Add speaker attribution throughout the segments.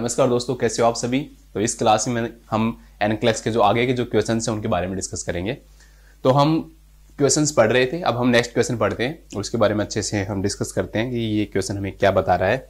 Speaker 1: नमस्कार दोस्तों कैसे हो आप सभी तो इस क्लास में हम एनक्लेक्स के जो आगे के जो क्वेश्चन हैं उनके बारे में डिस्कस करेंगे तो हम क्वेश्चन पढ़ रहे थे अब हम नेक्स्ट क्वेश्चन पढ़ते हैं और उसके बारे में अच्छे से हम डिस्कस करते हैं कि ये क्वेश्चन हमें क्या बता रहा है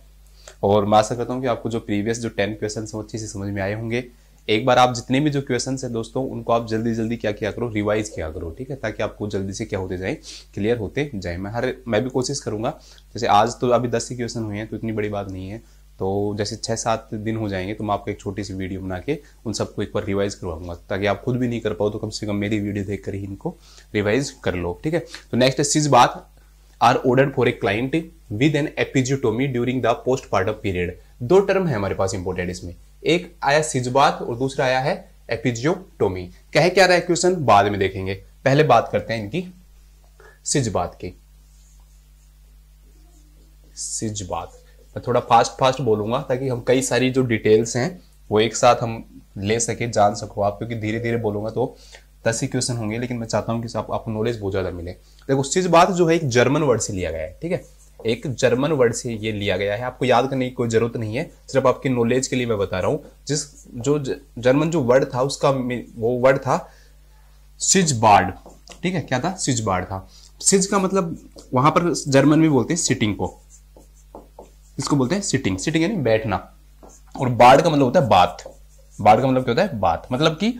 Speaker 1: और मैं आशा करता हूँ कि आपको जो प्रीवियस जो टेन क्वेश्चन हैं अच्छे से समझ में आए होंगे एक बार आप जितने भी जो क्वेश्चन है दोस्तों उनको आप जल्दी जल्दी क्या किया करो रिवाइज किया करो ठीक है ताकि आपको जल्दी से क्या होते जाए क्लियर होते जाए मैं हर मैं भी कोशिश करूंगा जैसे आज तो अभी दस ही क्वेश्चन हुए हैं तो इतनी बड़ी बात नहीं है तो जैसे छः सात दिन हो जाएंगे तो मैं आपको एक छोटी सी वीडियो बना के उन सबको एक बार रिवाइज करवाऊंगा ताकि आप खुद भी नहीं कर पाओ तो कम से कम मेरी वीडियो देख ही इनको रिवाइज कर लो ठीक है तो नेक्स्ट चीज बात are order for a client with an episiotomy during the postpartum period दो टर्म है हमारे पास इंपोर्टेंट इसमें एक आया सिजबात और दूसरा आया है एपिजियोटोमी कह क्या रहा है क्वेश्चन बाद में देखेंगे पहले बात करते हैं इनकी सिजबात की सिजबात मैं थोड़ा फास्ट फास्ट बोलूंगा ताकि हम कई सारी जो डिटेल्स हैं वो एक साथ हम ले सके जान सको आप क्योंकि धीरे धीरे बोलूंगा तो दस ही क्वेश्चन होंगे लेकिन मैं चाहता हूँ कि आप, आपको नॉलेज बहुत ज़्यादा मिले देखो चीज बात जो है एक जर्मन वर्ड से लिया गया है ठीक है एक जर्मन वर्ड से ये लिया गया है आपको याद करने की कोई जरूरत नहीं है सिर्फ आपकी नॉलेज के लिए मैं बता रहा हूँ जिस जो जर्मन जो वर्ड था उसका वो वर्ड था सिज बार्ड ठीक है क्या था सिज बार्ड था सिज का मतलब वहां पर जर्मन में बोलते हैं सिटिंग को इसको बोलते हैं सिटिंग सिटिंग यानी बैठना और बाढ़ का मतलब होता है बात बाढ़ का मतलब क्या होता है बात मतलब कि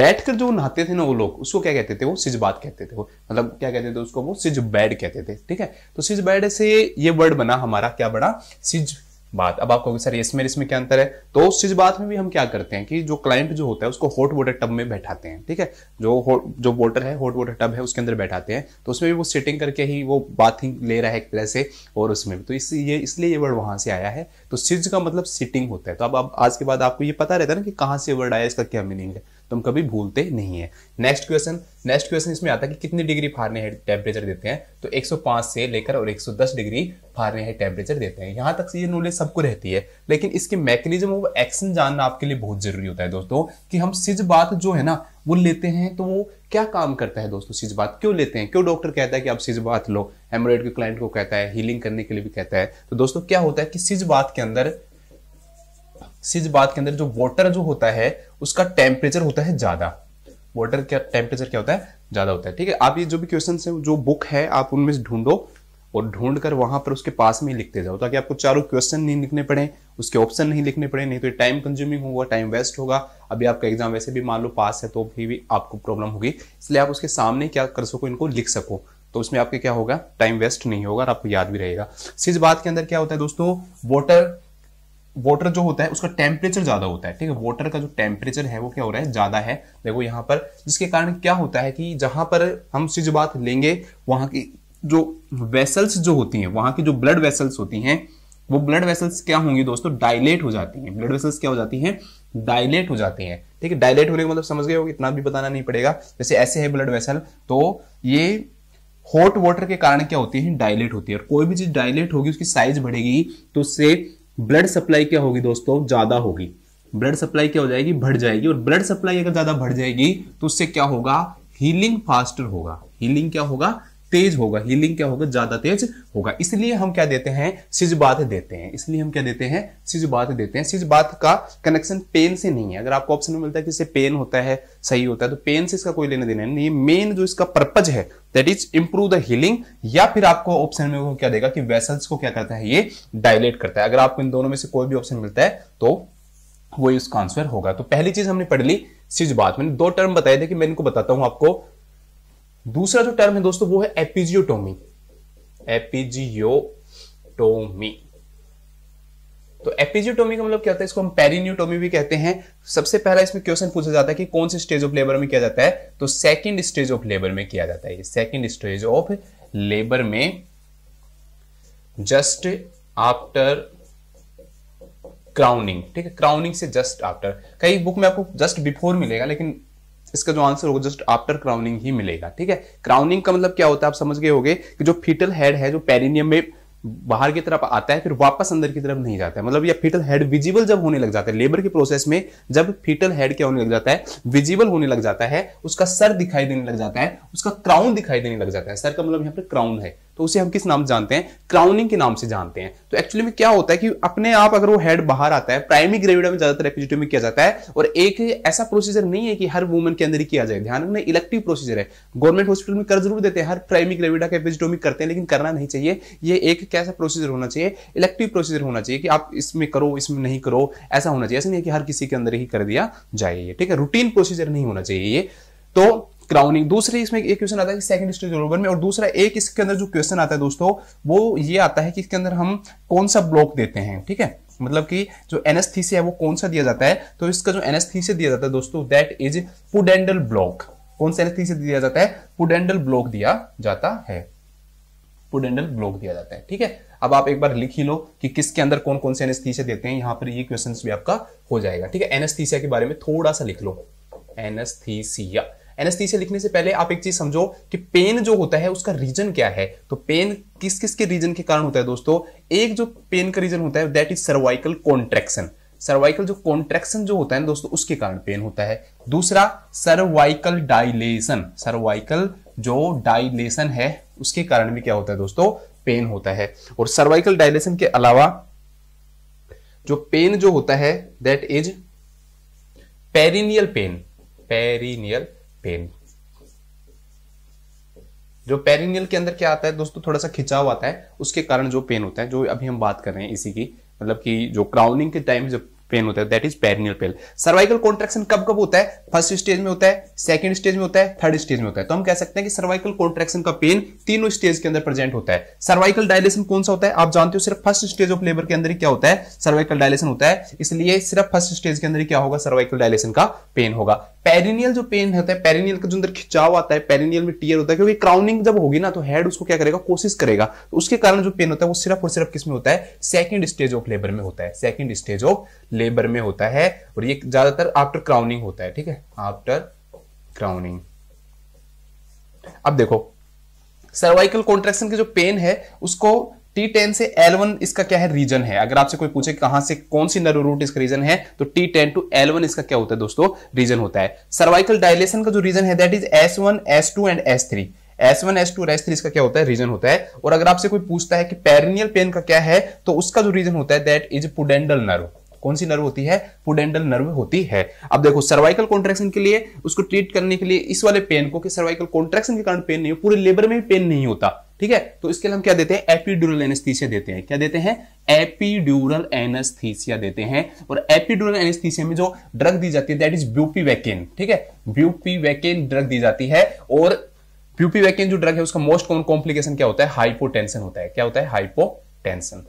Speaker 1: बैठकर जो नहाते थे ना वो लोग उसको क्या कहते थे वो सिज बात कहते थे वो मतलब क्या कहते थे उसको वो सिज बैड कहते थे ठीक है तो सिज बैड से ये वर्ड बना हमारा क्या बना सिज बात अब आप कहोगे सर इसमें इसमें क्या अंतर है तो उस चीज बात में भी हम क्या करते हैं कि जो क्लाइंट जो होता है उसको हॉट वाटर टब में बैठाते हैं ठीक है जो जो वोटर है हॉट वाटर टब है उसके अंदर बैठाते हैं तो उसमें भी वो सिटिंग करके ही वो बाथिंग ले रहा है एक तरह से और उसमें भी तो इस ये इसलिए ये वर्ड वहां से आया है तो सिज का मतलब सिटिंग होता है तो अब आज के बाद आपको ये पता रहता है ना कि कहाँ से वर्ड आया इसका क्या मीनिंग है तुम कभी भूलते नहीं है नेक्स्ट क्वेश्चन नेक्स्ट क्वेश्चन इसमें आता है कि कितनी डिग्री फारेनहाइट टेम्परेचर देते हैं तो 105 से लेकर और 110 डिग्री फारेनहाइट टेम्परेचर देते हैं यहाँ तक से ये नॉलेज सबको रहती है लेकिन इसके मैकेनिज्म ऑफ एक्शन जानना आपके लिए बहुत जरूरी होता है दोस्तों कि हम सिज बात जो है ना वो लेते हैं तो वो क्या काम करता है दोस्तों सिज बात क्यों लेते हैं क्यों डॉक्टर कहता है कि आप सिज बात लो हेमोरेड के क्लाइंट को कहता है हीलिंग करने के लिए भी कहता है तो दोस्तों क्या होता है कि सिज बात के अंदर सिज बात के अंदर जो वाटर जो होता है उसका टेम्परेचर होता है ज्यादा वाटर का टेम्परेचर क्या होता है ज्यादा होता है ठीक है आप ये जो भी क्वेश्चन है जो बुक है आप उनमें से ढूंढो और ढूंढ कर वहां पर उसके पास में लिखते जाओ ताकि आपको चारों क्वेश्चन नहीं लिखने पड़े उसके ऑप्शन नहीं लिखने पड़े नहीं तो ये टाइम कंज्यूमिंग होगा टाइम वेस्ट होगा अभी आपका एग्जाम वैसे भी मान लो पास है तो भी, भी आपको प्रॉब्लम होगी इसलिए आप उसके सामने क्या कर सको इनको लिख सको तो उसमें आपके क्या होगा टाइम वेस्ट नहीं होगा और आपको याद भी रहेगा सिज बात के अंदर क्या होता है दोस्तों वॉटर वाटर जो होता है उसका टेम्परेचर ज़्यादा होता है ठीक है वाटर का जो टेम्परेचर है वो क्या हो रहा है ज़्यादा है देखो यहाँ पर जिसके कारण क्या होता है कि जहां पर हम बात लेंगे वहां की जो वेसल्स जो होती हैं वहां की जो ब्लड वेसल्स होती हैं वो ब्लड वेसल्स क्या होंगी दोस्तों डायलेट हो जाती हैं ब्लड वेसल्स क्या हो जाती हैं डायलेट हो जाती हैं ठीक है डायलेट होने का मतलब समझ गए हो इतना भी बताना नहीं पड़ेगा जैसे ऐसे है ब्लड वेसल तो ये हॉट वाटर के कारण क्या होती है डायलेट होती है और कोई भी चीज़ डायलेट होगी उसकी साइज बढ़ेगी तो उससे ब्लड सप्लाई क्या होगी दोस्तों ज्यादा होगी ब्लड सप्लाई क्या हो जाएगी बढ़ जाएगी और ब्लड सप्लाई अगर ज्यादा बढ़ जाएगी तो उससे क्या होगा हीलिंग फास्टर होगा हीलिंग क्या होगा तेज होगा हीलिंग क्या होगा ज्यादा तेज होगा इसलिए हम क्या देते हैं सिज बात देते हैं इसलिए हम क्या देते हैं सिज बात देते हैं सिज बात का कनेक्शन पेन से नहीं है अगर आपको ऑप्शन में मिलता है कि इससे पेन होता है सही होता है तो पेन से इसका कोई लेना देना नहीं मेन जो इसका पर्पज है that is improve the healing या फिर आपको ऑप्शन में वो क्या देगा कि वेसल्स को क्या करता है ये डायलेट करता है अगर आपको इन दोनों में से कोई भी ऑप्शन मिलता है तो वही उसका आंसर होगा तो पहली चीज हमने पढ़ ली सिज बात मैंने दो टर्म बताए थे कि मैं इनको बताता हूं आपको दूसरा जो टर्म है दोस्तों वो है एपिजियोटोमी एपिजियोटोमी तो एपिजियोटोमी का मतलब क्या होता है इसको हम पेरिन्यूटोमी भी कहते हैं सबसे पहला इसमें क्वेश्चन पूछा जाता है कि कौन से स्टेज ऑफ लेबर में किया जाता है तो सेकंड स्टेज ऑफ लेबर में किया जाता है सेकंड स्टेज ऑफ लेबर में जस्ट आफ्टर क्राउनिंग ठीक है क्राउनिंग से जस्ट आफ्टर कई बुक में आपको जस्ट बिफोर मिलेगा लेकिन इसका जो आंसर होगा जस्ट आफ्टर क्राउनिंग ही मिलेगा ठीक है क्राउनिंग का मतलब क्या होता है आप समझ गए होंगे कि जो फीटल हेड है जो पेरिनियम में बाहर की तरफ आता है फिर वापस अंदर की तरफ नहीं जाता है मतलब यह फीटल हेड विजिबल जब होने लग जाता है लेबर के प्रोसेस में जब फीटल हेड क्या होने लग जाता है विजिबल होने लग जाता है उसका सर दिखाई देने लग जाता है उसका क्राउन दिखाई देने लग जाता है सर का मतलब यहाँ पर क्राउन है तो उसे हम किस नाम से जानते हैं क्राउनिंग के नाम से जानते हैं तो एक्चुअली में क्या होता है कि अपने आप अगर वो हेड बाहर आता है प्राइमरी ग्रेविडा में ज्यादातर एपिजिटोमी किया जाता है और एक ऐसा प्रोसीजर नहीं है कि हर वुमन के अंदर ही किया जाए ध्यान रखना इलेक्टिव प्रोसीजर है गवर्नमेंट हॉस्पिटल में कर जरूर देते हैं हर प्राइमरी ग्रेविडा का एपिजिटोमी करते हैं लेकिन करना नहीं चाहिए ये एक कैसा प्रोसीजर होना चाहिए इलेक्टिव प्रोसीजर होना चाहिए कि आप इसमें करो इसमें नहीं करो ऐसा होना चाहिए ऐसा नहीं है कि हर किसी के अंदर ही कर दिया जाए ठीक है रूटीन प्रोसीजर नहीं होना चाहिए ये तो क्राउनिंग दूसरे इसमें एक क्वेश्चन आता है सेकंड स्टेज रोबन में और दूसरा एक इसके अंदर जो क्वेश्चन आता है दोस्तों वो ये आता है कि इसके अंदर हम कौन सा ब्लॉक देते हैं ठीक है मतलब कि जो एनएसथीसी है वो कौन सा दिया जाता है तो इसका जो एनएसथीसी दिया जाता है दोस्तों दैट इज पुडेंडल ब्लॉक कौन सा एनएसथीसी दिया जाता है पुडेंडल ब्लॉक दिया जाता है पुडेंडल ब्लॉक दिया जाता है ठीक है अब आप एक बार लिख ही लो कि किसके अंदर कौन कौन से एनएसथीसी देते हैं यहां पर ये क्वेश्चन भी आपका हो जाएगा ठीक है एनेस्थीसिया के बारे में थोड़ा सा लिख लो एनेस्थीसिया एनेस्थीसिया लिखने से पहले आप एक चीज समझो कि पेन जो होता है उसका रीजन क्या है तो पेन किस किस के रीजन के कारण होता है दोस्तों एक जो पेन का रीजन होता है that is cervical contraction cervical जो कॉन्ट्रेक्शन जो होता है ना दोस्तों उसके कारण पेन होता है दूसरा सर्वाइकल डाइलेशन सर्वाइकल जो डाइलेशन है उसके कारण भी क्या होता है दोस्तों पेन होता है और सर्वाइकल डायलेशन के अलावा जो पेन जो होता है that is perineal pain perineal pain जो पेरिनियल के अंदर क्या आता है दोस्तों थोड़ा सा खिंचाव आता है उसके कारण जो पेन होता है जो अभी हम बात कर रहे हैं इसी की मतलब कि जो क्राउनिंग के टाइम जब पेन होता है that is perineal pain cervical contraction कब कब होता है फर्स्ट स्टेज में होता है सेकंड स्टेज में होता है थर्ड स्टेज में होता है तो हम कह सकते हैं कि सर्वाइकल कॉन्ट्रेक्शन का पेन तीनों स्टेज के अंदर प्रेजेंट होता है सर्वाइकल डायलेशन कौन सा होता है आप जानते हो सिर्फ फर्स्ट स्टेज ऑफ लेबर के अंदर ही क्या होता है सर्वाइकल डायलेशन होता है इसलिए सिर्फ फर्स्ट स्टेज के अंदर ही क्या होगा सर्वाइकल डायलेशन का पेन होगा पेरिनियल जो पेन होता है पेरिनियल का जो अंदर खिंचाव आता है पेरिनियल में टीयर होता है क्योंकि क्राउनिंग जब होगी ना तो हेड उसको क्या करेगा कोशिश करेगा तो उसके कारण जो पेन होता है वो सिर्फ और सिर्फ किसमें होता है सेकंड स्टेज ऑफ लेबर में होता है सेकंड स्टेज ऑफ लेबर में होता है और ये ज्यादातर आफ्टर क्राउनिंग होता है ठीक है आफ्टर क्राउनिंग अब देखो सर्वाइकल कॉन्ट्रेक्शन के जो पेन है उसको T10 से L1 इसका क्या है रीजन है अगर आपसे कोई पूछे कहां से कौन सी नर्व रूट इसका रीजन है तो T10 टेन टू एल इसका क्या होता है दोस्तों रीजन होता है सर्वाइकल डायलेशन का जो रीजन है that is S1, S2 and S3 S1, S2 और S3 इसका क्या होता है रीजन होता है और अगर आपसे कोई पूछता है कि पेरिनियल पेन का क्या है तो उसका जो रीजन होता है दैट इज पुडेंडल नर्व कौन सी नर्व होती है फूडेंडल नर्व होती है अब देखो सर्वाइकल कॉन्ट्रेक्शन के लिए उसको ट्रीट करने के लिए इस वाले पेन को कि सर्वाइकल कॉन्ट्रेक्शन के कारण पेन नहीं हो पूरे लेबर में भी पेन नहीं होता ठीक है तो इसके लिए हम क्या देते हैं एपीड्यूरल एनेस्थीसिया देते हैं क्या देते हैं एपीड्यूरल एनेस्थीसिया देते हैं और एपीड्यूरल एनेस्थीसिया में जो ड्रग दी जाती है दैट इज ब्यूपीवैकेन ठीक है ब्यूपीवैकेन ड्रग दी जाती है और ब्यूपीवैकेन जो ड्रग है उसका मोस्ट कॉमन कॉम्प्लिकेशन क्या होता है हाइपोटेंशन होता है क्या होता है हाइपोटेंशन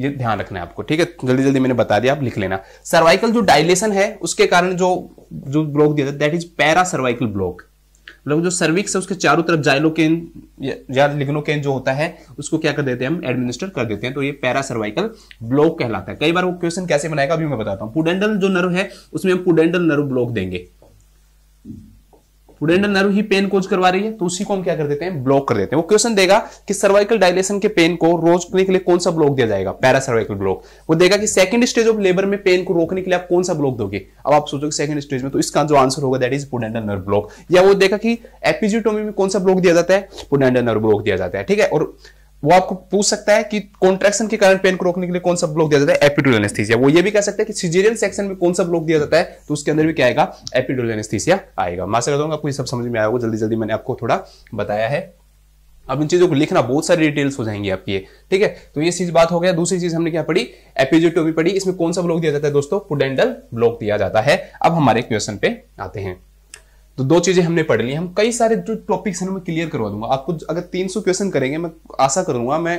Speaker 1: ये ध्यान रखना है आपको ठीक है जल्दी जल्दी मैंने बता दिया आप लिख लेना सर्वाइकल जो डायलेशन है उसके कारण जो जो ब्लॉक दिया था that is paracervical block मतलब जो सर्विक्स है उसके चारों तरफ केन या केन जो होता है उसको क्या कर देते हैं हम एडमिनिस्टर कर देते हैं तो ये पैरा सर्वाइकल ब्लॉक कहलाता है कई बार वो क्वेश्चन कैसे बनाएगा अभी मैं बताता हूँ पुडेंडल जो नर्व है उसमें हम पुडेंडल नर्व ब्लॉक देंगे पुडेंडल नर्व ही पेन कोज करवा रही है तो उसी को हम क्या कर देते हैं ब्लॉक कर देते हैं वो क्वेश्चन देगा कि सर्वाइकल डायलेशन के पेन को रोकने के लिए कौन सा ब्लॉक दिया जाएगा पैरा सर्वाइकल ब्लॉक वो देगा कि सेकंड स्टेज ऑफ लेबर में पेन को रोकने के लिए आप कौन सा ब्लॉक दोगे अब आप सोचोगे सेकंड स्टेज में तो इसका जो आंसर होगा that is pudendal nerve block या वो देखा कि एपिजियोटोमी में कौन सा ब्लॉक दिया जाता है पुडेंडल नर्व ब्लॉक दिया जाता है ठीक है और वो आपको पूछ सकता है कि कॉन्ट्रेक्शन के कारण पेन को रोकने के लिए कौन सा ब्लॉक दिया जाता है एपिडोल एनेस्थीसिया वो ये भी कह सकता है कि सीजेरियन सेक्शन में कौन सा ब्लॉक दिया जाता है तो उसके अंदर भी क्या आएगा एपिडोल एनेस्थीसिया आएगा मैं आशा हूँ आपको ये सब समझ में आया होगा जल्दी जल्दी मैंने आपको थोड़ा बताया है अब इन चीजों को लिखना बहुत सारी डिटेल्स हो जाएंगी आपकी ठीक है तो ये चीज बात हो गया दूसरी चीज हमने क्या पढ़ी एपिजोटोमी पढ़ी इसमें कौन सा ब्लॉक दिया जाता है दोस्तों पुडेंडल ब्लॉक दिया जाता है अब हमारे क्वेश्चन पे आते हैं तो दो चीजें हमने पढ़ ली हम कई सारे जो टॉपिक्स हैं मैं क्लियर करवा दूंगा आपको अगर 300 क्वेश्चन करेंगे मैं आशा करूंगा मैं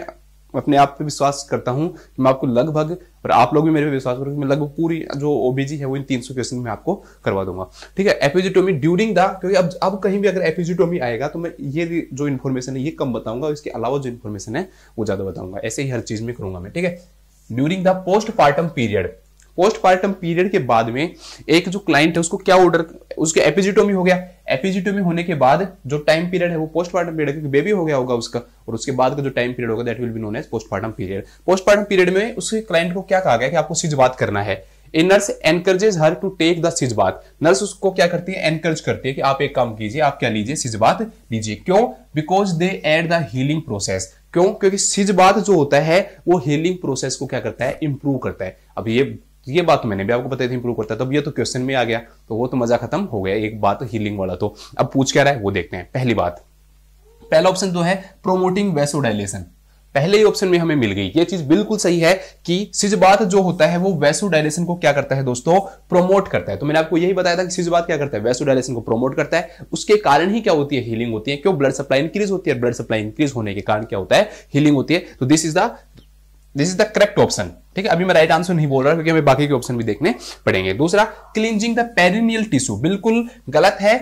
Speaker 1: अपने आप पे विश्वास करता हूं कि मैं आपको लगभग और आप लोग भी मेरे पे विश्वास करो मैं लगभग पूरी जो ओबीजी है वो इन 300 क्वेश्चन में आपको करवा दूंगा ठीक है एपिजिटोमी ड्यूरिंग द क्योंकि अब अब कहीं भी अगर एपिजिटोमी आएगा तो मैं ये जो इन्फॉर्मेशन है ये कम बताऊंगा इसके अलावा जो इन्फॉर्मेशन है वो ज्यादा बताऊंगा ऐसे ही हर चीज में करूंगा मैं ठीक है during the postpartum period postpartum period के बाद में एक जो क्लाइंट है उसको क्या ऑर्डर उसके एपिजिटोमी हो गया एपिजिटोमी होने के बाद जो टाइम पीरियड है वो पोस्टपार्टम पीरियड क्योंकि बेबी हो गया होगा उसका और उसके बाद का जो टाइम पीरियड होगा that will be known as postpartum period postpartum period में उसके क्लाइंट को क्या कहा गया कि आपको सीज बात करना है a nurse encourages her to take the सीज बात नर्स उसको क्या करती है एनकरेज करती है कि आप एक काम कीजिए आप क्या लीजिए सीज बात लीजिए क्यों because they aid the healing process क्यों क्योंकि सिज बात जो होता है वो हीलिंग प्रोसेस को क्या करता है इंप्रूव करता है अब ये तो ये बात तो मैंने भी आपको बताई थी इंप्रूव करता है तो अब ये तो क्वेश्चन में आ गया तो वो तो मजा खत्म हो गया एक बात हीलिंग वाला तो अब पूछ क्या रहा है वो देखते हैं पहली बात पहला ऑप्शन जो तो है प्रोमोटिंग वैसोडाइलेशन पहले ही ऑप्शन में हमें मिल गई ये चीज बिल्कुल सही है कि सिजबात जो होता है वो वैसोडाइलेशन को क्या करता है दोस्तों प्रोमोट करता है तो मैंने आपको यही बताया था कि सिजबात क्या करता है वैसोडाइलेशन को प्रोमोट करता है उसके कारण ही क्या होती है हीलिंग होती है क्यों ब्लड सप्लाई इंक्रीज होती है ब्लड सप्लाई इंक्रीज होने के कारण क्या होता है हीलिंग होती है तो this is the this is the correct option ठीक है अभी मैं राइट आंसर नहीं बोल रहा क्योंकि हमें बाकी के ऑप्शन भी देखने पड़ेंगे दूसरा क्लिनजिंग द पेरिनियल टिश्यू बिल्कुल गलत है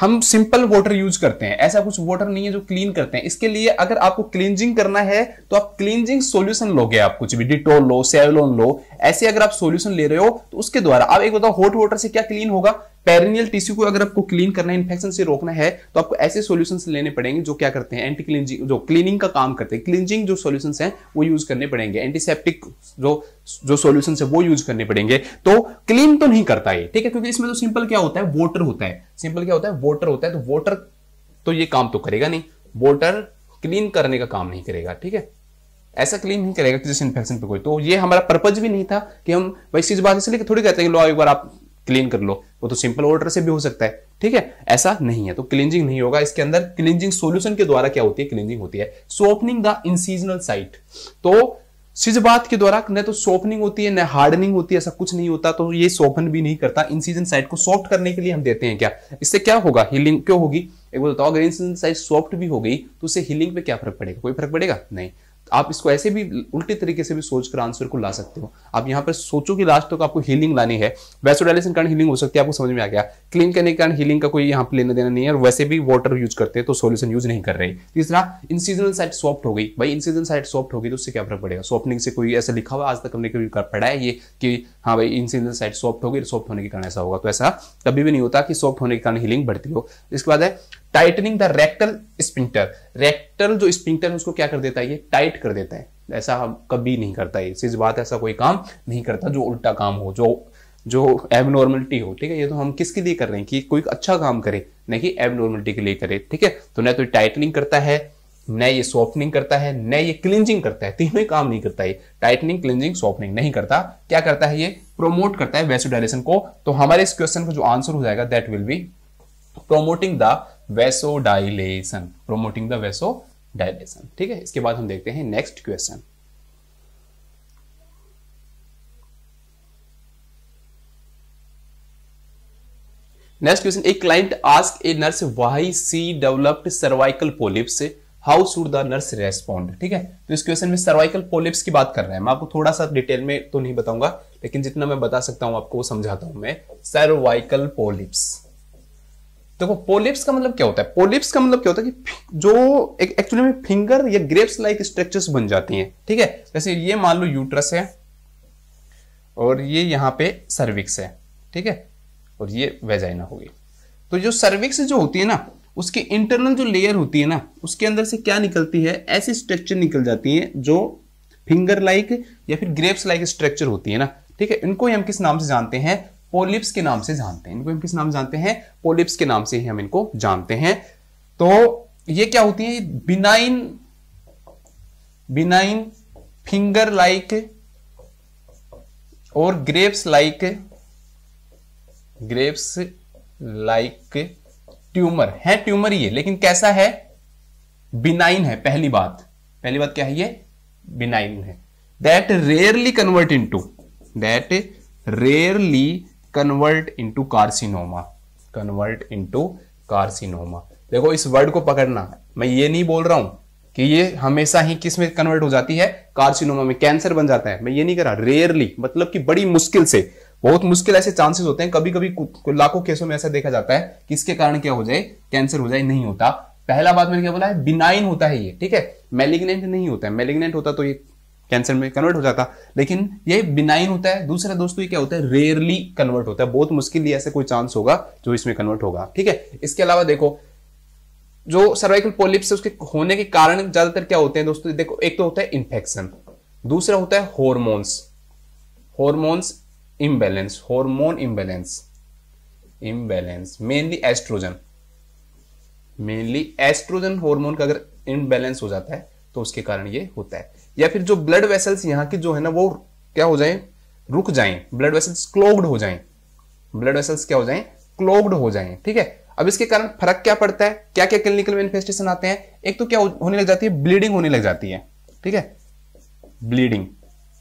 Speaker 1: हम सिंपल वाटर यूज करते हैं ऐसा कुछ वाटर नहीं है जो क्लीन करते हैं इसके लिए अगर आपको क्लींजिंग करना है तो आप क्लींजिंग सॉल्यूशन लोगे आप कुछ भी डिटोल लो सेवलोन लो ऐसे अगर आप सोल्यूशन ले रहे हो तो उसके द्वारा आप एक बताओ हॉट वाटर से क्या क्लीन होगा पेरिनियल टिश्यू को अगर आपको क्लीन करना है इन्फेक्शन से रोकना है तो आपको ऐसे सोल्यूशन लेने पड़ेंगे जो क्या करते हैं एंटी क्लिनजिंग जो क्लीनिंग का काम करते हैं क्लिनजिंग जो सोल्यूशन है वो यूज करने पड़ेंगे एंटीसेप्टिक जो जो सोल्यूशन है वो यूज करने पड़ेंगे तो क्लीन तो नहीं करता है ठीक है क्योंकि इसमें तो सिंपल क्या होता है वोटर होता है सिंपल क्या होता है वोटर होता है तो वोटर तो ये काम तो करेगा नहीं वोटर क्लीन करने का काम नहीं करेगा ठीक है ऐसा क्लेम नहीं करेगा किसी जिस इन्फेक्शन पे कोई तो ये हमारा पर्पज भी नहीं था कि हम वैसे चीज बात इसलिए थोड़ी कहते हैं लो एक बार आप क्लीन कर लो वो तो सिंपल ऑर्डर से भी हो सकता है ठीक है ऐसा नहीं है तो क्लिंजिंग नहीं होगा इसके अंदर क्लिंजिंग सोल्यूशन के द्वारा क्या होती है क्लिंजिंग होती है सोपनिंग द इनसीजनल साइट तो सिजबात के द्वारा न तो सोपनिंग होती है न हार्डनिंग होती है ऐसा कुछ नहीं होता तो ये सोपन भी नहीं करता इन सीजन साइट को सॉफ्ट करने के लिए हम देते हैं क्या इससे क्या होगा हीलिंग क्यों होगी एक बताओ अगर इन सीजन साइट सॉफ्ट भी हो गई तो उससे हीलिंग पे क्या फर्क पड़ेगा कोई फर्क पड़ेगा नहीं आप इसको ऐसे भी उल्टे तरीके से भी सोच कर आंसर को ला सकते हो आप यहाँ पर सोचो कि लास्ट तक तो आपको हीलिंग लानी है वैसोडाइलेशन कारण हीलिंग हो सकती है आपको समझ में आ गया क्लीन करने के कारण हीलिंग का कोई यहाँ पर लेना देना नहीं है और वैसे भी वाटर यूज करते हैं तो सोल्यूशन यूज नहीं कर रहे तीसरा इंसीजनल साइड सॉफ्ट हो गई भाई इंसीजनल साइड सॉफ्ट होगी तो उससे क्या फर्क पड़ेगा सॉफ्टनिंग से कोई ऐसा लिखा हुआ आज तक हमने कभी पढ़ा है ये कि हाँ भाई इंसीजनल साइड सॉफ्ट होगी सॉफ्ट होने के कारण ऐसा होगा तो ऐसा कभी भी नहीं होता कि सॉफ्ट होने के कारण हीलिंग बढ़ती हो इसके बाद है tightening the rectal sphincter rectal जो स्पिंटर है उसको क्या कर देता है ये टाइट कर देता है ऐसा हम कभी नहीं करता है इस बात ऐसा कोई काम नहीं करता जो उल्टा काम हो जो जो एबनॉर्मलिटी हो ठीक है ये तो हम किसके लिए कर रहे हैं कि कोई अच्छा काम करे न कि एबनॉर्मलिटी के लिए करे ठीक है तो न तो टाइटनिंग करता है न ये सॉफ्टनिंग करता है न ये क्लिंजिंग करता है तीनों काम नहीं करता है टाइटनिंग क्लिंजिंग सॉफ्टनिंग नहीं करता क्या करता है ये प्रोमोट करता है वैसोडाइलेशन को तो हमारे इस क्वेश्चन का जो आंसर हो जाएगा that will be promoting the vasodilation promoting the dilation ठीक है इसके बाद हम देखते हैं नेक्स्ट क्वेश्चन नेक्स्ट क्वेश्चन एक client asks a nurse why C developed cervical polyps how should the nurse respond ठीक है तो इस क्वेश्चन में सर्वाइकल पोलिप्स की बात कर रहे हैं मैं आपको थोड़ा सा डिटेल में तो नहीं बताऊंगा लेकिन जितना मैं बता सकता हूं आपको वो समझाता हूं मैं सर्वाइकल पोलिप्स देखो पोलिप्स का मतलब क्या होता है पोलिप्स का मतलब क्या होता है कि जो एक एक्चुअली में फिंगर या ग्रेप्स लाइक स्ट्रक्चर्स बन जाती हैं ठीक है जैसे ये मान लो यूट्रस है और ये यहाँ पे सर्विक्स है ठीक है और ये वेजाइना होगी तो जो सर्विक्स जो होती है ना उसके इंटरनल जो लेयर होती है ना उसके अंदर से क्या निकलती है ऐसी स्ट्रक्चर निकल जाती है जो फिंगर लाइक या फिर ग्रेप्स लाइक स्ट्रक्चर होती है ना ठीक है इनको हम किस नाम से जानते हैं पोलिप्स के नाम से जानते हैं इनको हम किस नाम जानते हैं पोलिप्स के नाम से ही हम इनको जानते हैं तो ये क्या होती है बिनाइन बिनाइन फिंगर लाइक और grapes like grapes like tumour है ट्यूमर ये लेकिन कैसा है बिनाइन है पहली बात पहली बात क्या है ये बिनाइन है that rarely convert into that rarely convert into carcinoma convert into carcinoma देखो इस वर्ड को पकड़ना मैं ये नहीं बोल रहा हूं कि ये हमेशा ही किस में कन्वर्ट हो जाती है कार्सिनोमा में कैंसर बन जाता है मैं ये नहीं कर रहा रेयरली मतलब कि बड़ी मुश्किल से बहुत मुश्किल ऐसे चांसेस होते हैं कभी कभी लाखों केसों में ऐसा देखा जाता है कि इसके कारण क्या हो जाए कैंसर हो जाए नहीं होता पहला बात मैंने क्या बोला है बिनाइन होता है ये ठीक है मेलिग्नेंट नहीं होता है मेलिग्नेंट होता तो ये कैंसर में कन्वर्ट हो जाता लेकिन ये बिनाइन होता है दूसरा दोस्तों ये क्या होता है रेयरली कन्वर्ट होता है बहुत मुश्किल ऐसे कोई चांस होगा जो इसमें कन्वर्ट होगा ठीक है इसके अलावा देखो जो सर्वाइकल पोलिप्स है उसके होने के कारण ज्यादातर क्या होते हैं दोस्तों देखो एक तो होता है इन्फेक्शन दूसरा होता है hormones hormones imbalance hormone imbalance imbalance mainly oestrogen mainly oestrogen hormone का अगर इम्बेलेंस हो जाता है तो उसके कारण ये होता है या फिर जो ब्लड वेसल्स यहाँ की जो है ना वो क्या हो जाए रुक जाए ब्लड वेसल्स क्लोग्ड हो जाए ब्लड वेसल्स क्या हो जाए क्लोग्ड हो जाए ठीक है अब इसके कारण फर्क क्या पड़ता है क्या क्या क्लिनिकल मैनिफेस्टेशन आते हैं एक तो क्या होने लग जाती है ब्लीडिंग होने लग जाती है ठीक है ब्लीडिंग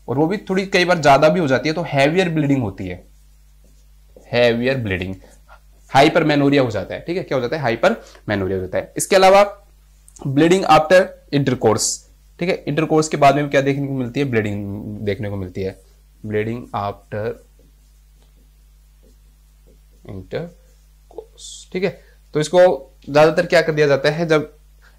Speaker 1: और वो भी थोड़ी कई बार ज्यादा भी हो जाती है तो हैवियर ब्लीडिंग होती है हैवियर ब्लीडिंग हाइपर मेनोरिया हो जाता है ठीक है क्या हो जाता है हाइपर मेनोरिया हो जाता है इसके अलावा ब्लीडिंग आफ्टर इंटरकोर्स ठीक है इंटरकोर्स के बाद में क्या देखने को मिलती है ब्लीडिंग देखने को मिलती है ब्लीडिंग आफ्टर इंटरकोर्स ठीक है तो इसको ज्यादातर क्या कर दिया जाता है जब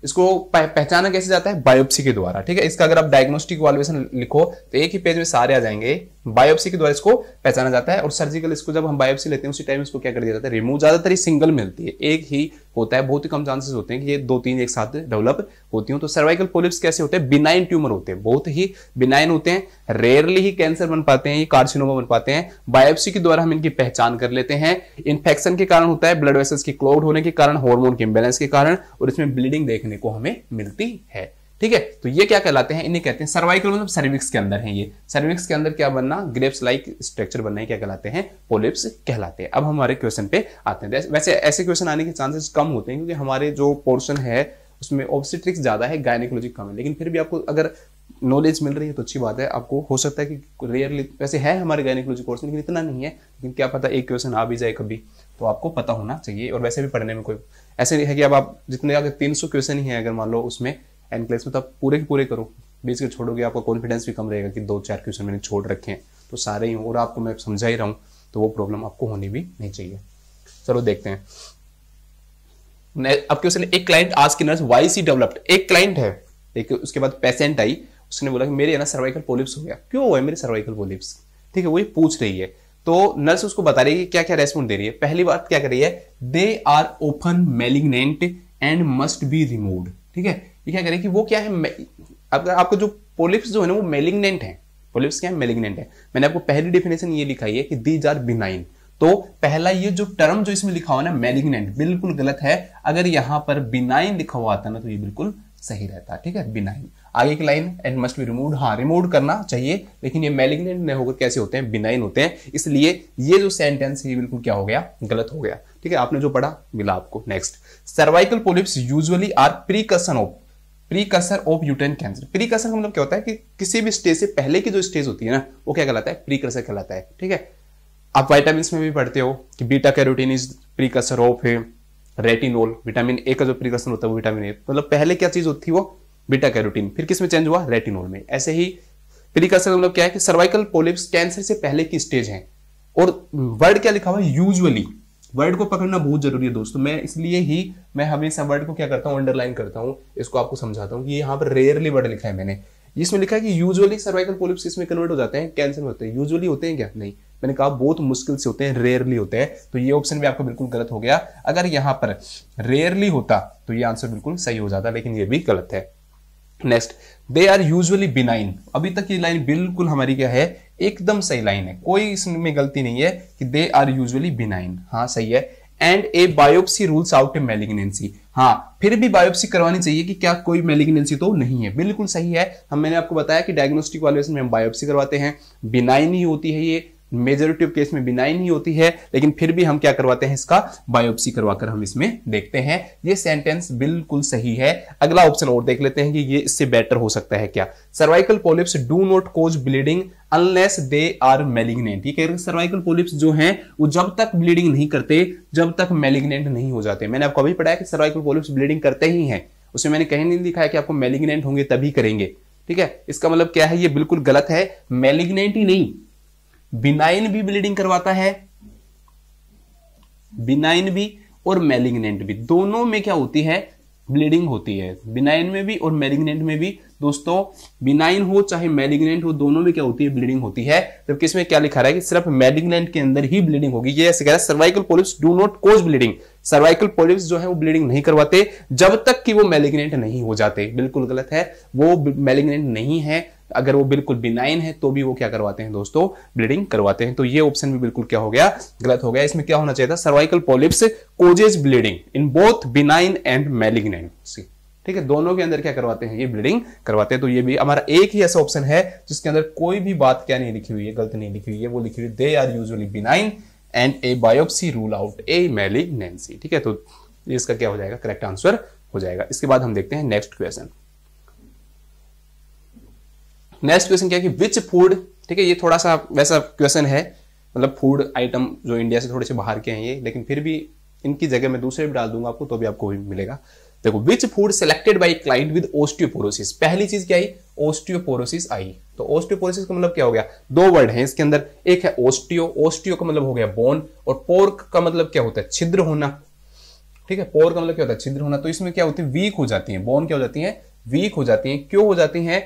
Speaker 1: इसको पहचाना कैसे जाता है बायोप्सी के द्वारा ठीक है इसका अगर आप डायग्नोस्टिक वॉल्युएशन लिखो तो एक ही पेज में सारे आ जाएंगे बायोप्सी के द्वारा इसको पहचाना जाता है और सर्जिकल इसको जब हम बायोप्सी लेते हैं उसी टाइम इसको क्या कर दिया जाता है रिमूव ज्यादातर सिंगल मिलती है एक ही होता है बहुत ही कम चांसेस होते हैं कि ये दो तीन एक साथ डेवलप होती हूँ तो सर्वाइकल पोलिप्स कैसे होते हैं बिनाइन ट्यूमर होते हैं बहुत ही बिनाइन होते हैं रेयरली ही कैंसर बन पाते हैं ये कार्सिनोमा बन पाते हैं बायोप्सी के द्वारा हम इनकी पहचान कर लेते हैं इन्फेक्शन के कारण होता है ब्लड वेसल्स की क्लोड होने के कारण हॉर्मोन के इम्बेलेंस के कारण और इसमें ब्लीडिंग देखने को हमें मिलती है ठीक है तो ये क्या कहलाते हैं इन्हें कहते हैं सर्वाइकल मतलब सर्विक्स के अंदर है ये सर्विक्स के अंदर क्या बनना ग्रेप्स लाइक स्ट्रक्चर बनना क्या कहलाते हैं पोलिप्स कहलाते हैं अब हमारे क्वेश्चन पे आते हैं वैसे ऐसे क्वेश्चन आने के चांसेस कम होते हैं क्योंकि हमारे जो पोर्शन है उसमें ऑब्सिट्रिक्स ज्यादा है गायनिकोलॉजी कम है लेकिन फिर भी आपको अगर नॉलेज मिल रही है तो अच्छी बात है आपको हो सकता है कि रेयरली वैसे है हमारे गायनिकोलॉजी कोर्स लेकिन इतना नहीं है लेकिन क्या पता एक क्वेश्चन आ भी जाए कभी तो आपको पता होना चाहिए और वैसे भी पढ़ने में कोई ऐसे नहीं है कि अब आप जितने अगर तीन सौ क्वेश्चन ही है अगर मान लो उसमें एंड क्लास में तो आप पूरे के पूरे करो बीच के छोड़ोगे आपका कॉन्फिडेंस भी कम रहेगा कि दो चार क्वेश्चन मैंने छोड़ रखे हैं तो सारे ही हों और आपको मैं समझा ही रहा हूँ तो वो प्रॉब्लम आपको होनी भी नहीं चाहिए चलो देखते हैं अब क्वेश्चन एक क्लाइंट आज की नर्स वाई सी डेवलप्ड एक क्लाइंट है एक उसके बाद पेशेंट आई उसने बोला कि मेरे ना सर्वाइकल पोलिप्स हो गया क्यों हुआ है मेरे सर्वाइकल पोलिप्स ठीक है वो ये पूछ रही है तो नर्स उसको बता रही है कि क्या क्या रेस्पॉन्ड दे रही है पहली बात क्या कर रही है they are open malignant and must be removed ठीक है ये क्या करें कि वो क्या है आपका आपका जो पोलिप्स जो है ना वो मेलिग्नेंट है पोलिप्स क्या है मेलिग्नेंट है मैंने आपको पहली डिफिनेशन ये लिखाई है कि दीज आर बिनाइन तो पहला ये जो टर्म जो इसमें लिखा हुआ ना मेलिग्नेंट बिल्कुल गलत है अगर यहां पर बिनाइन लिखा हुआ आता ना तो ये बिल्कुल सही रहता ठीक है बिनाइन आगे की line and must be remove हाँ रिमूव करना चाहिए लेकिन ये मेलिग्नेंट नहीं होकर कैसे होते हैं बिनाइन होते हैं इसलिए ये जो सेंटेंस है ये बिल्कुल क्या हो गया गलत हो गया ठीक है आपने जो पढ़ा मिला आपको next cervical polyps usually are precursor of precursor of uterine cancer precursor का मतलब क्या होता है कि किसी भी स्टेज से पहले की जो स्टेज होती है ना वो क्या कहलाता है प्रीकर्सर कहलाता है ठीक है आप वाइटामिन में भी पढ़ते हो कि beta carotene is precursor of है रेटिनोल विटामिन ए का जो प्रीकर्सर होता है वो विटामिन ए मतलब पहले क्या चीज होती है वो बीटा कैरोटीन फिर किसमें चेंज हुआ रेटिनोल में ऐसे ही प्रीकसर मतलब क्या है कि सर्वाइकल पोलिप्स कैंसर से पहले की स्टेज है और वर्ड क्या लिखा हुआ है यूजुअली वर्ड को पकड़ना बहुत जरूरी है दोस्तों मैं इसलिए ही मैं हमेशा वर्ड को क्या करता हूँ अंडरलाइन करता हूँ इसको आपको समझाता हूँ कि यहाँ पर रेयरली वर्ड लिखा है मैंने इसमें लिखा है कि यूजुअली सर्वाइकल पोलिप्स इसमें कन्वर्ट हो जाते हैं कैंसर होते हैं यूजुअली होते हैं क्या नहीं मैंने कहा बहुत मुश्किल से होते हैं रेयरली होते हैं तो ये ऑप्शन भी आपको बिल्कुल गलत हो गया अगर यहाँ पर रेयरली होता तो ये आंसर बिल्कुल सही हो जाता लेकिन ये भी गलत है next they are usually benign अभी तक ये लाइन बिल्कुल हमारी क्या है एकदम सही लाइन है कोई इसमें गलती नहीं है कि दे आर यूजली बिनाइन हाँ सही है and a biopsy rules out a malignancy हाँ फिर भी बायोप्सी करवानी चाहिए कि क्या कोई मेलिग्नेंसी तो नहीं है बिल्कुल सही है हम मैंने आपको बताया कि डायग्नोस्टिक वाले में हम बायोप्सी करवाते हैं बिनाइन ही होती है ये मेजोरिटी ऑफ केस में बिनाइन ही होती है लेकिन फिर भी हम क्या करवाते हैं इसका बायोप्सी करवाकर हम इसमें देखते हैं ये सेंटेंस बिल्कुल सही है अगला ऑप्शन और देख लेते हैं कि ये इससे बेटर हो सकता है क्या cervical polyps do not cause bleeding unless they are malignant ये कह रहे सर्वाइकल पोलिप्स जो हैं वो जब तक ब्लीडिंग नहीं करते जब तक मेलिग्नेंट नहीं हो जाते मैंने आपको अभी पढ़ाया कि सर्वाइकल पोलिप्स ब्लीडिंग करते ही हैं उसमें मैंने कहीं नहीं दिखाया कि आपको मेलिग्नेंट होंगे तभी करेंगे ठीक है इसका मतलब क्या है ये बिल्कुल गलत है मेलिग्नेंट ही नहीं बिनाइन भी ब्लीडिंग करवाता है बिनाइन भी और मेलिग्नेंट भी दोनों में क्या होती है ब्लीडिंग होती है बिनाइन में भी और मेलिग्नेंट में भी दोस्तों बिनाइन हो चाहे मेलिग्नेंट हो दोनों में क्या होती है ब्लीडिंग होती है जबकि तो इसमें क्या लिखा रहा है कि सिर्फ मेलिग्नेंट के अंदर ही ब्लीडिंग होगी ये ऐसे कह रहा है cervical polyps do not cause bleeding cervical polyps जो है वो ब्लीडिंग नहीं करवाते जब तक कि वो मेलिग्नेंट नहीं हो जाते बिल्कुल गलत है वो मेलिग्नेंट नहीं है अगर वो बिल्कुल बिनाइन है तो भी वो क्या करवाते हैं दोस्तों ब्लीडिंग करवाते हैं तो ये ऑप्शन भी बिल्कुल क्या हो गया गलत हो गया इसमें क्या होना चाहिए था cervical polyps causes bleeding in both benign and malignancy ठीक है दोनों के अंदर क्या करवाते हैं ये ब्लीडिंग करवाते हैं तो ये भी हमारा एक ही ऐसा ऑप्शन है जिसके अंदर कोई भी बात क्या नहीं लिखी हुई है गलत नहीं लिखी हुई है वो लिखी हुई they are usually benign and a biopsy rule out a malignancy ठीक है तो इसका क्या हो जाएगा करेक्ट आंसर हो जाएगा इसके बाद हम देखते हैं नेक्स्ट क्वेश्चन नेक्स्ट क्वेश्चन क्या है कि विच फूड ठीक है ये थोड़ा सा वैसा क्वेश्चन है मतलब फूड आइटम जो इंडिया से थोड़े से बाहर के हैं ये लेकिन फिर भी इनकी जगह मैं दूसरे भी डाल दूंगा आपको तो भी आपको भी मिलेगा देखो which food selected by client with osteoporosis पहली चीज क्या आई ओस्टियोपोरोसिस आई तो ओस्टियोपोरोसिस का मतलब क्या हो गया दो वर्ड है इसके अंदर एक है ओस्टियो ओस्टियो का मतलब हो गया बोन और पोर्क का मतलब क्या होता है छिद्र होना ठीक है पोर का मतलब क्या होता है छिद्र होना तो इसमें क्या होती है वीक हो जाती है बोन क्या हो जाती है वीक हो जाती है क्यों हो जाती है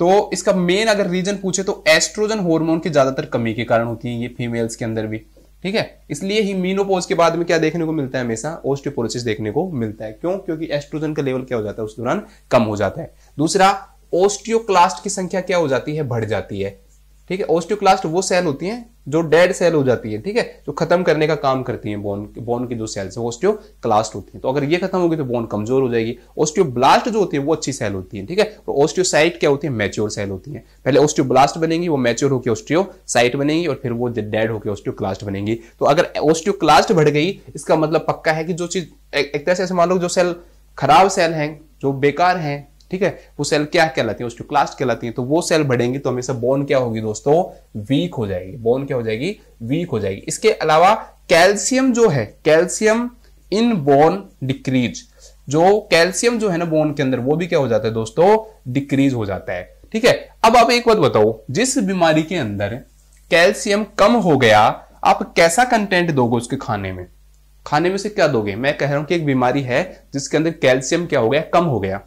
Speaker 1: तो इसका मेन अगर रीजन पूछे तो एस्ट्रोजन हार्मोन की ज्यादातर कमी के कारण होती है ये फीमेल्स के अंदर भी ठीक है इसलिए ही मीनोपोज के बाद में क्या देखने को मिलता है हमेशा ओस्टियोपोरोसिस देखने को मिलता है क्यों क्योंकि एस्ट्रोजन का लेवल क्या हो जाता है उस दौरान कम हो जाता है दूसरा ओस्टियोक्लास्ट की संख्या क्या हो जाती है बढ़ जाती है ठीक है ओस्टियोक्लास्ट वो सेल होती हैं जो डेड सेल हो जाती है ठीक है जो खत्म करने का काम करती हैं बोन बोन की जो सेल्स है वो ओस्टियोक्लास्ट होती है तो अगर ये खत्म होगी तो बोन कमजोर हो जाएगी ओस्टियोब्लास्ट जो होती है वो अच्छी सेल होती है ठीक है और तो ओस्टियोसाइट क्या होती है मैच्योर सेल होती है पहले ओस्टियोब्लास्ट बनेंगी वो मैच्योर होकर ओस्टियोसाइट बनेगी और फिर वो डेड होकर ओस्टियोक्लास्ट बनेंगी तो अगर ओस्टियोक्लास्ट बढ़ गई इसका मतलब पक्का है कि जो चीज एक तरह से ऐसे मान लो जो सेल खराब सेल हैं जो बेकार हैं ठीक है वो सेल क्या कहलाती है क्लास्ट कहलाती है तो वो सेल बढ़ेंगी तो हमेशा बोन क्या होगी दोस्तों वीक हो जाएगी बोन क्या हो जाएगी वीक हो जाएगी इसके अलावा कैल्शियम जो है कैल्शियम इन बोन डिक्रीज जो कैल्शियम जो है ना बोन के अंदर वो भी क्या हो जाता है दोस्तों डिक्रीज हो जाता है ठीक है अब आप एक बात बताओ जिस बीमारी के अंदर कैल्शियम कम हो गया आप कैसा कंटेंट दोगे उसके खाने में खाने में से क्या दोगे मैं कह रहा हूं कि एक बीमारी है जिसके अंदर कैल्शियम क्या हो गया कम हो गया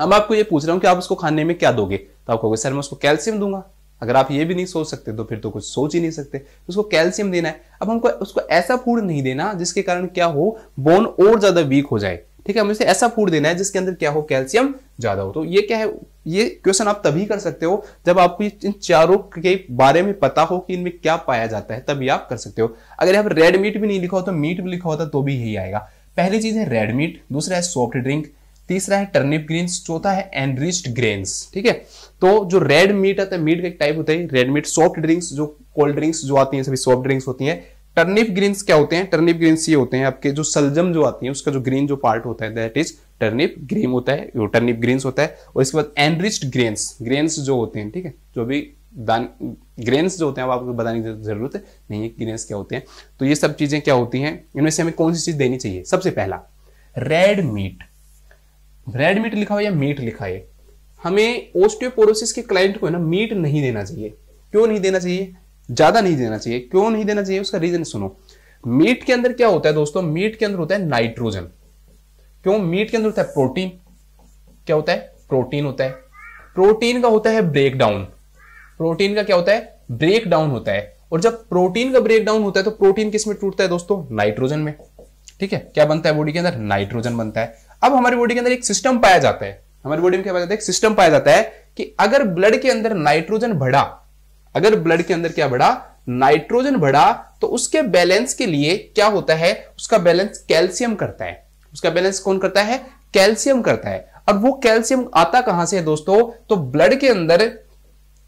Speaker 1: अब आपको ये पूछ रहा हूँ कि आप उसको खाने में क्या दोगे तो आप कहोगे सर मैं उसको कैल्शियम दूंगा अगर आप ये भी नहीं सोच सकते तो फिर तो कुछ सोच ही नहीं सकते तो उसको कैल्शियम देना है अब हमको उसको ऐसा फूड नहीं देना जिसके कारण क्या हो बोन और ज्यादा वीक हो जाए ठीक है हमें उसे ऐसा फूड देना है जिसके अंदर क्या हो कैल्शियम ज्यादा हो तो ये क्या है ये क्वेश्चन आप तभी कर सकते हो जब आपको इन चारों के बारे में पता हो कि इनमें क्या पाया जाता है तभी आप कर सकते हो अगर यहाँ पर रेड मीट भी नहीं लिखा हो तो मीट भी लिखा होता तो भी यही आएगा पहली चीज है रेड मीट दूसरा है सॉफ्ट ड्रिंक तीसरा है टर्निप ग्रीन चौथा है एनरिच्ड ग्रेन्स ठीक है तो जो रेड मीट आता है मीट का एक टाइप होता है रेड मीट सॉफ्ट ड्रिंक्स जो कोल्ड ड्रिंक्स जो आती हैं सभी सॉफ्ट ड्रिंक्स होती हैं टर्निप ग्रीन्स क्या होते हैं टर्निप ग्रीन्स ये होते हैं आपके जो सलजम जो आती है उसका जो ग्रीन जो पार्ट होता है दैट इज टर्निप ग्रीन होता है टर्निप ग्रीन्स होता है और इसके बाद एनरिच्ड ग्रेन्स ग्रेन्स जो होते हैं ठीक है जो भी दान ग्रेन्स जो होते हैं आपको बताने की जरूरत नहीं है ग्रेन्स क्या होते हैं तो ये सब चीजें क्या होती हैं इनमें से हमें कौन सी चीज देनी चाहिए सबसे पहला रेड मीट ब्रेड मीट लिखा हो या मीट लिखा है हमें ओस्टियोपोरोसिस के क्लाइंट को ना मीट नहीं देना चाहिए क्यों नहीं देना चाहिए ज्यादा नहीं देना चाहिए क्यों नहीं देना चाहिए उसका रीजन सुनो मीट के अंदर क्या होता है दोस्तों मीट के अंदर होता है नाइट्रोजन क्यों मीट के अंदर होता है प्रोटीन क्या होता है प्रोटीन होता है प्रोटीन का होता है ब्रेकडाउन प्रोटीन का क्या होता है ब्रेकडाउन होता है और जब प्रोटीन का ब्रेकडाउन होता है तो प्रोटीन किसमें टूटता है दोस्तों नाइट्रोजन में ठीक है क्या बनता है बॉडी के अंदर नाइट्रोजन बनता है अब हमारी बॉडी के अंदर एक सिस्टम पाया जाता है हमारी बॉडी में क्या पाया जाता है एक सिस्टम पाया जाता है कि अगर ब्लड के अंदर नाइट्रोजन बढ़ा अगर ब्लड के अंदर क्या बढ़ा नाइट्रोजन बढ़ा तो उसके बैलेंस के लिए क्या होता है उसका बैलेंस कैल्शियम करता है उसका बैलेंस कौन करता है कैल्शियम करता है और वो कैल्शियम आता कहां से है दोस्तों तो ब्लड के अंदर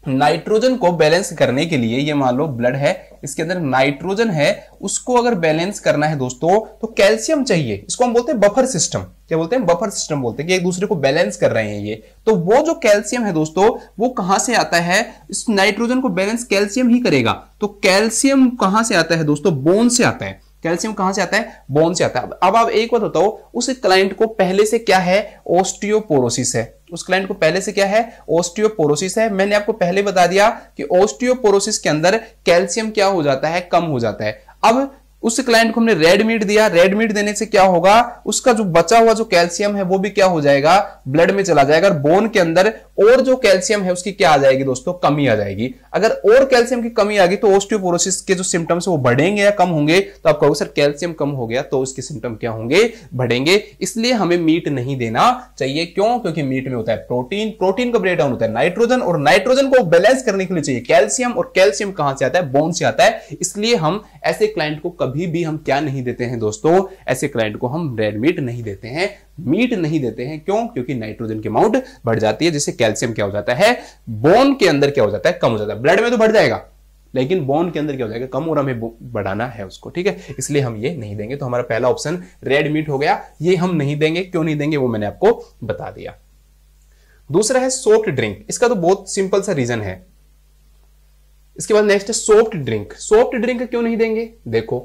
Speaker 1: नाइट्रोजन को बैलेंस करने के लिए ये मान लो ब्लड है इसके अंदर नाइट्रोजन है उसको अगर बैलेंस करना है दोस्तों तो कैल्शियम चाहिए इसको हम बोलते हैं बफर सिस्टम क्या बोलते हैं बफर सिस्टम बोलते हैं कि एक दूसरे को बैलेंस कर रहे हैं ये तो वो जो कैल्शियम है दोस्तों वो कहां से आता है इस नाइट्रोजन को बैलेंस कैल्शियम ही करेगा तो कैल्शियम कहां से आता है दोस्तों बोन से आता है कैल्शियम कहां से आता है बोन से आता है अब आप एक बात बताओ उस क्लाइंट को पहले से क्या है ऑस्टियोपोरोसिस है उस क्लाइंट को पहले से क्या है ओस्टियोपोरोसिस है मैंने आपको पहले बता दिया कि ओस्टियोपोरोसिस के अंदर कैल्शियम क्या हो जाता है कम हो जाता है अब उस क्लाइंट को हमने रेड मीट दिया रेड मीट देने से क्या होगा उसका जो बचा हुआ जो कैल्शियम है वो भी क्या हो जाएगा ब्लड में चला जाएगा और बोन के अंदर और जो कैल्शियम है उसकी क्या आ जाएगी दोस्तों कमी आ जाएगी अगर और कैल्शियम की कमी आ गई तो ओस्टियोपोरोसिस के जो सिम्टम्स वो बढ़ेंगे या कम होंगे तो आप कहोगे सर कैल्शियम कम हो गया तो उसके सिम्टम क्या होंगे बढ़ेंगे इसलिए हमें मीट नहीं देना चाहिए क्यों क्योंकि मीट में होता है प्रोटीन प्रोटीन का ब्रेकडाउन होता है नाइट्रोजन और नाइट्रोजन को बैलेंस करने के लिए चाहिए कैल्शियम और कैल्शियम कहां से आता है बोन से आता है इसलिए हम ऐसे क्लाइंट को कभी भी हम क्या नहीं देते हैं दोस्तों ऐसे क्लाइंट को हम रेड मीट नहीं देते हैं मीट नहीं देते हैं क्यों क्योंकि नाइट्रोजन की अमाउंट बढ़ जाती है जिससे कैल्शियम क्या हो जाता है बोन के अंदर क्या हो जाता है कम हो जाता है ब्लड में तो बढ़ जाएगा लेकिन बोन के अंदर क्या हो जाएगा कम और हमें बढ़ाना है उसको ठीक है इसलिए हम ये नहीं देंगे तो हमारा पहला ऑप्शन रेड मीट हो गया ये हम नहीं देंगे क्यों नहीं देंगे वो मैंने आपको बता दिया दूसरा है सोफ्ट ड्रिंक इसका तो बहुत सिंपल सा रीजन है इसके बाद नेक्स्ट है सोफ्ट ड्रिंक सोफ्ट ड्रिंक क्यों नहीं देंगे देखो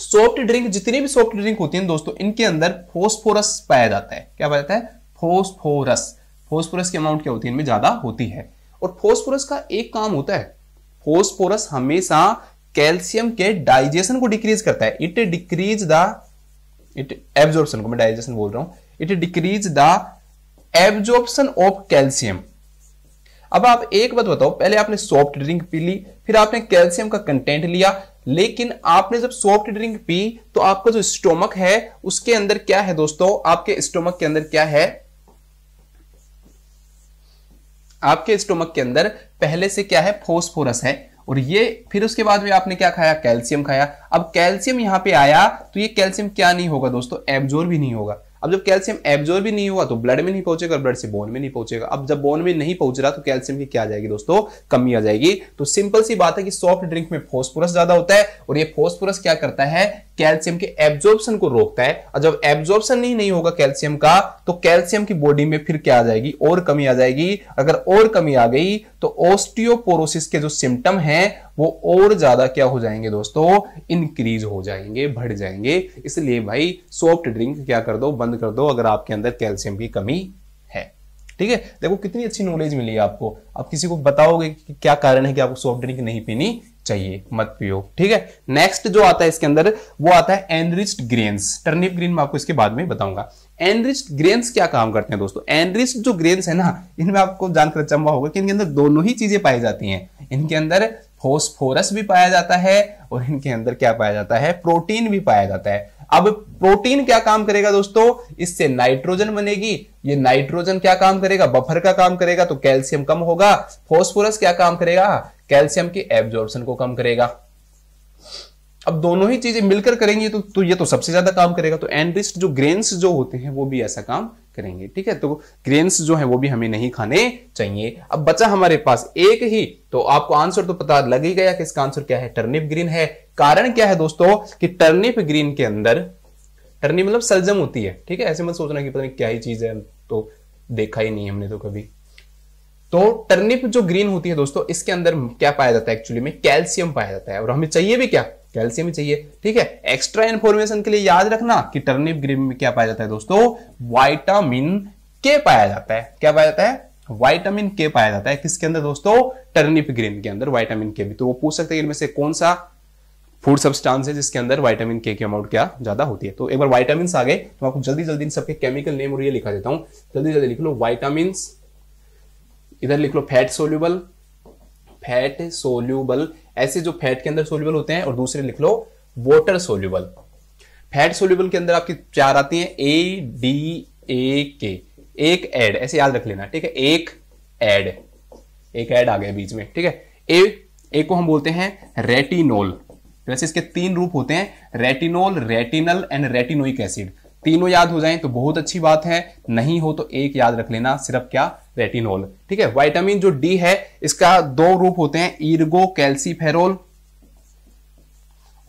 Speaker 1: सॉफ्ट ड्रिंक जितनी भी सॉफ्ट ड्रिंक होती है दोस्तों इनके अंदर फोस्फोरस पाया जाता है क्या पाया जाता है फोस्फोरस फोस्फोरस की अमाउंट क्या होती है इनमें ज्यादा होती है और फोस्फोरस का एक काम होता है फोस्फोरस हमेशा कैल्शियम के डाइजेशन को डिक्रीज करता है it decrease the it absorption को मैं डाइजेशन बोल रहा हूं it decrease the absorption of calcium अब आप एक बात बताओ पहले आपने सॉफ्ट ड्रिंक पी ली फिर आपने कैल्शियम का कंटेंट लिया लेकिन आपने जब सॉफ्ट ड्रिंक पी तो आपका जो स्टोमक है उसके अंदर क्या है दोस्तों आपके स्टोमक के अंदर क्या है आपके स्टोमक के अंदर पहले से क्या है फोस्फोरस है और ये फिर उसके बाद में आपने क्या खाया कैल्शियम खाया अब कैल्शियम यहां पे आया तो ये कैल्शियम क्या नहीं होगा दोस्तों एब्जोर भी नहीं होगा अब जब कैल्शियम एब्जोर्व भी नहीं हुआ तो ब्लड में नहीं पहुंचेगा ब्लड से बोन में नहीं पहुंचेगा अब जब बोन में नहीं पहुंच रहा तो कैल्शियम की क्या जाएगी दोस्तों कमी आ जाएगी तो सिंपल सी बात है कि सॉफ्ट ड्रिंक में फोस्फोरस ज्यादा होता है और ये फोस्फोरस क्या करता है कैल्शियम के एब्जॉर्बन को रोकता है और जब एब्जॉर्बन ही नहीं होगा कैल्शियम का तो कैल्शियम की बॉडी में फिर क्या आ जाएगी और कमी आ जाएगी अगर और कमी आ गई तो ऑस्टियोपोरोसिस के जो सिम्टम हैं वो और ज्यादा क्या हो जाएंगे दोस्तों इंक्रीज हो जाएंगे बढ़ जाएंगे इसलिए भाई सॉफ्ट ड्रिंक क्या कर दो बंद कर दो अगर आपके अंदर कैल्शियम की कमी है ठीक है देखो कितनी अच्छी नॉलेज मिली आपको आप किसी को बताओगे कि क्या कारण है कि आपको सॉफ्ट ड्रिंक नहीं पीनी चाहिए मत पियो ठीक है नेक्स्ट जो आता है इसके अंदर वो आता है एनरिस्ट ग्रेन्स टर्निप ग्रीन में आपको इसके बाद में बताऊंगा एनरिस्ट ग्रेन्स क्या काम करते हैं दोस्तों एनरिस्ट जो ग्रेन्स है ना इनमें आपको जानकर चंबा अच्छा होगा कि इनके अंदर दोनों ही चीजें पाई जाती हैं इनके अंदर फोस्फोरस भी पाया जाता है और इनके अंदर क्या पाया जाता है प्रोटीन भी पाया जाता है अब प्रोटीन क्या काम करेगा दोस्तों इससे नाइट्रोजन बनेगी ये नाइट्रोजन क्या काम करेगा बफर का काम करेगा तो कैल्शियम कम होगा फॉस्फोरस क्या काम करेगा कैल्शियम के एब्जॉर्बन को कम करेगा अब दोनों ही चीजें मिलकर करेंगे तो, तो ये तो सबसे ज्यादा काम करेगा तो एनरिस्ट जो ग्रेन्स जो होते हैं वो भी ऐसा काम करेंगे ठीक है तो ग्रेन्स जो है वो भी हमें नहीं खाने चाहिए अब बचा हमारे पास एक ही तो आपको आंसर तो पता लग ही गया कि इसका आंसर क्या है टर्निप ग्रीन है कारण क्या है दोस्तों कि टर्निप ग्रीन के अंदर टर्निप मतलब सलजम होती है ठीक है ऐसे मत सोचना कि पता नहीं क्या ही चीज है तो देखा ही नहीं हमने तो कभी तो टर्निप जो ग्रीन होती है दोस्तों इसके अंदर क्या पाया जाता है एक्चुअली में कैल्शियम पाया जाता है और हमें चाहिए भी क्या कैल्शियम ही चाहिए ठीक है एक्स्ट्रा इन्फॉर्मेशन के लिए याद रखना कि टर्निप ग्रीन में क्या पाया जाता है दोस्तों वाइटामिन के पाया जाता है क्या पाया जाता है वाइटामिन के पाया जाता है किसके अंदर दोस्तों टर्निप ग्रीन के अंदर वाइटामिन के भी तो वो पूछ सकते हैं इनमें से कौन सा फूड सब्सटेंस है जिसके अंदर वाइटामिन के की अमाउंट क्या ज्यादा होती है तो एक बार वाइटामिन आ गए तो आपको जल्दी जल्दी इन सबके केमिकल नेम और ये लिखा देता हूँ जल्दी जल्दी लिख लो वाइटामिन इधर लिख लो फैट सोल्यूबल फैट सोल्यूबल ऐसे जो फैट के अंदर सोल्यूबल होते हैं और दूसरे लिख लो वॉटर सोल्यूबल फैट सोल्यूबल के अंदर आपकी चार आती हैं ए डी ए के एक एड ऐसे याद रख लेना ठीक है एक एड एक एड आ गया बीच में ठीक है ए ए को हम बोलते हैं रेटिनोल वैसे इसके तीन रूप होते हैं retinol retinal and retinoic acid तीनों याद हो जाएं तो बहुत अच्छी बात है नहीं हो तो एक याद रख लेना सिर्फ क्या रेटिनोल ठीक है वाइटामिन जो डी है इसका दो रूप होते हैं ईर्गो कैल्सीफेरोल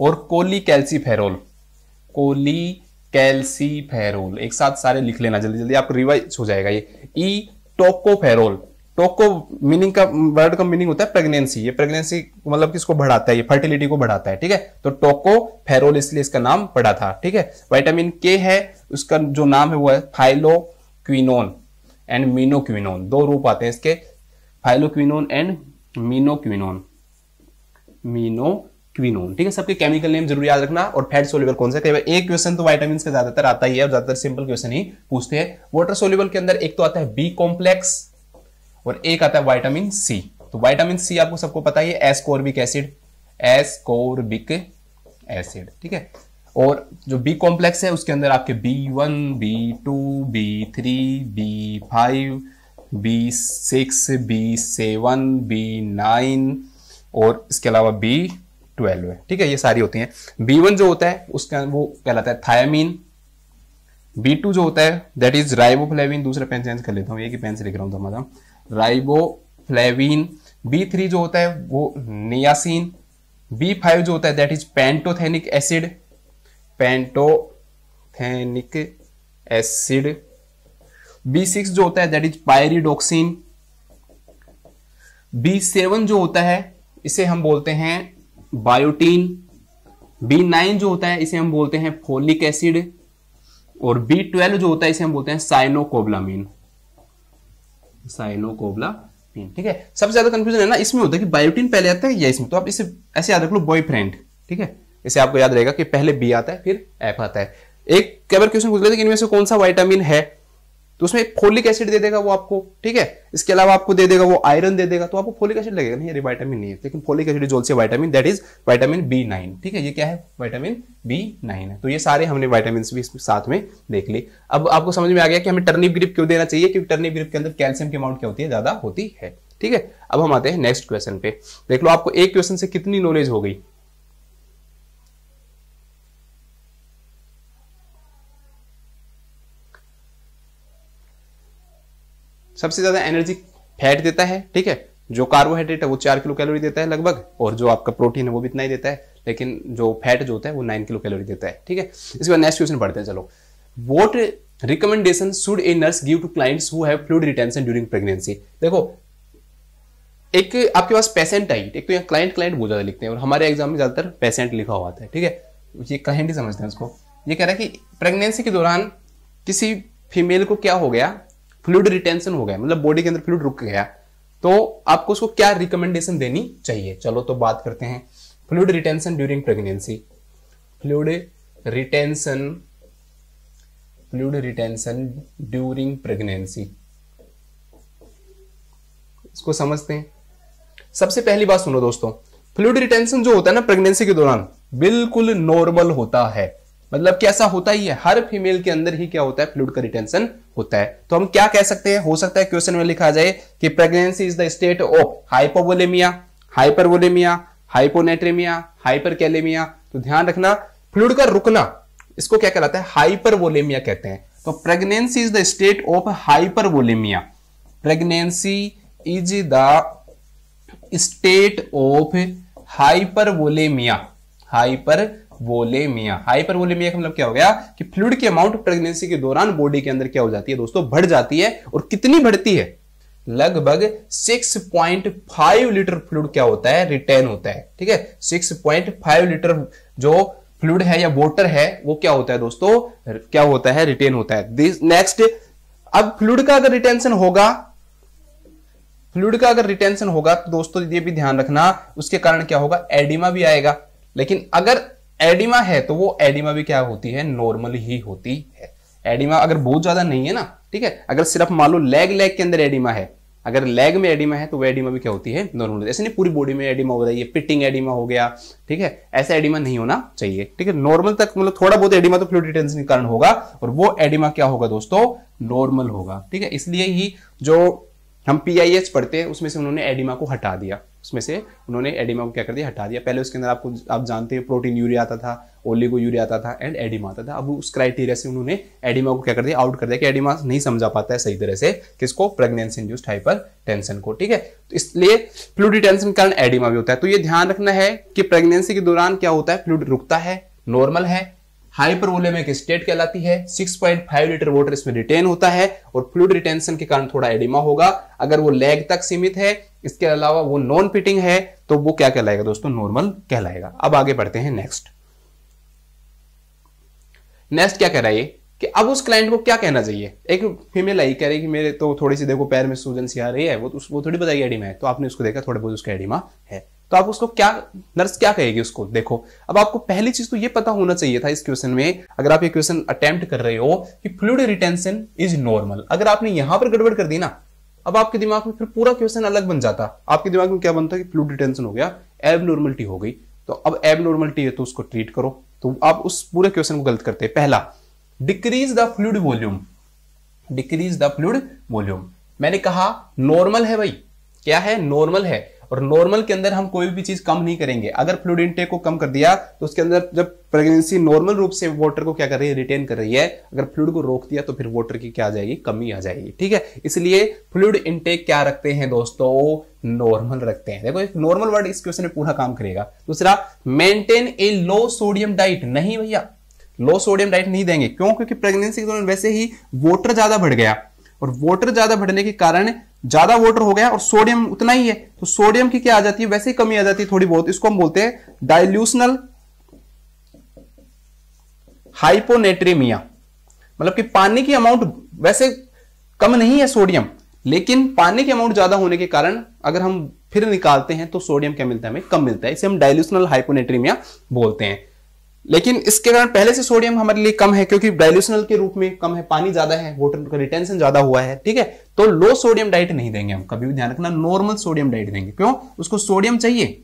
Speaker 1: और कोली कैल्सीफेरोल कोली कैल्सीफेरोल एक साथ सारे लिख लेना जल्दी जल्दी आपको रिवाइज हो जाएगा ये ई टोकोफेरोल टोको मीनिंग का वर्ड का मीनिंग होता है प्रेगनेंसी ये प्रेगनेंसी मतलब किसको बढ़ाता है ये फर्टिलिटी को बढ़ाता है ठीक है तो टोको फेरोल इसलिए इसका नाम पड़ा था ठीक है वाइटामिन के है उसका जो नाम है वो है phylloquinone and menaquinone दो रूप आते हैं इसके phylloquinone and menaquinone menaquinone ठीक है सबके केमिकल नेम जरूर याद रखना और फैट सोल्यूबल कौन सा एक क्वेश्चन तो वाइटामिन का ज्यादातर आता ही है ज्यादातर सिंपल क्वेश्चन ही पूछते हैं वाटर सोल्यूबल के अंदर एक तो आता है बी कॉम्प्लेक्स और एक आता है वाइटामिन सी तो वाइटामिन सी आपको सबको पता ही है एसकोरबिक एसिड एसकोरबिक एसिड ठीक है और जो बी कॉम्प्लेक्स है उसके अंदर आपके B one B two B three B five B six B seven B nine और इसके अलावा बी ट्वेल्व है ठीक है ये सारी होती हैं बी वन जो होता है उसका वो कहलाता है थायामीन बी टू जो होता है दैट इज राइबोफ्लेविन दूसरा पेन चेंज कर लेता हूँ एक ही पेन से लिख रहा हूँ राइबो फ्लेविन बी थ्री जो होता है वो नियासिन बी फाइव जो होता है that is pantothenic acid pantothenic acid B six जो होता है that is pyridoxine B seven जो होता है इसे हम बोलते हैं बायोटीन बी नाइन जो होता है इसे हम बोलते हैं फोलिक एसिड और बी ट्वेल्व जो होता है इसे हम बोलते हैं साइनोकोबलामिन साइनोकोबला ठीक है सबसे ज्यादा कंफ्यूजन है ना इसमें होता है कि बायोटीन पहले आता है या इसमें तो आप इसे ऐसे याद रख लो बॉयफ्रेंड ठीक है इसे आपको याद रहेगा कि पहले बी आता है फिर एफ आता है एक कई बार क्वेश्चन पूछ लेते हैं कि इनमें से कौन सा वाइटामिन है तो उसमें फोलिक एसिड दे देगा वो आपको ठीक है इसके अलावा आपको दे देगा वो आयरन दे देगा तो आपको फोलिक एसिड लगेगा नहीं ये वाइटामिन नहीं है लेकिन फोलिक एसिड जोल से vitamin that is vitamin B nine ठीक है ये क्या है वाइटामिन बी नाइन है तो ये सारे हमने वाइटामिन भी साथ में देख ली अब आपको समझ में आ गया कि हमें टर्निप ग्रिप क्यों देना चाहिए क्योंकि टर्निप ग्रिप के अंदर कैल्शियम की अमाउंट क्या होती है ज्यादा होती है ठीक है अब हम आते हैं नेक्स्ट क्वेश्चन पे देख लो आपको एक क्वेश्चन से कितनी नॉलेज हो गई सबसे ज्यादा एनर्जी फैट देता है ठीक है जो कार्बोहाइड्रेट है वो चार किलो कैलोरी देता है लगभग और जो आपका प्रोटीन है वो भी इतना ही देता है लेकिन जो फैट जो होता है वो नाइन किलो कैलोरी देता है ठीक है इसके बाद नेक्स्ट क्वेश्चन पढ़ते हैं चलो what recommendation should a nurse give to clients who have fluid retention during pregnancy देखो एक आपके पास पेशेंट आई एक तो यहाँ क्लाइंट क्लाइंट बहुत ज्यादा लिखते हैं और हमारे एग्जाम में ज्यादातर पेशेंट लिखा हुआ था ठीक है ये क्लाइंट ही समझते हैं उसको ये कह रहा है कि प्रेगनेंसी के दौरान किसी फीमेल को क्या हो गया फ्लूड रिटेंशन हो गया मतलब बॉडी के अंदर फ्लूड रुक गया तो आपको उसको क्या रिकमेंडेशन देनी चाहिए चलो तो बात करते हैं fluid retention during pregnancy fluid retention fluid retention during pregnancy इसको समझते हैं सबसे पहली बात सुनो दोस्तों फ्लूड रिटेंशन जो होता है ना प्रेगनेंसी के दौरान बिल्कुल नॉर्मल होता है मतलब कि ऐसा होता ही है हर फीमेल के अंदर ही क्या होता है फ्लूड का रिटेंशन होता है तो हम क्या कह सकते हैं हो सकता है क्वेश्चन में लिखा जाए कि pregnancy is the state of hypovolaemia hypervolaemia hyponatraemia hyperkalaemia तो ध्यान रखना फ्लूड का रुकना इसको क्या कहलाता है हाइपरवोलेमिया कहते हैं तो pregnancy is the state of hypervolaemia pregnancy is the state of hypervolaemia hyper hypervolaemia hypervolaemia का मतलब क्या हो गया कि फ्लूड की अमाउंट प्रेगनेंसी के दौरान बॉडी के अंदर क्या हो जाती है दोस्तों बढ़ जाती है और कितनी बढ़ती है लगभग 6.5 लीटर फ्लूड क्या होता है रिटेन होता है ठीक है 6.5 लीटर जो फ्लूड है या वाटर है वो क्या होता है दोस्तों क्या होता है रिटेन होता है नेक्स्ट अब फ्लूड का अगर रिटेंशन होगा फ्लूड का अगर रिटेंशन होगा तो दोस्तों ये भी ध्यान रखना उसके कारण क्या होगा एडिमा भी आएगा लेकिन अगर एडिमा है तो वो एडिमा भी क्या होती है नॉर्मल ही होती है एडिमा अगर बहुत ज्यादा नहीं है ना ठीक है अगर सिर्फ मान लो लेग लेग के अंदर एडिमा है अगर लेग में एडिमा है तो वह एडिमा भी क्या होती है नॉर्मल ऐसे नहीं पूरी बॉडी में एडिमा हो रहा है पिटिंग एडिमा हो गया ठीक है ऐसा एडिमा नहीं होना चाहिए ठीक है नॉर्मल तक मतलब थोड़ा बहुत एडिमा तो फ्लूड रिटेंशन के कारण होगा और वो एडिमा क्या होगा दोस्तों नॉर्मल होगा ठीक है इसलिए ही जो हम पी पढ़ते हैं उसमें से उन्होंने एडिमा को हटा दिया उसमें से उन्होंने एडिमा को क्या कर दिया हटा दिया पहले उसके अंदर आपको आप जानते हैं प्रोटीन यूरिया आता था ओलिगो यूरिया आता था एंड एडिमा आता था अब उस क्राइटेरिया से उन्होंने एडिमा को क्या कर दिया आउट कर दिया कि एडिमा नहीं समझा पाता है सही तरह से किसको प्रेगनेंसी इंड्यूस्ड हाइपर टेंशन को ठीक है तो इसलिए फ्लूडी टेंशन कारण एडिमा भी होता है तो ये ध्यान रखना है कि प्रेगनेंसी के दौरान क्या होता है फ्लूड रुकता है नॉर्मल है हाइपरवोलेमिक स्टेट कहलाती है 6.5 लीटर वाटर इसमें रिटेन होता है और फ्लूड रिटेंशन के कारण थोड़ा एडिमा होगा अगर वो लेग तक सीमित है इसके अलावा वो नॉन पिटिंग है तो वो क्या कहलाएगा दोस्तों नॉर्मल कहलाएगा अब आगे बढ़ते हैं नेक्स्ट नेक्स्ट क्या कह रहा है कि अब उस क्लाइंट को क्या कहना चाहिए एक फीमेल आई कह रही है कि मेरे तो थोड़ी सी देखो पैर में सूजन सी आ रही है वो तो वो थोड़ी बताइए एडिमा है तो आपने उसको देखा थोड़ा बहुत उसका एडिमा है तो आप उसको क्या नर्स क्या कहेगी उसको देखो अब आपको पहली चीज तो ये पता होना चाहिए था इस क्वेश्चन में अगर आप ये क्वेश्चन अटेम्प्ट कर रहे हो कि फ्लूड रिटेंशन इज नॉर्मल अगर आपने यहां पर गड़बड़ कर दी ना अब आपके दिमाग में फिर पूरा क्वेश्चन अलग बन जाता आपके दिमाग में क्या बनता कि फ्लूड रिटेंशन हो गया एब हो गई तो अब एब है तो उसको ट्रीट करो तो आप उस पूरे क्वेश्चन को गलत करते हैं पहला decrease the fluid volume decrease the fluid volume मैंने कहा नॉर्मल है भाई क्या है नॉर्मल है और नॉर्मल के अंदर हम कोई भी चीज कम नहीं करेंगे अगर फ्लूड इनटेक को कम कर दिया तो उसके अंदर जब प्रेगनेंसी नॉर्मल रूप से वाटर को क्या कर रही है रिटेन कर रही है अगर फ्लूड को रोक दिया तो फिर वाटर की क्या आ जाएगी कमी आ जाएगी ठीक है इसलिए फ्लूड इनटेक क्या रखते हैं दोस्तों नॉर्मल रखते हैं देखो एक नॉर्मल वर्ड इस क्वेश्चन में पूरा काम करेगा दूसरा maintain a low sodium diet नहीं भैया लो सोडियम डाइट नहीं देंगे क्यों क्योंकि प्रेगनेंसी के दौरान वैसे ही वोटर ज्यादा बढ़ गया और वोटर ज्यादा बढ़ने के कारण ज्यादा वाटर हो गया और सोडियम उतना ही है तो सोडियम की क्या आ जाती है वैसे ही कमी आ जाती है थोड़ी बहुत इसको हम बोलते हैं डायल्यूशनल हाइपोनेट्रीमिया मतलब कि पानी की अमाउंट वैसे कम नहीं है सोडियम लेकिन पानी की अमाउंट ज्यादा होने के कारण अगर हम फिर निकालते हैं तो सोडियम क्या मिलता है हमें कम मिलता है इसे हम डायल्यूशनल हाइपोनेट्रीमिया बोलते हैं लेकिन इसके कारण पहले से सोडियम हमारे लिए कम है क्योंकि डायल्यूशनल के रूप में कम है पानी ज्यादा है वाटर का रिटेंशन ज्यादा हुआ है ठीक है तो लो सोडियम डाइट नहीं देंगे हम कभी भी ध्यान रखना नॉर्मल सोडियम डाइट देंगे क्यों उसको सोडियम चाहिए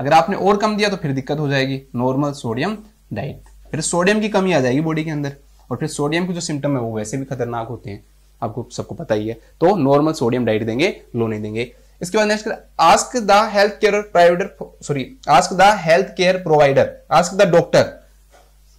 Speaker 1: अगर आपने और कम दिया तो फिर दिक्कत हो जाएगी नॉर्मल सोडियम डाइट फिर सोडियम की कमी आ जाएगी बॉडी के अंदर और फिर सोडियम के जो सिम्टम है वो वैसे भी खतरनाक होते हैं आपको सबको पता ही है तो नॉर्मल सोडियम डाइट देंगे लो नहीं देंगे इसके बाद next ask the health care provider sorry ask the health care provider ask the doctor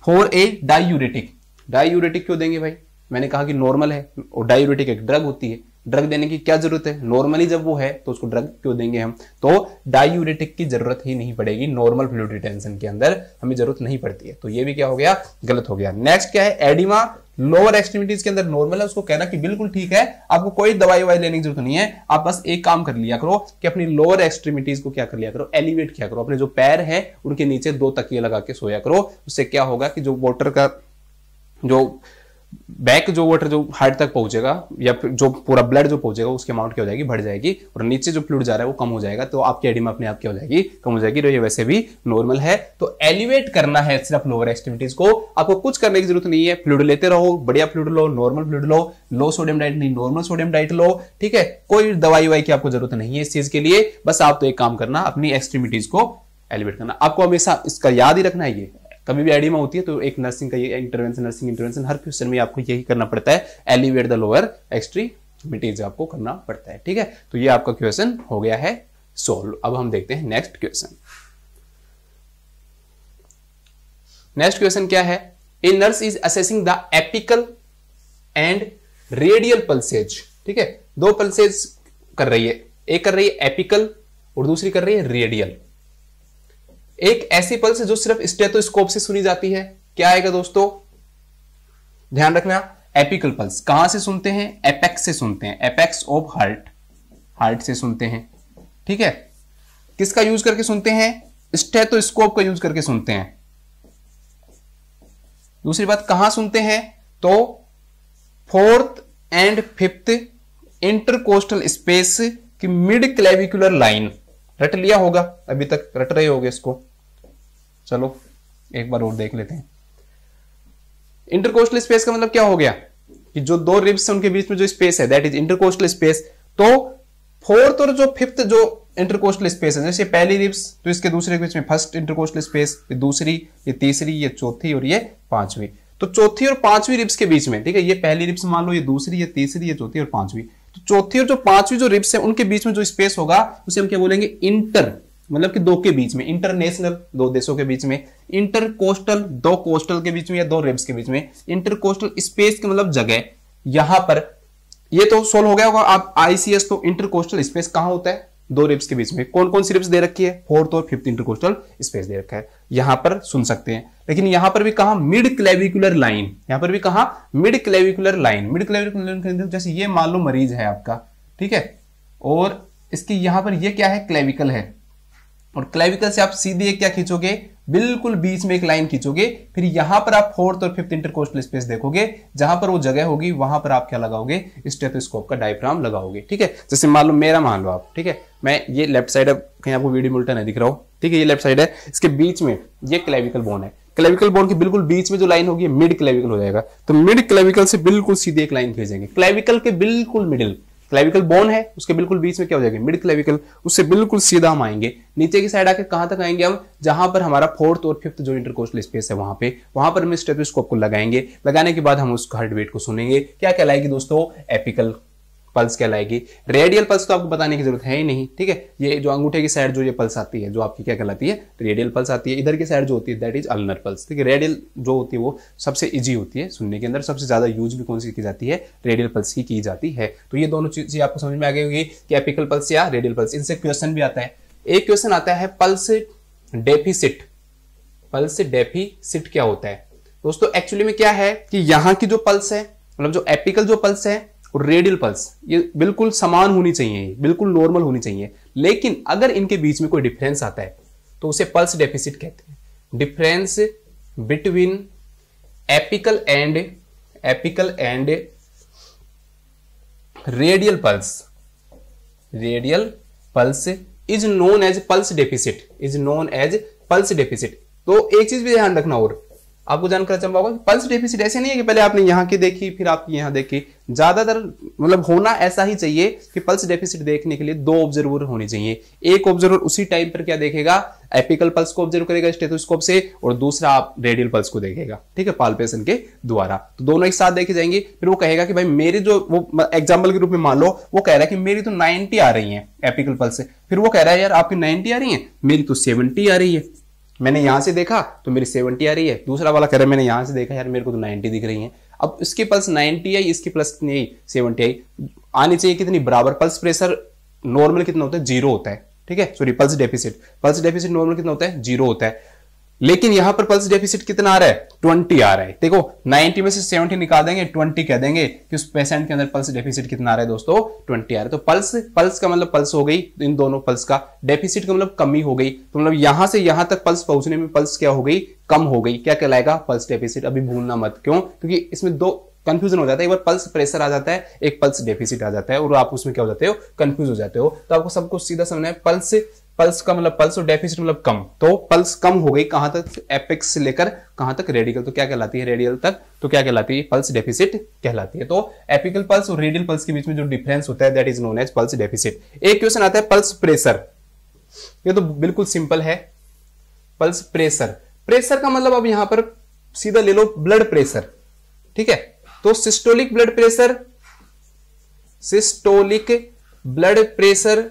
Speaker 1: for a diuretic diuretic क्यों देंगे भाई मैंने कहा कि नॉर्मल है और डायूरेटिक एक ड्रग होती है ड्रग देने की क्या जरूरत है नॉर्मली जब वो है तो उसको ड्रग क्यों देंगे हम तो डायूरेटिक की जरूरत ही नहीं पड़ेगी नॉर्मल फ्लू टेंशन के अंदर हमें जरूरत नहीं पड़ती है तो ये भी क्या हो गया गलत हो गया नेक्स्ट क्या है एडिमा लोअर एक्सट्रीमिटीज के अंदर नॉर्मल है उसको कहना कि बिल्कुल ठीक है आपको कोई दवाई ववाई लेने की जरूरत नहीं है आप बस एक काम कर लिया करो कि अपनी लोअर एक्सट्रीमिटीज को क्या कर लिया करो एलिवेट किया करो अपने जो पैर है उनके नीचे दो तकिए लगा के सोया करो उससे क्या होगा कि जो वोटर का जो बैक जो वाटर जो हार्ट तक पहुंचेगा या फिर जो पूरा ब्लड जो पहुंचेगा उसकी अमाउंट क्या हो जाएगी बढ़ जाएगी और नीचे जो फ्लूड जा रहा है वो कम हो जाएगा तो आपकी एडिमा अपने आप क्या हो जाएगी कम हो जाएगी तो ये वैसे भी नॉर्मल है तो एलिवेट करना है सिर्फ लोअर एक्सट्रीमिटीज को आपको कुछ करने की जरूरत नहीं है फ्लूड लेते रहो बढ़िया फ्लूड लो नॉर्मल फ्लूड लो लो सोडियम डाइट नहीं नॉर्मल सोडियम डाइट लो ठीक है कोई दवाई वाई की आपको जरूरत नहीं है इस चीज के लिए बस आप तो एक काम करना अपनी एक्सट्रीमिटीज को एलिवेट करना आपको हमेशा इसका याद ही रखना है ये कभी भी एडिमा होती है तो एक नर्सिंग का ये इंटरवेंशन नर्सिंग इंटरवेंशन हर क्वेश्चन में आपको यही करना पड़ता है एलिवेट द लोअर एक्सट्रीमिटीज आपको करना पड़ता है ठीक है तो ये आपका क्वेश्चन हो गया है सोल्व अब हम देखते हैं नेक्स्ट क्वेश्चन नेक्स्ट क्वेश्चन क्या है a nurse is assessing the apical and radial pulses ठीक है दो पल्सेज कर रही है एक कर रही है एपिकल और दूसरी कर रही है रेडियल एक ऐसी पल्स जो सिर्फ स्टेटोस्कोप से सुनी जाती है क्या आएगा दोस्तों ध्यान रखना एपिकल पल्स कहां से सुनते हैं एपेक्स से सुनते हैं एपेक्स ऑफ हार्ट हार्ट से सुनते हैं ठीक है किसका यूज करके सुनते हैं स्टेटोस्कोप का यूज करके सुनते हैं दूसरी बात कहां सुनते हैं तो fourth and fifth intercostal space की मिड क्लेविकुलर लाइन रट लिया होगा अभी तक रट रहे होगे इसको चलो एक बार और देख लेते हैं इंटरकोस्टल स्पेस का मतलब क्या हो गया कि जो दो रिब्स उनके बीच में जो स्पेस है दैट इज इंटरकोस्टल स्पेस तो फोर्थ और जो फिफ्थ जो इंटरकोस्टल स्पेस है जैसे पहली रिब्स तो इसके दूसरे के बीच में फर्स्ट इंटरकोस्टल स्पेस ये दूसरी ये तीसरी ये चौथी और ये पांचवी तो चौथी और पांचवी रिब्स के बीच में ठीक है ये पहली रिब्स मान लो ये दूसरी ये तीसरी ये चौथी और पांचवी तो चौथी और जो पांचवी जो रिब्स है उनके बीच में जो स्पेस होगा उसे हम क्या बोलेंगे इंटर मतलब कि दो के बीच में इंटरनेशनल दो देशों के बीच में इंटरकोस्टल दो कोस्टल के बीच में या दो रिब्स के बीच में इंटरकोस्टल स्पेस के मतलब जगह यहां पर ये तो सोल्व हो गया होगा आप आईसीएस तो इंटरकोस्टल स्पेस कहां होता है दो रिब्स के बीच में कौन कौन सी रिब्स दे रखी है फोर्थ और फिफ्थ इंटरकोस्टल स्पेस दे रखा है यहां पर सुन सकते हैं लेकिन यहां पर भी कहा मिड क्लेविकुलर लाइन यहां पर भी कहा mid clavicular line mid clavicular जैसे ये मान लो मरीज है आपका ठीक है और इसकी यहां पर ये क्या है क्लेविकल है और क्लाविकल से आप सीधे क्या खींचोगे बिल्कुल बीच में एक लाइन खींचोगे फिर यहां पर आप फोर्थ और फिफ्थ इंटरकोस्टल स्पेस देखोगे जहां पर वो जगह होगी वहां पर आप क्या लगाओगे स्टेथोस्कोप का डायफ्राम लगाओगे ठीक है जैसे मान लो मेरा मान लो आप ठीक है मैं ये लेफ्ट साइड अब कहीं आपको वीडियो में उल्टा नहीं दिख रहा हो ठीक है ये लेफ्ट साइड है इसके बीच में ये क्लेविकल बोन है क्लेविकल बोन के बिल्कुल बीच में जो लाइन होगी मिड क्लेविकल हो जाएगा तो मिड क्लेविकल से बिल्कुल सीधे एक लाइन खींचेंगे क्लेविकल के बिल्कुल मिडिल क्लेविकल बोन है उसके बिल्कुल बीच में क्या हो जाएगा मिड क्लेविकल उससे बिल्कुल सीधा हम आएंगे नीचे की साइड आके कहां तक आएंगे हम जहां पर हमारा फोर्थ और फिफ्थ जो इंटरकोस्टल स्पेस है वहां पे वहां पर हम स्टेथोस्कोप को लगाएंगे लगाने के बाद हम उस हार्ट बीट को सुनेंगे क्या कहलाएगी दोस्तों एपिकल पल्स कहलाएगी रेडियल पल्स तो आपको बताने की जरूरत है ही नहीं ठीक है ये जो अंगूठे की साइड जो ये पल्स आती है जो आपकी क्या कहलाती है रेडियल पल्स आती है इधर की साइड जो होती है दैट इज अल्नर पल्स ठीक है रेडियल जो होती है वो सबसे ईजी होती है सुनने के अंदर सबसे ज़्यादा यूज भी कौन सी की जाती है रेडियल पल्स की की जाती है तो ये दोनों चीज़ें आपको समझ में आ गई होगी कि एपिकल पल्स या रेडियल पल्स इनसे क्वेश्चन भी आता है एक क्वेश्चन आता है पल्स डेफिसिट पल्स डेफिसिट क्या होता है दोस्तों एक्चुअली में क्या है कि यहां की जो पल्स है मतलब जो एपिकल जो पल्स है और रेडियल पल्स ये बिल्कुल समान होनी चाहिए बिल्कुल नॉर्मल होनी चाहिए लेकिन अगर इनके बीच में कोई डिफरेंस आता है तो उसे पल्स डेफिसिट कहते हैं difference between apical and apical and radial pulse radial pulse is known as pulse deficit is known as pulse deficit तो एक चीज भी ध्यान रखना और आपको जानकर अचंबा होगा पल्स डेफिसिट ऐसे नहीं है कि पहले आपने यहाँ की देखी फिर आप यहाँ देखी ज्यादातर मतलब होना ऐसा ही चाहिए कि पल्स डेफिसिट देखने के लिए दो ऑब्जर्वर होने चाहिए एक ऑब्जर्वर उसी टाइम पर क्या देखेगा एपिकल पल्स को ऑब्जर्व करेगा स्टेथोस्कोप से और दूसरा आप रेडियल पल्स को देखेगा ठीक है पालपेशन के द्वारा तो दोनों एक साथ देखे जाएंगे फिर वो कहेगा कि भाई मेरी जो वो एग्जाम्पल के रूप में मान लो वो कह रहा है कि मेरी तो नाइनटी आ रही है एपिकल पल्स से फिर वो कह रहा है यार आपकी नाइनटी तो आ रही है मेरी तो सेवनटी आ रही है मैंने यहाँ से देखा तो मेरी सेवेंटी आ रही है दूसरा वाला कह रहा है मैंने यहाँ से देखा यार मेरे को तो नाइन्टी दिख रही है अब इसके पल्स नाइन्टी आई इसकी प्लस कितनी आई सेवेंटी आई आनी चाहिए कितनी बराबर पल्स प्रेशर नॉर्मल कितना होता है जीरो होता है ठीक है sorry pulse deficit pulse deficit normal कितना होता है जीरो होता है लेकिन यहां पर पल्स डेफिसिट कितना आ रहा है ट्वेंटी आ रहा है देखो नाइनटी में से सेवेंटी निकाल देंगे ट्वेंटी कह देंगे कि उस पेशेंट के अंदर पल्स डेफिसिट कितना आ रहा है दोस्तों ट्वेंटी आ रहा है तो पल्स पल्स का मतलब पल्स हो गई तो इन दोनों पल्स का डेफिसिट का मतलब कमी हो गई तो मतलब यहां से यहां तक पल्स पहुंचने में पल्स क्या हो गई कम हो गई क्या कहलाएगा पल्स डेफिसिट अभी भूलना मत क्यों क्योंकि इसमें दो कंफ्यूजन हो जाता है एक बार पल्स प्रेशर आ जाता है एक पल्स डेफिसिट आ जाता है और आप उसमें क्या हो जाते हो कंफ्यूज हो जाते हो तो आपको सबको सीधा समझना है पल्स पल्स का मतलब पल्स और डेफिसिट मतलब कम तो पल्स कम हो गई कहां तक एपिक्स से लेकर कहां तक रेडिकल तो क्या कहलाती है रेडियल तक तो क्या कहलाती है पल्स डेफिसिट कहलाती है तो एपिकल पल्स और रेडियल पल्स के बीच में जो डिफरेंस होता है that is known as pulse deficit एक क्वेश्चन आता है पल्स प्रेशर ये तो बिल्कुल सिंपल है पल्स प्रेशर प्रेशर का मतलब अब यहां पर सीधा ले लो ब्लड प्रेशर ठीक है तो systolic blood pressure systolic blood pressure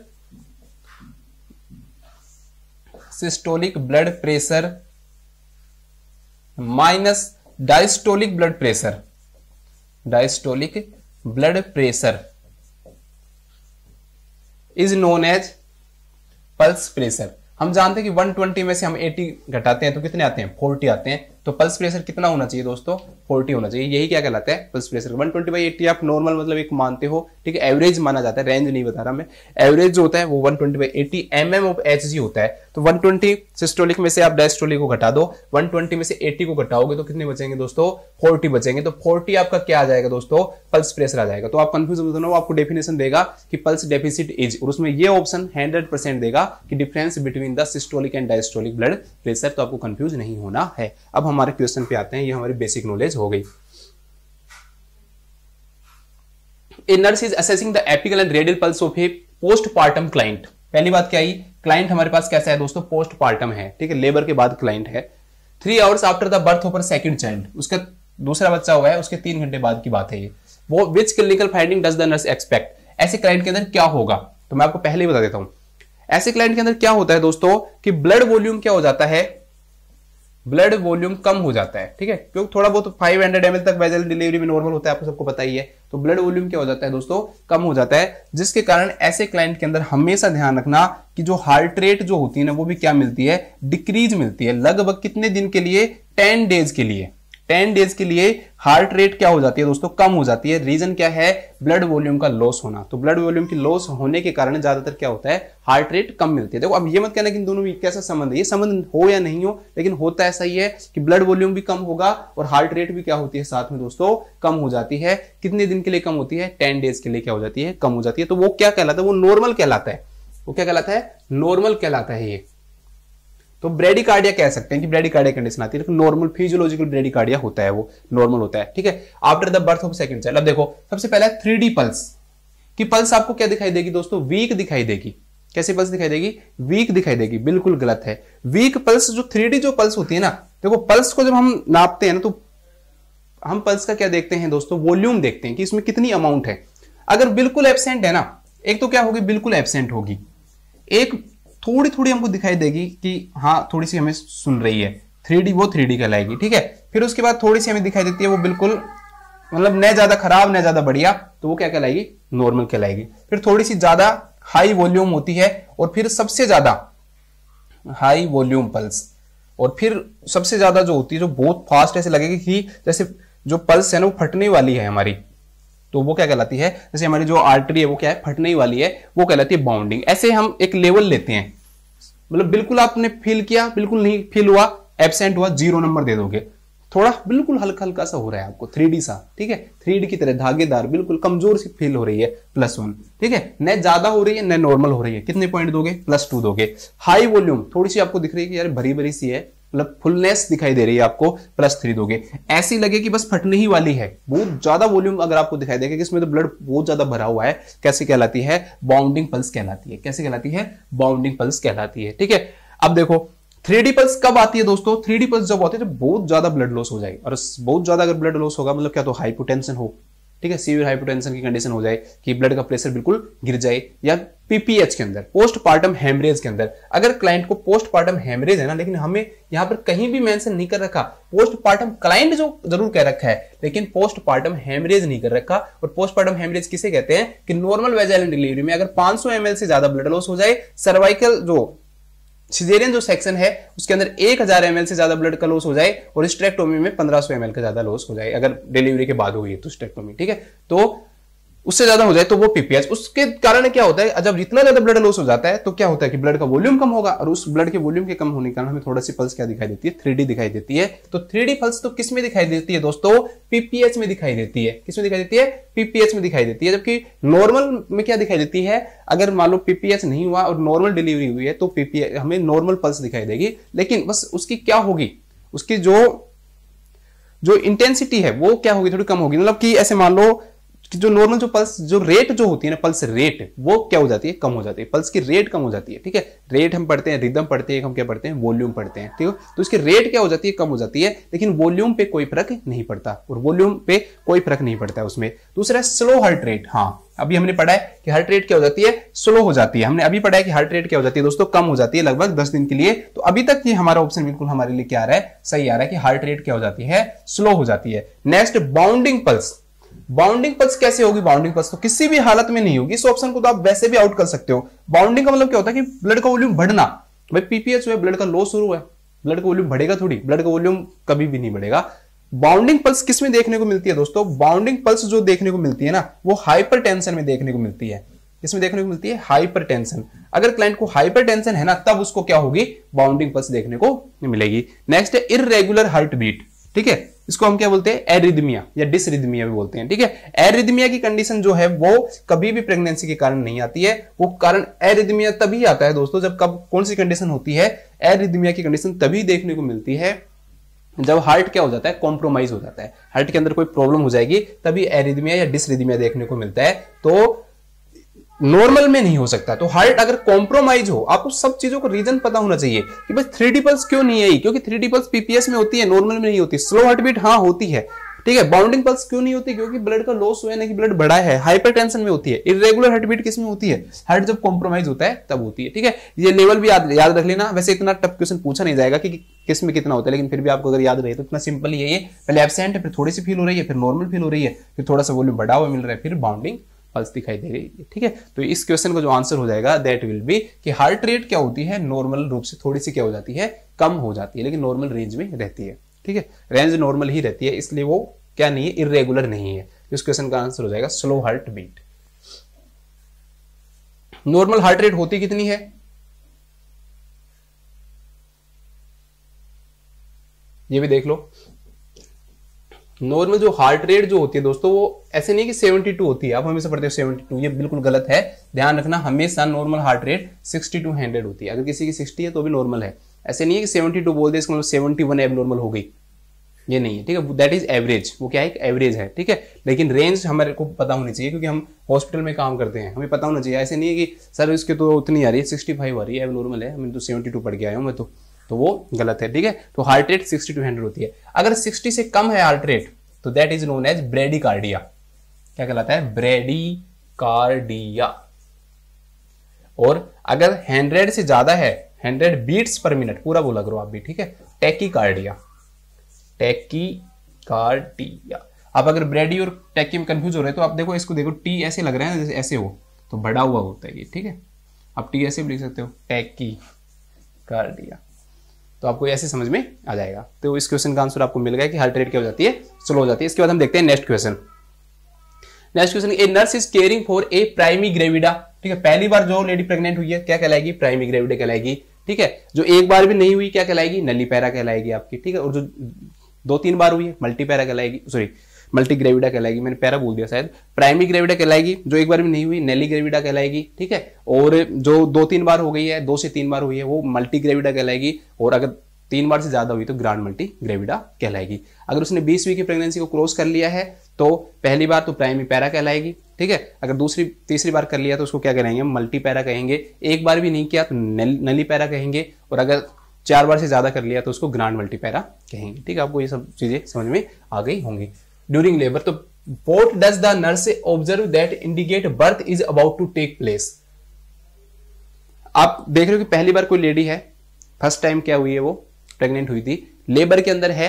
Speaker 1: systolic blood pressure minus diastolic blood pressure diastolic blood pressure is known as pulse pressure हम जानते हैं कि 120 में से हम 80 घटाते हैं तो कितने आते हैं 40 आते हैं तो पल्स प्रेशर कितना होना चाहिए दोस्तों 40 होना चाहिए यही क्या कहलाता है pulse pressure 120 twenty by eighty आप नॉर्मल मतलब एक मानते हो ठीक है एवरेज माना जाता है रेंज नहीं बता रहा मैं एवरेज जो होता है वो 120 twenty by eighty M M of H G होता है तो 120 ट्वेंटी सिस्टोलिक में से आप डायस्टोलिक को घटा दो 120 में से 80 को घटाओगे तो कितने बचेंगे दोस्तों 40 बचेंगे तो 40 आपका क्या आ जाएगा दोस्तों पल्स प्रेशर आ जाएगा तो आप कंफ्यूज मत होना आपको डेफिनेशन देगा कि पल्स डेफिसिट इज और उसमें ये ऑप्शन हंड्रेड परसेंट देगा कि difference between the systolic and diastolic blood pressure तो आपको कंफ्यूज नहीं होना है अब हम हमारे क्वेश्चन पे आते हैं ये हमारी बेसिक नॉलेज हो गई a nurse is assessing the apical and radial pulse of a postpartum client पहली बात क्या आई क्लाइंट हमारे पास कैसा है दोस्तों पोस्ट पार्टम है ठीक है लेबर के बाद क्लाइंट है three hours after the birth of second child उसका दूसरा बच्चा हुआ है उसके तीन घंटे बाद की बात है ये वो which clinical finding does the nurse expect ऐसे क्लाइंट के अंदर क्या होगा तो मैं आपको पहले ही बता देता हूं ऐसे क्लाइंट के अंदर क्या होता है दोस्तों कि ब्लड वॉल्यूम क्या हो जाता है ब्लड वॉल्यूम कम हो जाता है ठीक है क्योंकि थोड़ा बहुत फाइव हंड्रेड एम तक वेजल डिलीवरी में नॉर्मल होता है आपको सबको पता ही है तो ब्लड वॉल्यूम क्या हो जाता है दोस्तों कम हो जाता है जिसके कारण ऐसे क्लाइंट के अंदर हमेशा ध्यान रखना कि जो हार्ट रेट जो होती है ना वो भी क्या मिलती है डिक्रीज मिलती है लगभग कितने दिन के लिए टेन डेज के लिए टेन डेज के लिए हार्ट रेट क्या हो जाती है दोस्तों कम हो जाती है रीजन क्या है ब्लड वॉल्यूम का लॉस होना तो ब्लड वॉल्यूम की लॉस होने के कारण ज्यादातर क्या होता है हार्ट रेट कम मिलती है देखो अब ये मत कहना कि दोनों में कैसा संबंध है ये संबंध हो या नहीं हो लेकिन होता ऐसा ही है कि ब्लड वॉल्यूम भी कम होगा और हार्ट रेट भी क्या होती है साथ में दोस्तों कम हो जाती है कितने दिन के लिए कम होती है टेन डेज के लिए क्या हो जाती है कम हो जाती है तो वो क्या कहलाता है वो नॉर्मल कहलाता है वो क्या कहलाता है नॉर्मल कहलाता है ये तो ब्रेडिकार्डिया कह सकते हैं कि ब्रेडिकार्डिया कंडीशन आती है नॉर्मल फिजियोलॉजिकल ब्रेडिकार्डिया होता है वो नॉर्मल होता है ठीक है after the birth of second child अब देखो सबसे पहले थ्री पल्स की पल्स आपको क्या दिखाई देगी दोस्तों वीक दिखाई देगी कैसी पल्स दिखाई देगी वीक दिखाई देगी बिल्कुल गलत है वीक पल्स जो थ्री जो पल्स होती है ना देखो पल्स को जब हम नापते हैं ना तो हम पल्स का क्या देखते हैं दोस्तों वॉल्यूम देखते हैं कि इसमें कितनी अमाउंट है अगर बिल्कुल एबसेंट है ना एक तो क्या होगी बिल्कुल एबसेंट होगी एक थोड़ी थोड़ी हमको दिखाई देगी कि हाँ थोड़ी सी हमें सुन रही है थ्री वो थ्री कहलाएगी ठीक है फिर उसके बाद थोड़ी सी हमें दिखाई देती है वो बिल्कुल मतलब न ज्यादा खराब न ज्यादा बढ़िया तो वो क्या कहलाएगी नॉर्मल कहलाएगी फिर थोड़ी सी ज्यादा हाई वॉल्यूम होती है और फिर सबसे ज्यादा हाई वॉल्यूम पल्स और फिर सबसे ज्यादा जो होती है जो बहुत फास्ट ऐसे लगेगी कि जैसे जो पल्स है ना वो फटने वाली है हमारी तो वो क्या कहलाती है जैसे हमारी जो आर्टरी है वो क्या है फटने ही वाली है वो कहलाती है बाउंडिंग ऐसे हम एक लेवल लेते हैं मतलब बिल्कुल आपने फील किया बिल्कुल नहीं फील हुआ एबसेंट हुआ जीरो नंबर दे दोगे थोड़ा बिल्कुल हल्का हल्का सा हो रहा है आपको थ्री सा ठीक है थ्री की तरह धागेदार बिल्कुल कमजोर सी फील हो रही है प्लस वन ठीक है न ज्यादा हो रही है न नॉर्मल हो रही है कितने पॉइंट दोगे प्लस टू दोगे हाई वॉल्यूम थोड़ी सी आपको दिख रही है कि यार भरी भरी सी है मतलब फुलनेस दिखाई दे रही है आपको प्लस थ्री दोगे ऐसी लगे कि बस फटने ही वाली है बहुत ज्यादा वॉल्यूम अगर आपको दिखाई देगा कि इसमें तो ब्लड बहुत ज्यादा भरा हुआ है कैसे कहलाती है बाउंडिंग पल्स कहलाती है कैसे कहलाती है बाउंडिंग पल्स कहलाती है ठीक है अब देखो थ्री पल्स कब आती है दोस्तों थ्री पल्स जब आती है तो बहुत ज्यादा ब्लड लॉस हो जाएगी और बहुत ज्यादा अगर ब्लड लॉस होगा मतलब क्या तो हाइपोटेंशन हो ठीक है सीवियर हाइपोटेंशन की कंडीशन हो जाए कि ब्लड का प्रेशर बिल्कुल गिर जाए या पीपीएच के अंदर पोस्टपार्टम हेमरेज के अंदर अगर क्लाइंट को पोस्टपार्टम हेमरेज है ना लेकिन हमें यहां पर कहीं भी मेंशन नहीं कर रखा पोस्टपार्टम क्लाइंट जो जरूर कह रखा है लेकिन पोस्टपार्टम हेमरेज नहीं कर रखा और पोस्टपार्टम हेमरेज किसे कहते हैं कि नॉर्मल वेजाइल डिलीवरी में अगर 500 ml से ज्यादा ब्लड लॉस हो जाए सर्वाइकल जो सिजेरियन जो सेक्शन है उसके अंदर एक हजार एमएल से ज्यादा ब्लड का लॉस हो जाए और स्ट्रेक्टोमी में पंद्रह सौ एमएल का ज्यादा लॉस हो जाए अगर डिलीवरी के बाद हुई तो स्ट्रेक्टोमी ठीक है तो उससे ज्यादा हो जाए तो वो पीपीएच उसके कारण क्या होता है जब जितना ज्यादा ब्लड लॉस हो जाता है तो क्या होता है कि ब्लड का वॉल्यूम कम होगा और उस ब्लड के वॉल्यूम के कम होने के कारण हमें थोड़ा सी पल्स क्या दिखाई देती है थ्री दिखाई देती है तो थ्री पल्स तो किसमें में दिखाई देती है दोस्तों पीपीएच में दिखाई देती है किसमें दिखाई देती है पीपीएच में दिखाई देती है जबकि नॉर्मल में क्या दिखाई देती है अगर मान लो पीपीएच नहीं हुआ और नॉर्मल डिलीवरी हुई है तो पीपीएच हमें नॉर्मल पल्स दिखाई देगी लेकिन बस उसकी क्या होगी उसकी जो जो इंटेंसिटी है वो क्या होगी थोड़ी कम होगी मतलब कि ऐसे मान लो कि जो नॉर्मल जो पल्स जो रेट जो होती है ना पल्स रेट वो क्या हो जाती है कम हो जाती है पल्स की रेट कम हो जाती है ठीक है रेट हम पढ़ते हैं रिदम पढ़ते हैं हम क्या पढ़ते हैं वॉल्यूम पढ़ते हैं ठीक है तो इसकी रेट क्या हो जाती है कम हो जाती है लेकिन वॉल्यूम पे कोई फर्क नहीं पड़ता और वॉल्यूम पे कोई फर्क नहीं पड़ता है उसमें दूसरा स्लो हर्ट रेट हाँ अभी हमने पढ़ा है कि हार्ट रेट क्या हो जाती है स्लो हो जाती है हमने अभी पढ़ा है कि हार्ट रेट क्या हो जाती है दोस्तों कम हो जाती है लगभग दस दिन के लिए तो अभी तक ये हमारा ऑप्शन बिल्कुल हमारे लिए क्या आ रहा है सही आ रहा है कि हार्ट रेट क्या हो जाती है स्लो हो जाती है next bounding pulse bounding pulse कैसे होगी बाउंडिंग पल्स तो किसी भी हालत में नहीं होगी इस ऑप्शन को तो आप वैसे भी आउट कर सकते हो बाउंडिंग का मतलब क्या होता है कि ब्लड का वॉल्यूम बढ़ना भाई पीपीएच हुआ ब्लड का लॉस शुरू है ब्लड का वॉल्यूम बढ़ेगा थोड़ी ब्लड का वॉल्यूम कभी भी नहीं बढ़ेगा बाउंडिंग पल्स किस में देखने को मिलती है दोस्तों बाउंडिंग पल्स जो देखने को मिलती है ना वो हाइपर टेंशन में देखने को मिलती है इसमें देखने को मिलती है हाइपर टेंशन अगर क्लाइंट को हाइपर टेंशन है ना तब उसको क्या होगी बाउंडिंग पल्स देखने को मिलेगी नेक्स्ट है इरेगुलर हार्ट बीट ठीक है इसको हम क्या बोलते हैं एरिदमिया या डिसरिदमिया भी बोलते हैं ठीक है एरिदमिया की कंडीशन जो है वो कभी भी प्रेगनेंसी के कारण नहीं आती है वो कारण एरिदमिया तभी आता है दोस्तों जब कब कौन सी कंडीशन होती है एरिदमिया की कंडीशन तभी देखने को मिलती है जब हार्ट क्या हो जाता है कॉम्प्रोमाइज हो जाता है हार्ट के अंदर कोई प्रॉब्लम हो जाएगी तभी एरिदमिया या डिसरिदमिया देखने को मिलता है तो नॉर्मल में नहीं हो सकता तो हार्ट अगर कॉम्प्रोमाइज हो आपको सब चीजों को रीजन पता होना चाहिए कि भाई थ्री डी पल्स क्यों नहीं आई क्योंकि थ्री डी पल्स पीपीएस में होती है नॉर्मल में नहीं होती स्लो हार्टबीट हाँ होती है ठीक है बाउंडिंग पल्स क्यों नहीं होती क्योंकि ब्लड का लॉस हुआ है कि ब्लड बड़ा है हाइपरटेंशन में होती है इरेगुलर हार्टबीट किस में होती है हार्ट जब कॉम्प्रोमाइज होता है तब होती है ठीक है ये लेवल भी याद याद रख लेना वैसे इतना टफ क्वेश्चन पूछा नहीं जाएगा कि किस में कितना होता है लेकिन फिर भी आपको अगर याद रहे तो इतना सिंपल ही है ये पहले एबसेंट है फिर थोड़ी सी फील हो रही है फिर नॉर्मल फील हो रही है फिर थोड़ा सा वॉल्यूम बढ़ा हुआ मिल रहा है फिर बाउंडिंग पल्स दिखाई दे रही है ठीक है तो इस क्वेश्चन का जो आंसर हो जाएगा दैट विल बी कि हार्ट रेट क्या होती है नॉर्मल रूप से थोड़ी सी क्या हो जाती है कम हो जाती है लेकिन नॉर्मल रेंज में रहती है ठीक है रेंज नॉर्मल ही रहती है इसलिए वो क्या नहीं है इरेगुलर नहीं है तो इस क्वेश्चन का आंसर हो जाएगा slow heartbeat normal heart rate होती कितनी है ये भी देख लो नॉर्मल जो हार्ट रेट जो होती है दोस्तों वो ऐसे नहीं कि 72 होती है आप हमेशा पढ़ते हो 72 ये बिल्कुल गलत है ध्यान रखना हमेशा normal heart rate sixty to 100 होती है अगर किसी की 60 है तो भी नॉर्मल है ऐसे नहीं है कि 72 बोल दे इसका मतलब 71 एबनॉर्मल हो गई ये नहीं है ठीक है दैट इज एवरेज वो क्या है एवरेज है ठीक है लेकिन रेंज हमारे को पता होनी चाहिए क्योंकि हम हॉस्पिटल में काम करते हैं हमें पता होना चाहिए ऐसे नहीं है कि सर इसके तो उतनी आ रही है सिक्सटी फाइव आ रही है नॉर्मल है हमें तो सेवेंटी टू के आया हूँ मैं तो तो वो गलत है ठीक है तो heart rate sixty to hundred होती है अगर सिक्सटी से कम है हार्ट रेट तो that is known as bradycardia क्या कहलाता है ब्रेडी कार्डिया और अगर हंड्रेड से ज्यादा है हंड्रेड बीट्स पर मिनट पूरा बोला करो आप भी ठीक है कार्डिया टेकिकार्डिया कार्डिया आप अगर ब्रेडी और टेकी में कंफ्यूज हो रहे हैं तो आप देखो इसको देखो टी ऐसे लग रहा है जैसे ऐसे हो तो बड़ा हुआ होता है ये ठीक है आप टी ऐसे भी लिख सकते हो टेकी कार्डिया तो आपको ऐसे समझ में आ जाएगा तो इस क्वेश्चन का आंसर आपको मिल गया कि हार्ट रेट क्या हो जाती है स्लो हो जाती है इसके बाद हम देखते हैं next question next question a nurse is caring for a primigravida ठीक है पहली बार जो लेडी प्रेग्नेंट हुई है क्या कहलाएगी प्राइमी ग्रेविडा कहलाएगी ठीक है जो एक बार भी नहीं हुई क्या कहलाएगी नली पैरा कहलाएगी आपकी ठीक है और जो दो तीन बार हुई है मल्टी पैरा कहलाएगी सॉरी मल्टी ग्रेविडा कहलाएगी मैंने पैरा बोल दिया शायद प्राइमरी ग्रेविडा कहलाएगी जो एक बार भी नहीं हुई नेली ग्रेविडा कहलाएगी ठीक है और जो दो तीन बार हो गई है दो से तीन बार हुई है वो मल्टी ग्रेविडा कहलाएगी और अगर तीन बार से ज्यादा हुई तो ग्रांड मल्टी ग्रेविडा कहलाएगी अगर उसने बीस वीक की प्रेगनेंसी को क्रॉस कर लिया है तो पहली बार तो प्राइमरी पैरा कहलाएगी ठीक है अगर दूसरी तीसरी बार कर लिया तो उसको क्या कहेंगे मल्टी पैरा कहेंगे एक बार भी नहीं किया तो नली पैरा कहेंगे और अगर चार बार से ज्यादा कर लिया तो उसको ग्रांड मल्टी पैरा कहेंगे ठीक है आपको ये सब चीजें समझ में आ गई होंगी during labor तो what does the nurse observe that indicate birth is about to take place आप देख रहे हो कि पहली बार कोई लेडी है फर्स्ट टाइम क्या हुई है वो प्रेग्नेंट हुई थी लेबर के अंदर है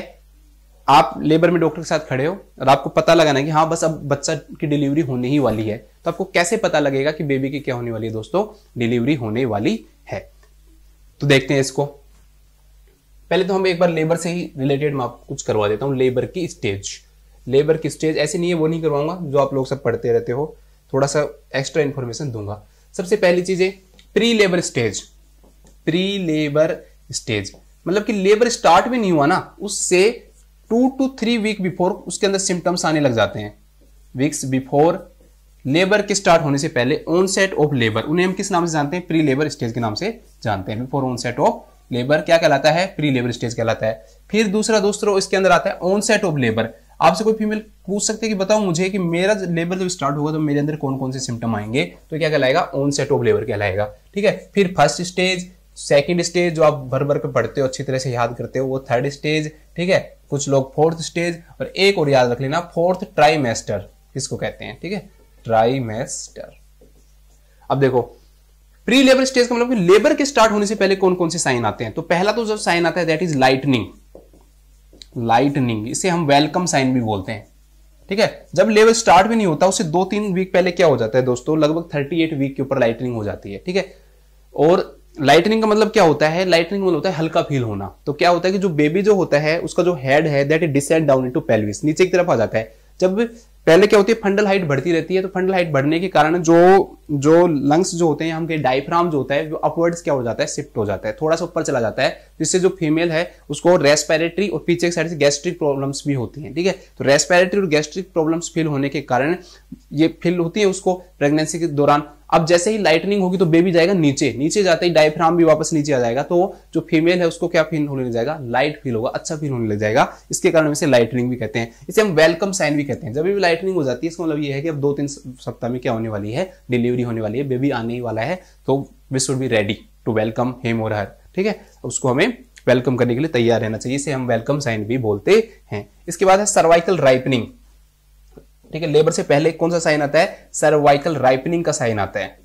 Speaker 1: आप लेबर में डॉक्टर के साथ खड़े हो और आपको पता लगाना है कि हाँ बस अब बच्चा की डिलीवरी होने ही वाली है तो आपको कैसे पता लगेगा कि बेबी की क्या होने वाली है दोस्तों डिलीवरी होने वाली है तो देखते हैं इसको पहले तो हम एक बार लेबर से ही रिलेटेड मैं आपको कुछ करवा देता हूं लेबर की स्टेज लेबर की स्टेज ऐसे नहीं है वो नहीं करवाऊंगा जो आप लोग सब पढ़ते रहते हो थोड़ा सा एक्स्ट्रा इन्फॉर्मेशन दूंगा सबसे पहली चीज़ है pre labour stage pre labour stage मतलब कि लेबर स्टार्ट भी नहीं हुआ ना उससे two to three week before उसके अंदर सिम्टम्स आने लग जाते हैं वीक्स बिफोर लेबर के स्टार्ट होने से पहले ऑनसेट ऑफ लेबर उन्हें हम किस नाम से जानते हैं प्री लेबर स्टेज के नाम से जानते हैं बिफोर ऑनसेट ऑफ लेबर क्या कहलाता है प्री लेबर स्टेज कहलाता है फिर दूसरा दोस्तों इसके अंदर आता है ऑनसेट ऑफ लेबर आपसे कोई फीमेल पूछ सकते हैं कि बताओ मुझे कि मेरा लेबर जब स्टार्ट होगा तो मेरे अंदर कौन कौन से सिम्टम आएंगे तो क्या कहलाएगा ऑन सेट ऑफ लेबर कहलाएगा ठीक है फिर फर्स्ट स्टेज सेकेंड स्टेज जो आप भर भर के पढ़ते हो अच्छी तरह से याद करते हो वो थर्ड स्टेज ठीक है कुछ लोग फोर्थ स्टेज और एक और याद रख लेना फोर्थ ट्राइमेस्टर किसको कहते हैं ठीक है ट्राइमेस्टर अब देखो प्री लेबर स्टेज का मतलब लेबर के स्टार्ट होने से पहले कौन कौन से साइन आते हैं तो पहला तो जब साइन आता है दैट इज लाइटनिंग लाइटनिंग इसे हम वेलकम साइन भी बोलते हैं ठीक है जब लेवल स्टार्ट भी नहीं होता उसे दो तीन वीक पहले क्या हो जाता है दोस्तों लगभग थर्टी एट वीक के ऊपर लाइटनिंग हो जाती है ठीक है और लाइटनिंग का मतलब क्या होता है लाइटनिंग मतलब होता है हल्का फील होना तो क्या होता है कि जो बेबी जो होता है उसका जो हेड है that is descend down into pelvis नीचे की तरफ आ जाता है जब पहले क्या होती है फंडल हाइट बढ़ती रहती है तो फंडल हाइट बढ़ने के कारण जो जो लंग्स जो होते हैं हम के डायफ्राम जो होता है वो अपवर्ड्स क्या हो जाता है शिफ्ट हो जाता है थोड़ा सा ऊपर चला जाता है जिससे जो फीमेल है उसको रेस्पिरेटरी और पीछे साइड से गैस्ट्रिक प्रॉब्लम्स भी होती हैं ठीक है तो रेस्पिरेटरी और गैस्ट्रिक प्रॉब्लम्स फील होने के कारण ये फील होती है उसको प्रेगनेंसी के दौरान अब जैसे ही लाइटनिंग होगी तो बेबी जाएगा नीचे नीचे जाते ही डायफ्राम भी वापस नीचे आ जाएगा तो जो फीमेल है उसको क्या फील होने लग जाएगा लाइट फील होगा अच्छा फील होने लग जाएगा इसके कारण इसे लाइटनिंग भी कहते हैं इसे हम वेलकम साइन भी कहते हैं जब भी लाइटनिंग हो जाती है इसका मतलब यह है कि अब दो तीन सप्ताह में क्या होने वाली है डिलीवरी होने वाली है बेबी आने ही वाला है तो we should be ready to welcome them और हर ठीक है उसको हमें वेलकम करने के लिए तैयार रहना चाहिए इसे हम वेलकम साइन भी बोलते हैं इसके बाद है सर्वाइकल राइपनिंग ठीक है लेबर से पहले कौन सा साइन आता है सर्वाइकल राइपनिंग का साइन आता है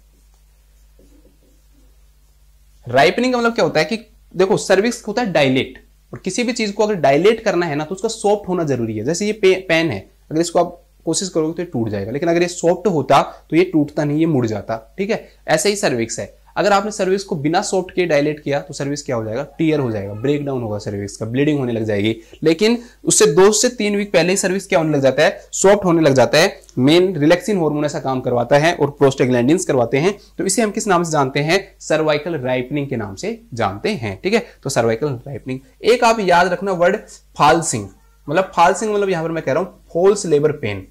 Speaker 1: राइपनिंग का मतलब क्या होता है कि देखो सर्विक्स होता है डायलेट और किसी भी चीज को अगर डायलेट करना है ना तो उसका सॉफ्ट होना जरूरी है जैसे ये पेन है अगर इसको आप कोशिश करोगे तो टूट जाएगा लेकिन अगर ये सॉफ्ट होता तो ये टूटता नहीं ये मुड़ जाता ठीक है ऐसे ही सर्विक्स है अगर आपने सर्विस को बिना सॉफ्ट के डायलेट किया तो सर्विस क्या हो जाएगा टीयर हो जाएगा ब्रेक डाउन होगा सर्विस का ब्लीडिंग होने लग जाएगी लेकिन उससे दो से तीन वीक पहले ही सर्विस क्या होने लग जाता है सॉफ्ट होने लग जाता है मेन रिलैक्सिंग हार्मोन ऐसा काम करवाता है और प्रोस्टेग्लैंडिन करवाते हैं तो इसे हम किस नाम से जानते हैं सर्वाइकल राइपनिंग के नाम से जानते हैं ठीक है तो सर्वाइकल राइपनिंग एक आप याद रखना वर्ड फालसिंग मतलब फालसिंग मतलब यहां पर मैं कह रहा हूं false labour pain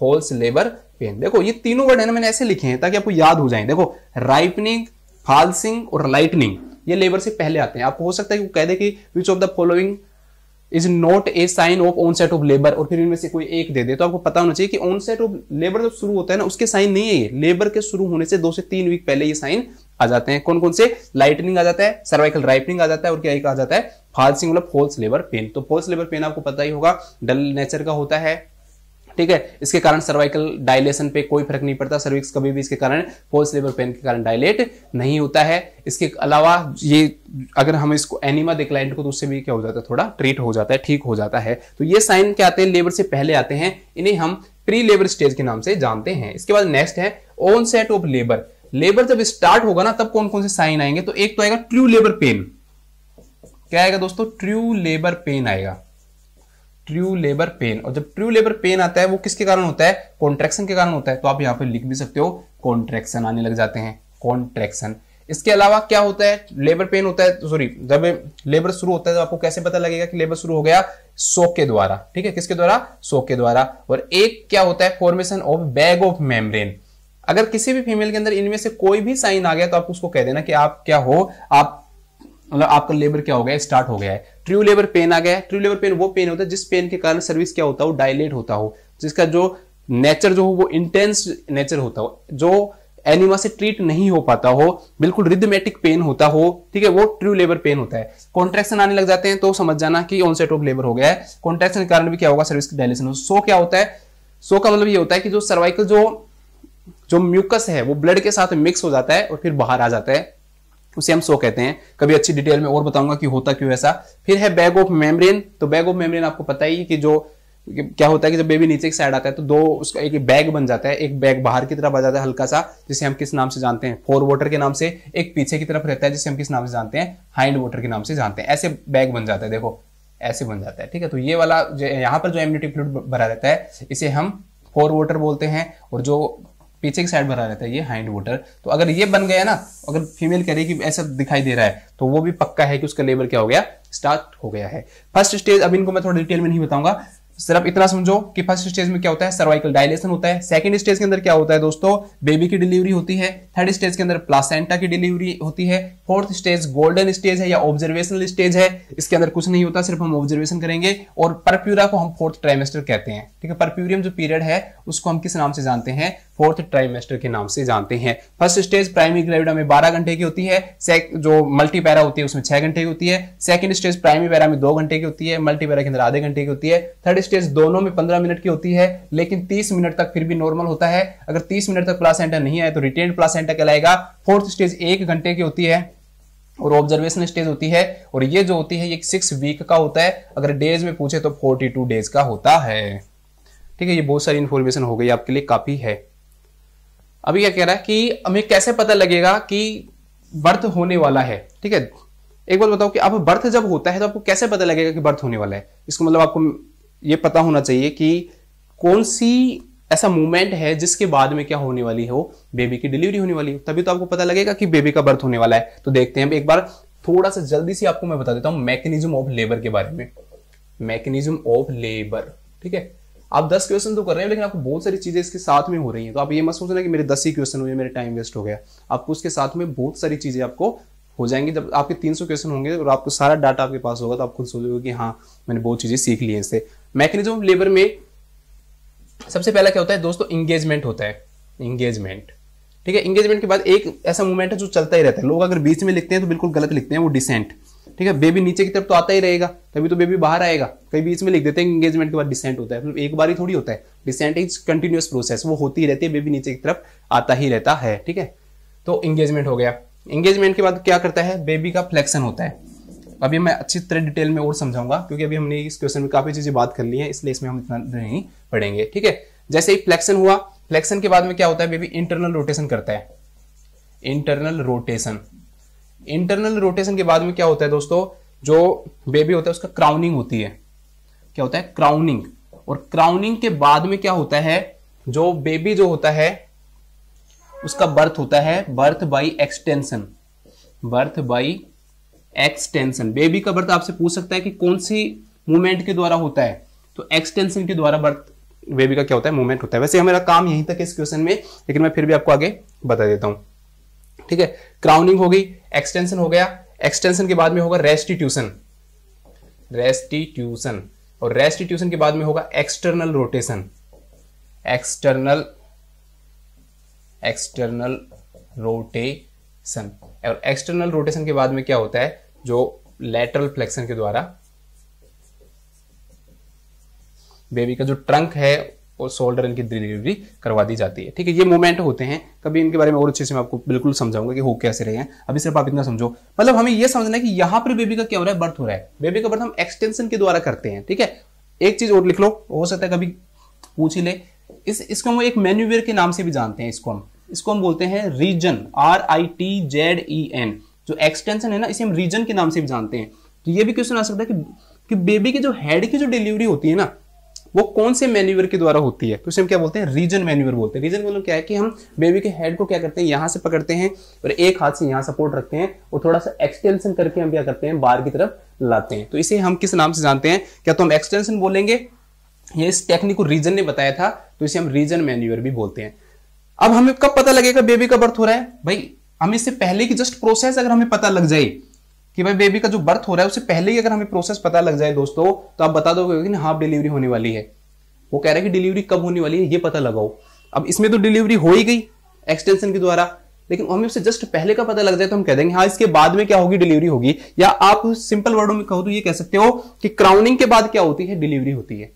Speaker 1: false labour pain देखो ये तीनों वर्ड है ना मैंने ऐसे लिखे हैं ताकि आपको याद हो जाए देखो राइपनिंग फालसिंग और लाइटनिंग ये लेबर से पहले आते हैं आपको हो सकता है कि वो कह दे कि which of the following is not a sign of onset of labour और फिर इनमें से कोई एक दे दे तो आपको पता होना चाहिए कि ऑन सेट ऑफ लेबर जब शुरू होता है ना उसके साइन नहीं है ये लेबर के शुरू होने से दो से तीन वीक पहले ये साइन आ जाते हैं कौन कौन से लाइटनिंग आ जाता है सर्वाइकल राइपनिंग आ जाता है और क्या एक आ जाता है फॉल्सिंग मतलब फॉल्स लेबर पेन तो फॉल्स लेबर पेन आपको पता ही होगा डल नेचर का होता है ठीक है इसके कारण सर्वाइकल डायलेशन पे कोई फर्क नहीं पड़ता सर्विक्स कभी भी इसके कारण फोल्स लेबर पेन के कारण डायलेट नहीं होता है इसके अलावा ये अगर हम इसको एनिमा दे क्लाइंट को तो उससे भी क्या हो जाता है थोड़ा ट्रीट हो जाता है ठीक हो जाता है तो ये साइन क्या आते हैं लेबर से पहले आते हैं इन्हें हम प्री लेबर स्टेज के नाम से जानते हैं इसके बाद नेक्स्ट है onset of labour labour जब स्टार्ट होगा ना तब कौन कौन से साइन आएंगे तो एक तो आएगा ट्रू लेबर पेन क्या आएगा दोस्तों ट्रू लेबर पेन आएगा ट्रू लेबर पेन और जब ट्रू लेबर पेन आता है वो किसके कारण होता है कॉन्ट्रेक्शन के कारण होता है तो आप यहाँ पर लिख भी सकते हो कॉन्ट्रेक्शन आने लग जाते हैं कॉन्ट्रेक्शन इसके अलावा क्या होता है लेबर पेन होता है सॉरी जब लेबर शुरू होता है तो आपको कैसे पता लगेगा कि लेबर शुरू हो गया सो के द्वारा ठीक है किसके द्वारा सो के द्वारा और एक क्या होता है formation of bag of membrane अगर किसी भी फीमेल के अंदर इनमें से कोई भी साइन आ गया तो आप उसको कह देना कि आप क्या हो आप मतलब आपका लेबर क्या हो गया स्टार्ट हो गया है ट्रू लेबर पेन आ गया है ट्रू लेबर पेन वो पेन होता है जिस पेन के कारण सर्विस क्या होता हो डायलेट होता हो जिसका जो नेचर जो हो वो इंटेंस नेचर होता हो जो एनिमा से ट्रीट नहीं हो पाता हो बिल्कुल रिदमेटिक पेन होता हो ठीक है वो ट्रू लेबर पेन होता है कॉन्ट्रेक्शन आने लग जाते हैं तो समझ जाना कि ऑनसेट ऑफ लेबर हो गया है कॉन्ट्रेक्शन के कारण भी क्या होगा सर्विस की डायलेशन हो सो क्या होता है सो का मतलब ये होता है कि जो सर्वाइकल जो जो म्यूकस है वो ब्लड के साथ मिक्स हो जाता है और फिर बाहर आ जाता है उसे हम सो कहते हैं कभी अच्छी डिटेल में और बताऊंगा कि होता क्यों ऐसा फिर है बैग ऑफ मेम्ब्रेन तो बैग ऑफ मेम्ब्रेन आपको पता ही कि जो क्या होता है कि जब बेबी नीचे की साइड आता है तो दो उसका एक बैग बन जाता है एक बैग बाहर की तरफ आ जाता है हल्का सा जिसे हम किस नाम से जानते हैं फोर वोटर के नाम से एक पीछे की तरफ रहता है जिसे हम किस नाम से जानते हैं हाइंड वोटर के नाम से जानते हैं ऐसे बैग बन जाता है देखो ऐसे बन जाता है ठीक है तो ये वाला यहाँ पर जो एम्यूनिटी फ्लूड भरा रहता है इसे हम फोर वोटर बोलते हैं और जो पीछे की साइड भरा रहता है ये हाइंड वोटर तो अगर ये बन गया ना अगर फीमेल कह रही कि ऐसा दिखाई दे रहा है तो वो भी पक्का है कि उसका लेबर क्या हो गया स्टार्ट हो गया है फर्स्ट स्टेज अब इनको मैं थोड़ा डिटेल में नहीं बताऊंगा सिर्फ इतना समझो कि फर्स्ट स्टेज में क्या होता है सर्वाइकल डायलेशन होता है सेकंड स्टेज के अंदर क्या होता है दोस्तों बेबी की डिलीवरी होती है थर्ड स्टेज के अंदर प्लासेंटा की डिलीवरी होती है फोर्थ स्टेज गोल्डन स्टेज है या ऑब्जर्वेशनल स्टेज है इसके अंदर कुछ नहीं होता सिर्फ हम ऑब्जर्वेशन करेंगे और परप्यूरा को हम फोर्थ ट्राइमेस्टर कहते हैं ठीक है परप्यूरियम जो पीरियड है उसको हम किस नाम से जानते हैं फोर्थ ट्राइमेस्टर के नाम से जानते हैं फर्स्ट स्टेज प्राइमरी ग्रेविडा में बारह घंटे की होती है जो मल्टीपैरा होती है उसमें छह घंटे की होती है सेकंड स्टेज प्राइमरी पैरा में दो घंटे की होती है मल्टीपैरा के अंदर आधे घंटे की होती है थर्ड स्टेज दोनों में पंद्रह मिनट की होती है लेकिन तीस मिनट तक फिर भी नॉर्मल होता है अगर तीस मिनट तक प्लासेंटा नहीं आए तो रिटेन प्लासेंटा कहलाएगा फोर्थ स्टेज एक घंटे की होती है और ऑब्जर्वेशन स्टेज होती है और ये जो होती है ये सिक्स वीक का होता है अगर डेज में पूछे तो फोर्टी टू डेज का होता है ठीक है ये बहुत सारी इंफॉर्मेशन हो गई आपके लिए काफी है अभी क्या कह रहा है कि हमें कैसे पता लगेगा कि बर्थ होने वाला है ठीक है एक बार बताओ कि आप बर्थ जब होता है तो आपको कैसे पता लगेगा कि बर्थ होने वाला है इसको मतलब आपको ये पता होना चाहिए कि कौन सी ऐसा मूवमेंट है जिसके बाद में क्या होने वाली हो बेबी की डिलीवरी होने वाली हो तभी तो आपको पता लगेगा कि बेबी का बर्थ होने वाला है तो देखते हैं एक बार थोड़ा सा जल्दी से आपको मैं बता देता हूं मैकेनिज्म ऑफ लेबर के बारे में मैकेनिज्म ऑफ लेबर ठीक है आप दस क्वेश्चन तो कर रहे हैं लेकिन आपको बहुत सारी चीजें इसके साथ में हो रही हैं तो आप ये मत सोचना कि मेरे दस ही क्वेश्चन हुए मेरे टाइम वेस्ट हो गया आपको उसके साथ में बहुत सारी चीजें आपको हो जाएंगी जब आपके 300 क्वेश्चन होंगे और आपको सारा डाटा आपके पास होगा तो आप खुद सोचोगे कि हाँ मैंने बहुत चीज़ें सीख ली हैं इससे मैकेनिज्म ऑफ लेबर में सबसे पहला क्या होता है दोस्तों इंगेजमेंट होता है इंगेजमेंट ठीक है इंगेजमेंट के बाद एक ऐसा मूवमेंट है जो चलता ही रहता है लोग अगर बीच में लिखते हैं तो बिल्कुल गलत लिखते हैं वो डिसेंट ठीक है बेबी नीचे की तरफ तो आता ही रहेगा तभी तो बेबी बाहर आएगा कभी बीच में लिख देते हैं इंगेजमेंट के बाद डिसेंट होता है मतलब एक बार ही थोड़ी होता है डिसेंट इज कंटिन्यूस प्रोसेस वो होती ही रहती है बेबी नीचे की तरफ आता ही रहता है ठीक है तो इंगेजमेंट हो गया इंगेजमेंट के बाद क्या करता है बेबी का फ्लेक्शन होता है अभी मैं अच्छी तरह डिटेल में और समझाऊंगा क्योंकि अभी हमने इस क्वेश्चन में काफी चीजें बात कर ली है इसलिए इसमें हम इतना नहीं पढ़ेंगे ठीक है जैसे ही फ्लेक्शन हुआ फ्लेक्शन के बाद में क्या होता है बेबी इंटरनल रोटेशन करता है इंटरनल रोटेशन इंटरनल रोटेशन के बाद में क्या होता है दोस्तों जो बेबी होता है उसका क्राउनिंग होती है क्या होता है क्राउनिंग और क्राउनिंग के बाद में क्या होता है जो बेबी जो होता है उसका बर्थ होता है birth by extension birth by extension baby का बर्थ आपसे पूछ सकता है कि कौन सी मूवमेंट के द्वारा होता है तो एक्सटेंशन के द्वारा बर्थ बेबी का क्या होता है मूवमेंट होता है वैसे हमारा काम यहीं तक है इस क्वेश्चन में लेकिन मैं फिर भी आपको आगे बता देता हूं ठीक है क्राउनिंग हो गई एक्सटेंशन हो गया एक्सटेंशन के बाद में होगा रेस्टिट्यूशन रेस्टिट्यूशन और रेस्टिट्यूशन के बाद में होगा external rotation external external rotation और एक्सटर्नल रोटेशन के बाद में क्या होता है जो लेटरल फ्लेक्शन के द्वारा बेबी का जो ट्रंक है और शोल्डर इनकी डिलीवरी करवा दी जाती है ठीक है ये मूवमेंट होते हैं कभी इनके बारे में और अच्छे से मैं आपको बिल्कुल समझाऊंगा कि हो कैसे रहे हैं अभी सिर्फ आप इतना समझो मतलब हमें ये समझना है कि यहां पर बेबी का क्या हो रहा है बर्थ हो रहा है बेबी का बर्थ हम एक्सटेंशन के द्वारा करते हैं ठीक है एक चीज और लिख लो हो सकता है कभी पूछ ही ले इस इसको हम एक मेन्यूवेयर के नाम से भी जानते हैं इसको हम इसको हम बोलते हैं Ritgen R I T Z E N जो तो एक्सटेंशन है ना इसे हम रीजन के नाम से भी जानते हैं तो ये भी क्वेश्चन आ सकता है कि, कि बेबी की जो हेड की जो डिलीवरी होती है ना वो कौन से मैन्यूवर के द्वारा होती है तो उसे हम क्या बोलते हैं रीजन मैन्यूवर बोलते हैं रीजन मतलब क्या है कि हम बेबी के हेड को क्या करते हैं यहाँ से पकड़ते हैं और एक हाथ से यहाँ सपोर्ट रखते हैं और थोड़ा सा एक्सटेंशन करके हम क्या करते हैं बाहर की तरफ लाते हैं तो इसे हम किस नाम से जानते हैं क्या तो हम एक्सटेंशन बोलेंगे ये इस टेक्निक को रीजन ने बताया था तो इसे हम रीजन मैन्यूअर भी बोलते हैं अब हमें कब पता लगेगा बेबी का बर्थ हो रहा है भाई हमें इससे पहले की जस्ट प्रोसेस अगर हमें पता लग जाए कि भाई बेबी का जो बर्थ हो रहा है उससे पहले ही अगर हमें प्रोसेस पता लग जाए दोस्तों तो आप बता दोगे कि हाफ डिलीवरी होने वाली है वो कह रहा है कि डिलीवरी कब होने वाली है ये पता लगाओ अब इसमें तो डिलीवरी हो ही गई एक्सटेंशन के द्वारा लेकिन हमें उससे जस्ट पहले का पता लग जाए तो हम कह देंगे हाँ इसके बाद में क्या होगी डिलीवरी होगी या आप सिंपल वर्डों में कहो तो ये कह सकते हो कि क्राउनिंग के बाद क्या होती है डिलीवरी होती है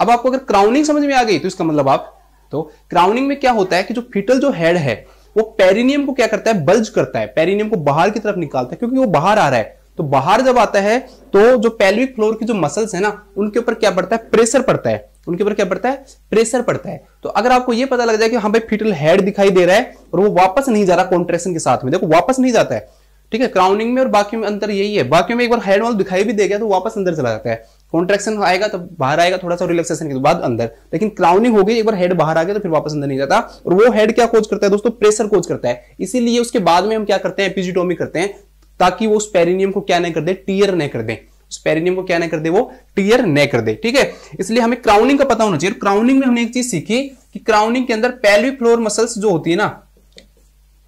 Speaker 1: अब आपको अगर क्राउनिंग समझ में आ गई तो इसका मतलब आप तो क्राउनिंग में क्या होता है कि जो फिटल जो हेड है वो पेरिनियम को क्या करता है बल्ज करता है पेरिनियम को बाहर की तरफ निकालता है क्योंकि वो बाहर आ रहा है तो बाहर जब आता है तो जो पेल्विक फ्लोर की जो मसल्स है ना उनके ऊपर क्या पड़ता है प्रेशर पड़ता है उनके ऊपर क्या पड़ता है प्रेशर पड़ता है तो अगर आपको यह पता लग जाए कि हाँ भाई फिटल हेड दिखाई दे रहा है और वो वापस नहीं जा रहा कॉन्ट्रेक्शन के साथ में देखो वापस नहीं जाता है ठीक है क्राउनिंग में और बाकी में अंतर यही है बाकी में एक बार हेड वाल दिखाई भी दे गया तो वापस अंदर चला जाता है कॉन्ट्रेक्शन आएगा तो बाहर आएगा थोड़ा सा रिलैक्सेशन के बाद अंदर लेकिन क्राउनिंग होगी एक बार हेड बाहर आ गया तो फिर वापस अंदर नहीं जाता और वो हेड क्या कोच करता है दोस्तों प्रेशर कोच करता है इसीलिए उसके बाद में हम क्या करते हैं एपिजिटोमी करते हैं ताकि वो स्पेरिनियम को क्या नहीं कर दे टीयर नहीं कर दे स्पेरिनियम को क्या नहीं कर दे वो टीयर नहीं कर दे ठीक है इसलिए हमें क्राउनिंग का पता होना चाहिए क्राउनिंग में हमने एक चीज सीखी कि क्राउनिंग के अंदर पेल्विक फ्लोर मसल्स जो होती है ना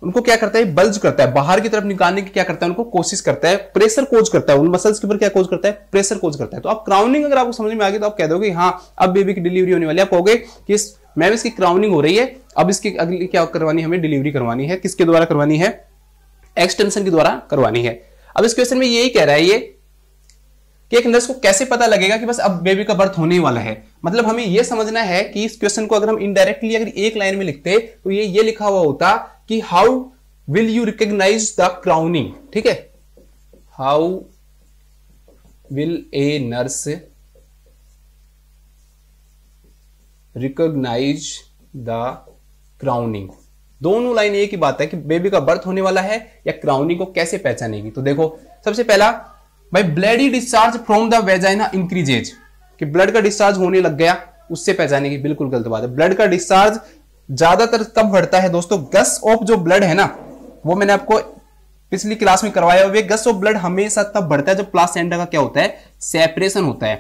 Speaker 1: उनको क्या करता है बल्ज करता है बाहर की तरफ निकालने की क्या करता है उनको कोशिश करता है प्रेशर कोज करता है उन मसल्स के ऊपर क्या कोच करता है प्रेशर कोज करता है तो आप क्राउनिंग अगर आपको समझ में आ गई तो आप कह दोगे हाँ अब बेबी की डिलीवरी होने वाली है आप कहोगे कि मैम इसकी क्राउनिंग हो रही है अब इसकी अगली क्या करवानी हमें डिलीवरी करवानी है किसके द्वारा करवानी है एक्सटेंशन के द्वारा करवानी है अब इस क्वेश्चन में यही कह रहा है ये कि एक नर्स को कैसे पता लगेगा कि बस अब बेबी का बर्थ होने वाला है मतलब हमें यह समझना है कि इस क्वेश्चन को अगर हम इनडायरेक्टली अगर एक लाइन में लिखते तो ये ये लिखा हुआ होता कि how will you recognise the crowning ठीक है how will a nurse recognise the crowning दोनों लाइन एक ही बात है कि बेबी का बर्थ होने वाला है या क्राउनिंग को कैसे पहचानेगी तो देखो सबसे पहला भाई bloody discharge from the vagina increases कि ब्लड का डिस्चार्ज होने लग गया उससे पहचानेगी बिल्कुल गलत बात है ब्लड का डिस्चार्ज ज्यादातर कब बढ़ता है दोस्तों गस ऑफ जो ब्लड है ना वो मैंने आपको पिछली क्लास में करवाया हुआ गस ऑफ ब्लड हमेशा तब बढ़ता है जब प्लासेंटा का क्या होता है सेपरेशन होता है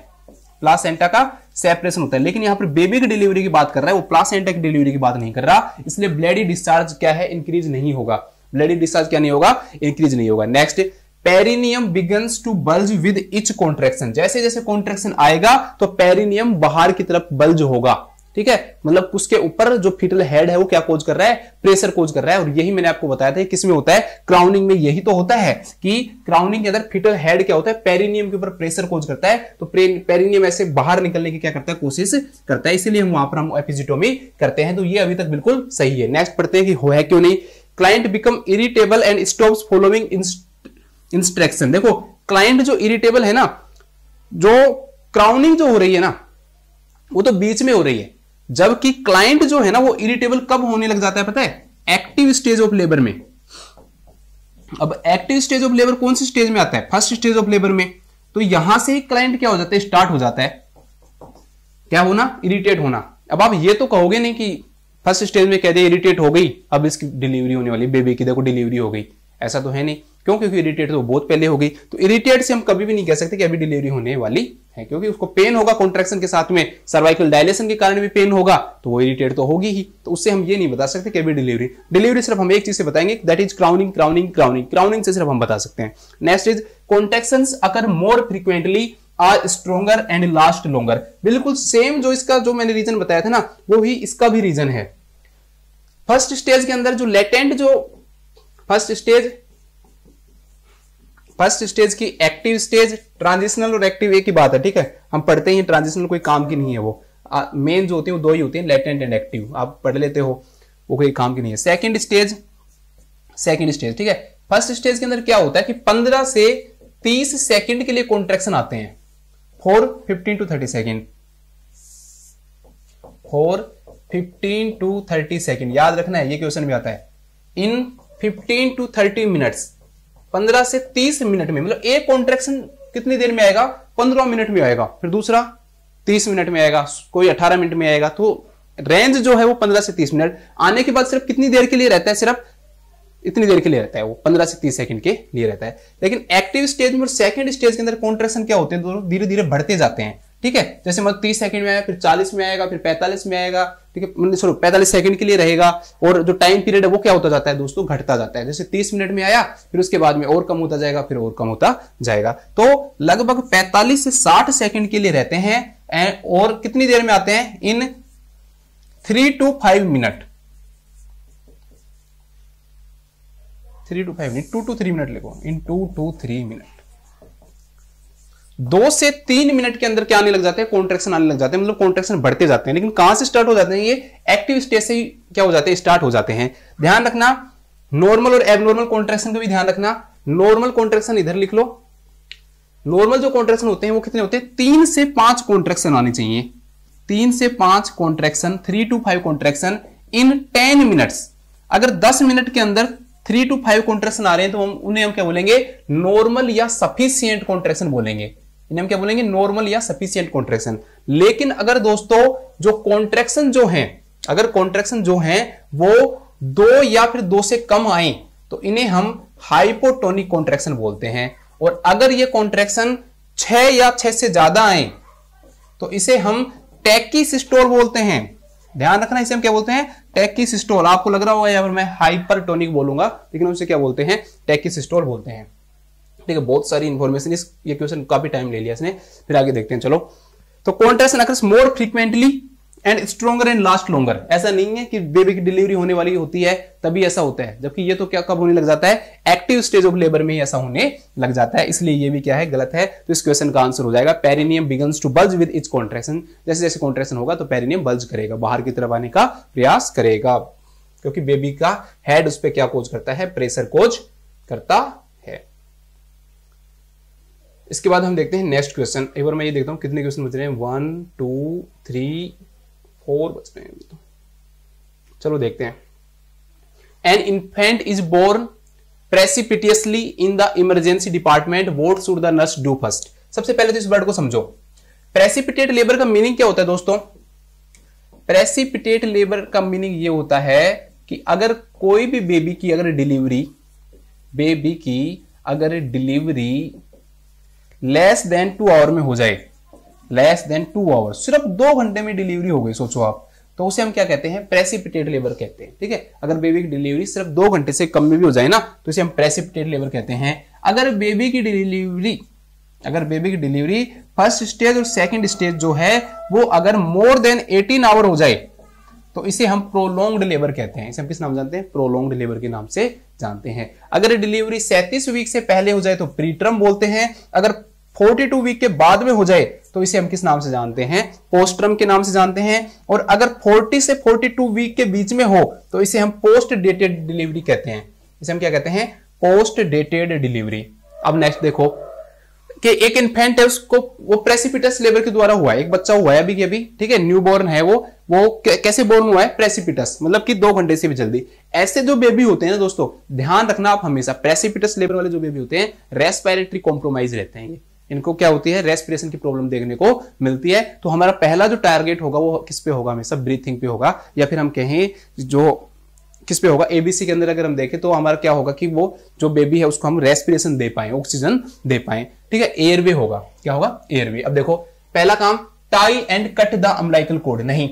Speaker 1: प्लासेंटा का सेपरेशन होता है लेकिन यहाँ पर बेबी की डिलीवरी की बात कर रहा है वो प्लासेंटा की डिलीवरी की बात नहीं कर रहा इसलिए ब्लडी डिस्चार्ज क्या है इंक्रीज नहीं होगा ब्लडी डिस्चार्ज क्या नहीं होगा इंक्रीज नहीं होगा next perineum begins to bulge with each contraction जैसे जैसे कॉन्ट्रेक्शन आएगा तो पेरिनियम बाहर की तरफ बल्ज होगा ठीक है मतलब उसके ऊपर जो फिटल हेड है वो क्या कोज कर रहा है प्रेशर कोज कर रहा है और यही मैंने आपको बताया था किसमें होता है क्राउनिंग में यही तो होता है कि क्राउनिंग के अंदर फिटल हेड क्या होता है पेरिनियम के ऊपर प्रेशर कोज करता है तो पेरिनियम ऐसे बाहर निकलने की क्या करता है कोशिश करता है इसीलिए हम वहां पर हम एपिजिटोमी करते हैं तो ये अभी तक बिल्कुल सही है नेक्स्ट पढ़ते हैं कि हो है क्यों नहीं client become irritable and stop following instruction देखो क्लाइंट जो इरिटेबल है ना जो क्राउनिंग जो हो रही है ना वो तो बीच में हो रही है जबकि क्लाइंट जो है ना वो इरिटेबल कब होने लग जाता है पता है एक्टिव स्टेज ऑफ लेबर में अब एक्टिव स्टेज ऑफ लेबर कौन सी स्टेज में आता है फर्स्ट स्टेज ऑफ लेबर में तो यहां से ही क्लाइंट क्या हो जाता है स्टार्ट हो जाता है क्या होना इरिटेट होना अब आप ये तो कहोगे नहीं कि फर्स्ट स्टेज में कह दे इरिटेट हो गई अब इसकी डिलीवरी होने वाली बेबी की देखो डिलीवरी हो गई ऐसा तो है नहीं क्यों क्योंकि इरिटेट तो बहुत पहले हो गई तो इरिटेट से हम कभी भी नहीं कह सकते कि अभी डिलीवरी होने वाली है क्योंकि उसको पेन होगा कॉन्ट्रेक्शन के साथ में सर्वाइकल डायलेशन के कारण भी पेन होगा तो वो इरिटेट तो होगी ही तो उससे हम ये नहीं बता सकते कि अभी डिलीवरी डिलीवरी सिर्फ हम एक चीज से बताएंगे that is crowning crowning crowning crowning से सिर्फ हम बता सकते हैं नेक्स्ट इज कॉन्ट्रेक्शन अगर more frequently are stronger and last longer बिल्कुल सेम जो इसका जो मैंने रीजन बताया था ना वो ही इसका भी रीजन है फर्स्ट स्टेज के अंदर जो लेटेंट जो फर्स्ट स्टेज फर्स्ट स्टेज की एक्टिव स्टेज ट्रांजिशनल और एक्टिव एक की बात है ठीक है हम पढ़ते ही ट्रांजिशनल कोई काम की नहीं है वो मेन जो होती है वो दो ही होती है लेटेंट एंड एक्टिव आप पढ़ लेते हो वो कोई काम की नहीं है सेकेंड स्टेज सेकेंड स्टेज ठीक है फर्स्ट स्टेज के अंदर क्या होता है कि पंद्रह से तीस सेकेंड के लिए कॉन्ट्रेक्शन आते हैं for fifteen to thirty second for fifteen to thirty second याद रखना है ये क्वेश्चन भी आता है in fifteen to thirty minutes 15 से तीस मिनट में मतलब एक कॉन्ट्रेक्शन कितनी देर में आएगा पंद्रह मिनट में आएगा फिर दूसरा तीस मिनट में आएगा कोई 18 मिनट में आएगा तो रेंज जो है वो पंद्रह से तीस मिनट आने के बाद सिर्फ कितनी देर के लिए रहता है सिर्फ इतनी देर के लिए रहता है वो पंद्रह से तीस सेकंड के लिए रहता है लेकिन एक्टिव स्टेज में सेकंड स्टेज के अंदर कॉन्ट्रेक्शन क्या होते हैं दोनों धीरे धीरे बढ़ते जाते हैं ठीक है जैसे मतलब तीस सेकंड में आया फिर चालीस में आएगा फिर पैंतालीस में आएगा ठीक है सॉरी मतलब पैंतालीस सेकंड के लिए रहेगा और जो टाइम पीरियड है वो क्या होता जाता है दोस्तों घटता जाता है जैसे तीस मिनट में आया फिर उसके बाद में और कम होता जाएगा फिर और कम होता जाएगा तो लगभग पैंतालीस से साठ सेकंड के लिए रहते हैं और कितनी देर में आते हैं in three to five minute three to five minute two to three minute लिखो in two to three minute दो से तीन मिनट के अंदर क्या आने लग जाते हैं कॉन्ट्रेक्शन आने लग जाते हैं मतलब कॉन्ट्रेक्शन बढ़ते जाते हैं लेकिन कहां से स्टार्ट हो जाते हैं ये एक्टिव स्टेज से ही क्या हो जाते हैं स्टार्ट हो जाते हैं ध्यान रखना नॉर्मल और एबनॉर्मल कॉन्ट्रेक्शन का भी ध्यान रखना नॉर्मल कॉन्ट्रेक्शन इधर लिख लो नॉर्मल जो कॉन्ट्रेक्शन होते हैं वो कितने होते हैं तीन से पांच कॉन्ट्रेक्शन आने चाहिए तीन से पांच contraction three to five contraction in ten minutes अगर दस मिनट के अंदर थ्री टू फाइव कॉन्ट्रेक्शन आ रहे हैं तो हम उन्हें हम क्या बोलेंगे नॉर्मल या सफिशियंट कॉन्ट्रेक्शन बोलेंगे इन्हें हम क्या बोलेंगे नॉर्मल या सफिशियंट कॉन्ट्रेक्शन लेकिन अगर दोस्तों जो कॉन्ट्रेक्शन जो है अगर कॉन्ट्रेक्शन जो है वो दो या फिर दो से कम आए तो इन्हें हम हाइपोटोनिक कॉन्ट्रेक्शन बोलते हैं और अगर ये कॉन्ट्रेक्शन छह या छह से ज्यादा आए तो इसे हम टैकी सिस्टोल बोलते हैं ध्यान रखना इसे हम क्या बोलते हैं टैकी सिस्टोल आपको लग रहा होगा या फिर मैं हाइपरटोनिक बोलूंगा लेकिन उसे क्या बोलते हैं टैकी सिस्टोल बोलते हैं ठीक है बहुत सारी इन्फॉर्मेशन इस ये क्वेश्चन काफी टाइम ले लिया इसने फिर आगे देखते हैं चलो तो contraction occurs more frequently and stronger and last longer ऐसा नहीं है कि बेबी की डिलीवरी होने वाली होती है तभी ऐसा होता है जबकि ये तो क्या कब होने लग जाता है एक्टिव स्टेज ऑफ लेबर में ही ऐसा होने लग जाता है इसलिए ये भी क्या है गलत है तो इस क्वेश्चन का आंसर हो जाएगा perineum begins to bulge with its contraction जैसे जैसे कॉन्ट्रेक्शन होगा तो पेरिनियम बल्ज करेगा बाहर की तरफ आने का प्रयास करेगा क्योंकि बेबी का हेड उस पर क्या कोच करता है प्रेशर कोच करता इसके बाद हम देखते हैं नेक्स्ट क्वेश्चन एक बार मैं ये देखता हूँ कितने क्वेश्चन बच रहे हैं वन टू थ्री फोर बच रहे हैं तो चलो देखते हैं an infant is born precipitously in the emergency department what should the nurse do first सबसे पहले तो इस वर्ड को समझो प्रेसिपिटेट लेबर का मीनिंग क्या होता है दोस्तों प्रेसिपिटेट लेबर का मीनिंग ये होता है कि अगर कोई भी बेबी की अगर डिलीवरी बेबी की अगर delivery less than two hour में हो जाए लेस देन टू आवर सिर्फ दो घंटे में डिलीवरी हो गई सोचो आप तो उसे हम क्या कहते हैं प्रेसिपिटेट लेबर कहते हैं ठीक है अगर बेबी की डिलीवरी सिर्फ दो घंटे से कम में भी हो जाए ना तो इसे हम प्रेसिपिटेट लेबर कहते हैं अगर बेबी की डिलीवरी अगर बेबी की डिलीवरी फर्स्ट स्टेज और सेकंड स्टेज जो है वो अगर मोर देन एटीन आवर हो जाए तो इसे हम प्रोलोंग्ड लेबर कहते हैं इसे हम किस नाम जानते हैं प्रोलोंग्ड लेबर के नाम से जानते हैं अगर डिलीवरी सैंतीस वीक से पहले हो जाए तो प्रीटर्म बोलते हैं अगर 42 वीक के बाद में हो जाए तो इसे हम किस नाम से जानते हैं पोस्टरम के नाम से जानते हैं और अगर 40 से 42 वीक के बीच में हो तो इसे हम पोस्ट डेटेड डिलीवरी कहते हैं इसे हम क्या कहते हैं पोस्ट डेटेड डिलीवरी अब नेक्स्ट देखो कि एक इन्फेंट है उसको वो प्रेसिपिटस लेबर के द्वारा हुआ है एक बच्चा हुआ है अभी अभी ठीक है न्यू बॉर्न है वो वो कैसे बोर्न हुआ है प्रेसिपिटस मतलब कि दो घंटे से भी जल्दी ऐसे जो बेबी होते हैं ना दोस्तों ध्यान रखना आप हमेशा प्रेसिपिटस लेबर वाले जो बेबी होते हैं रेस्पायरेटरी कॉम्प्रोमाइज रहते हैं इनको क्या होती है रेस्पिरेशन की प्रॉब्लम देखने को मिलती है तो हमारा पहला जो टारगेट होगा वो किस पे होगा हमेशा ब्रीथिंग पे होगा या फिर हम कहें जो किस पे होगा एबीसी के अंदर अगर हम देखें तो हमारा क्या होगा कि वो जो बेबी है उसको हम रेस्पिरेशन दे पाए ऑक्सीजन दे पाए ठीक है एयरवे होगा क्या होगा एयरवे अब देखो पहला काम tie and cut the umbilical cord नहीं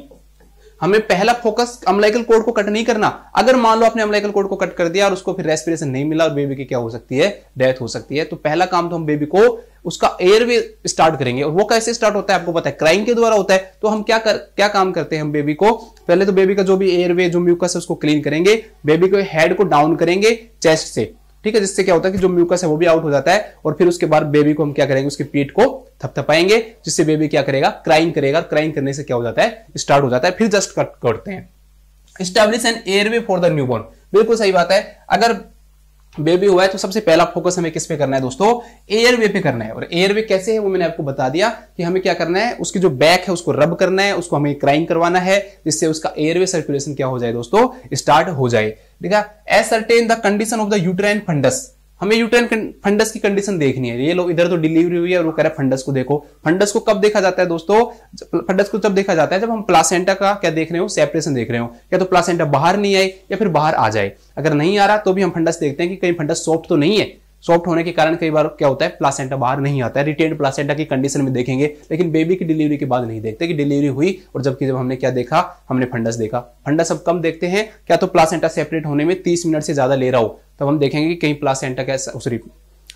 Speaker 1: हमें पहला फोकस अमलाइकल कोड को कट नहीं करना अगर मान लो आपने अमलाइकल कोड को कट कर दिया और उसको फिर रेस्पिरेशन नहीं मिला और बेबी की क्या हो सकती है डेथ हो सकती है तो पहला काम तो हम बेबी को उसका एयरवे स्टार्ट करेंगे और वो कैसे स्टार्ट होता है आपको पता है क्राइम के द्वारा होता है तो हम क्या कर क्या काम करते हैं हम बेबी को पहले तो बेबी का जो भी एयरवे जो म्यूकस है उसको क्लीन करेंगे बेबी को हेड को डाउन करेंगे चेस्ट से ठीक है जिससे क्या होता है कि जो म्यूकस है वो भी आउट हो जाता है और फिर उसके बाद बेबी को हम क्या करेंगे उसके पेट को थपथपाएंगे जिससे बेबी क्या करेगा क्राइंग करेगा क्राइंग करने से क्या हो जाता है स्टार्ट हो जाता है फिर जस्ट कट करते हैं establish an airway for the newborn बिल्कुल सही बात है अगर बेबी हुआ है तो सबसे पहला फोकस हमें किस पे करना है दोस्तों एयरवे पे करना है और एयरवे कैसे है वो मैंने आपको बता दिया कि हमें क्या करना है उसकी जो बैक है उसको रब करना है उसको हमें क्राइंग करवाना है जिससे उसका एयरवे सर्कुलेशन क्या हो जाए दोस्तों स्टार्ट हो जाए देखा ascertain the condition of the uterine fundus हमें यूट्राइन फंडस की कंडीशन देखनी है ये लोग इधर तो डिलीवरी हुई है और वो कह रहे हैं फंडस को देखो फंडस को कब देखा जाता है दोस्तों फंडस को तब देखा जाता है जब हम प्लासेंटा का क्या देख रहे हो सेपरेशन देख रहे हो या तो प्लासेंटा बाहर नहीं आए या फिर बाहर आ जाए अगर नहीं आ रहा तो भी हम फंडस देखते हैं कि कहीं फंडस सॉफ्ट तो नहीं है सॉफ्ट होने के कारण कई बार क्या होता है प्लासेंटा बाहर नहीं आता है रिटेन प्लासेंटा की कंडीशन में देखेंगे लेकिन बेबी की डिलीवरी के बाद नहीं देखते कि डिलीवरी हुई और जबकि जब हमने क्या देखा हमने फंडस देखा फंडस अब कम देखते हैं क्या तो प्लासेंटा सेपरेट होने में तीस मिनट से ज्यादा ले रहा हो तब हम देखेंगे कि कहीं प्लासेंटा कैसा सॉरी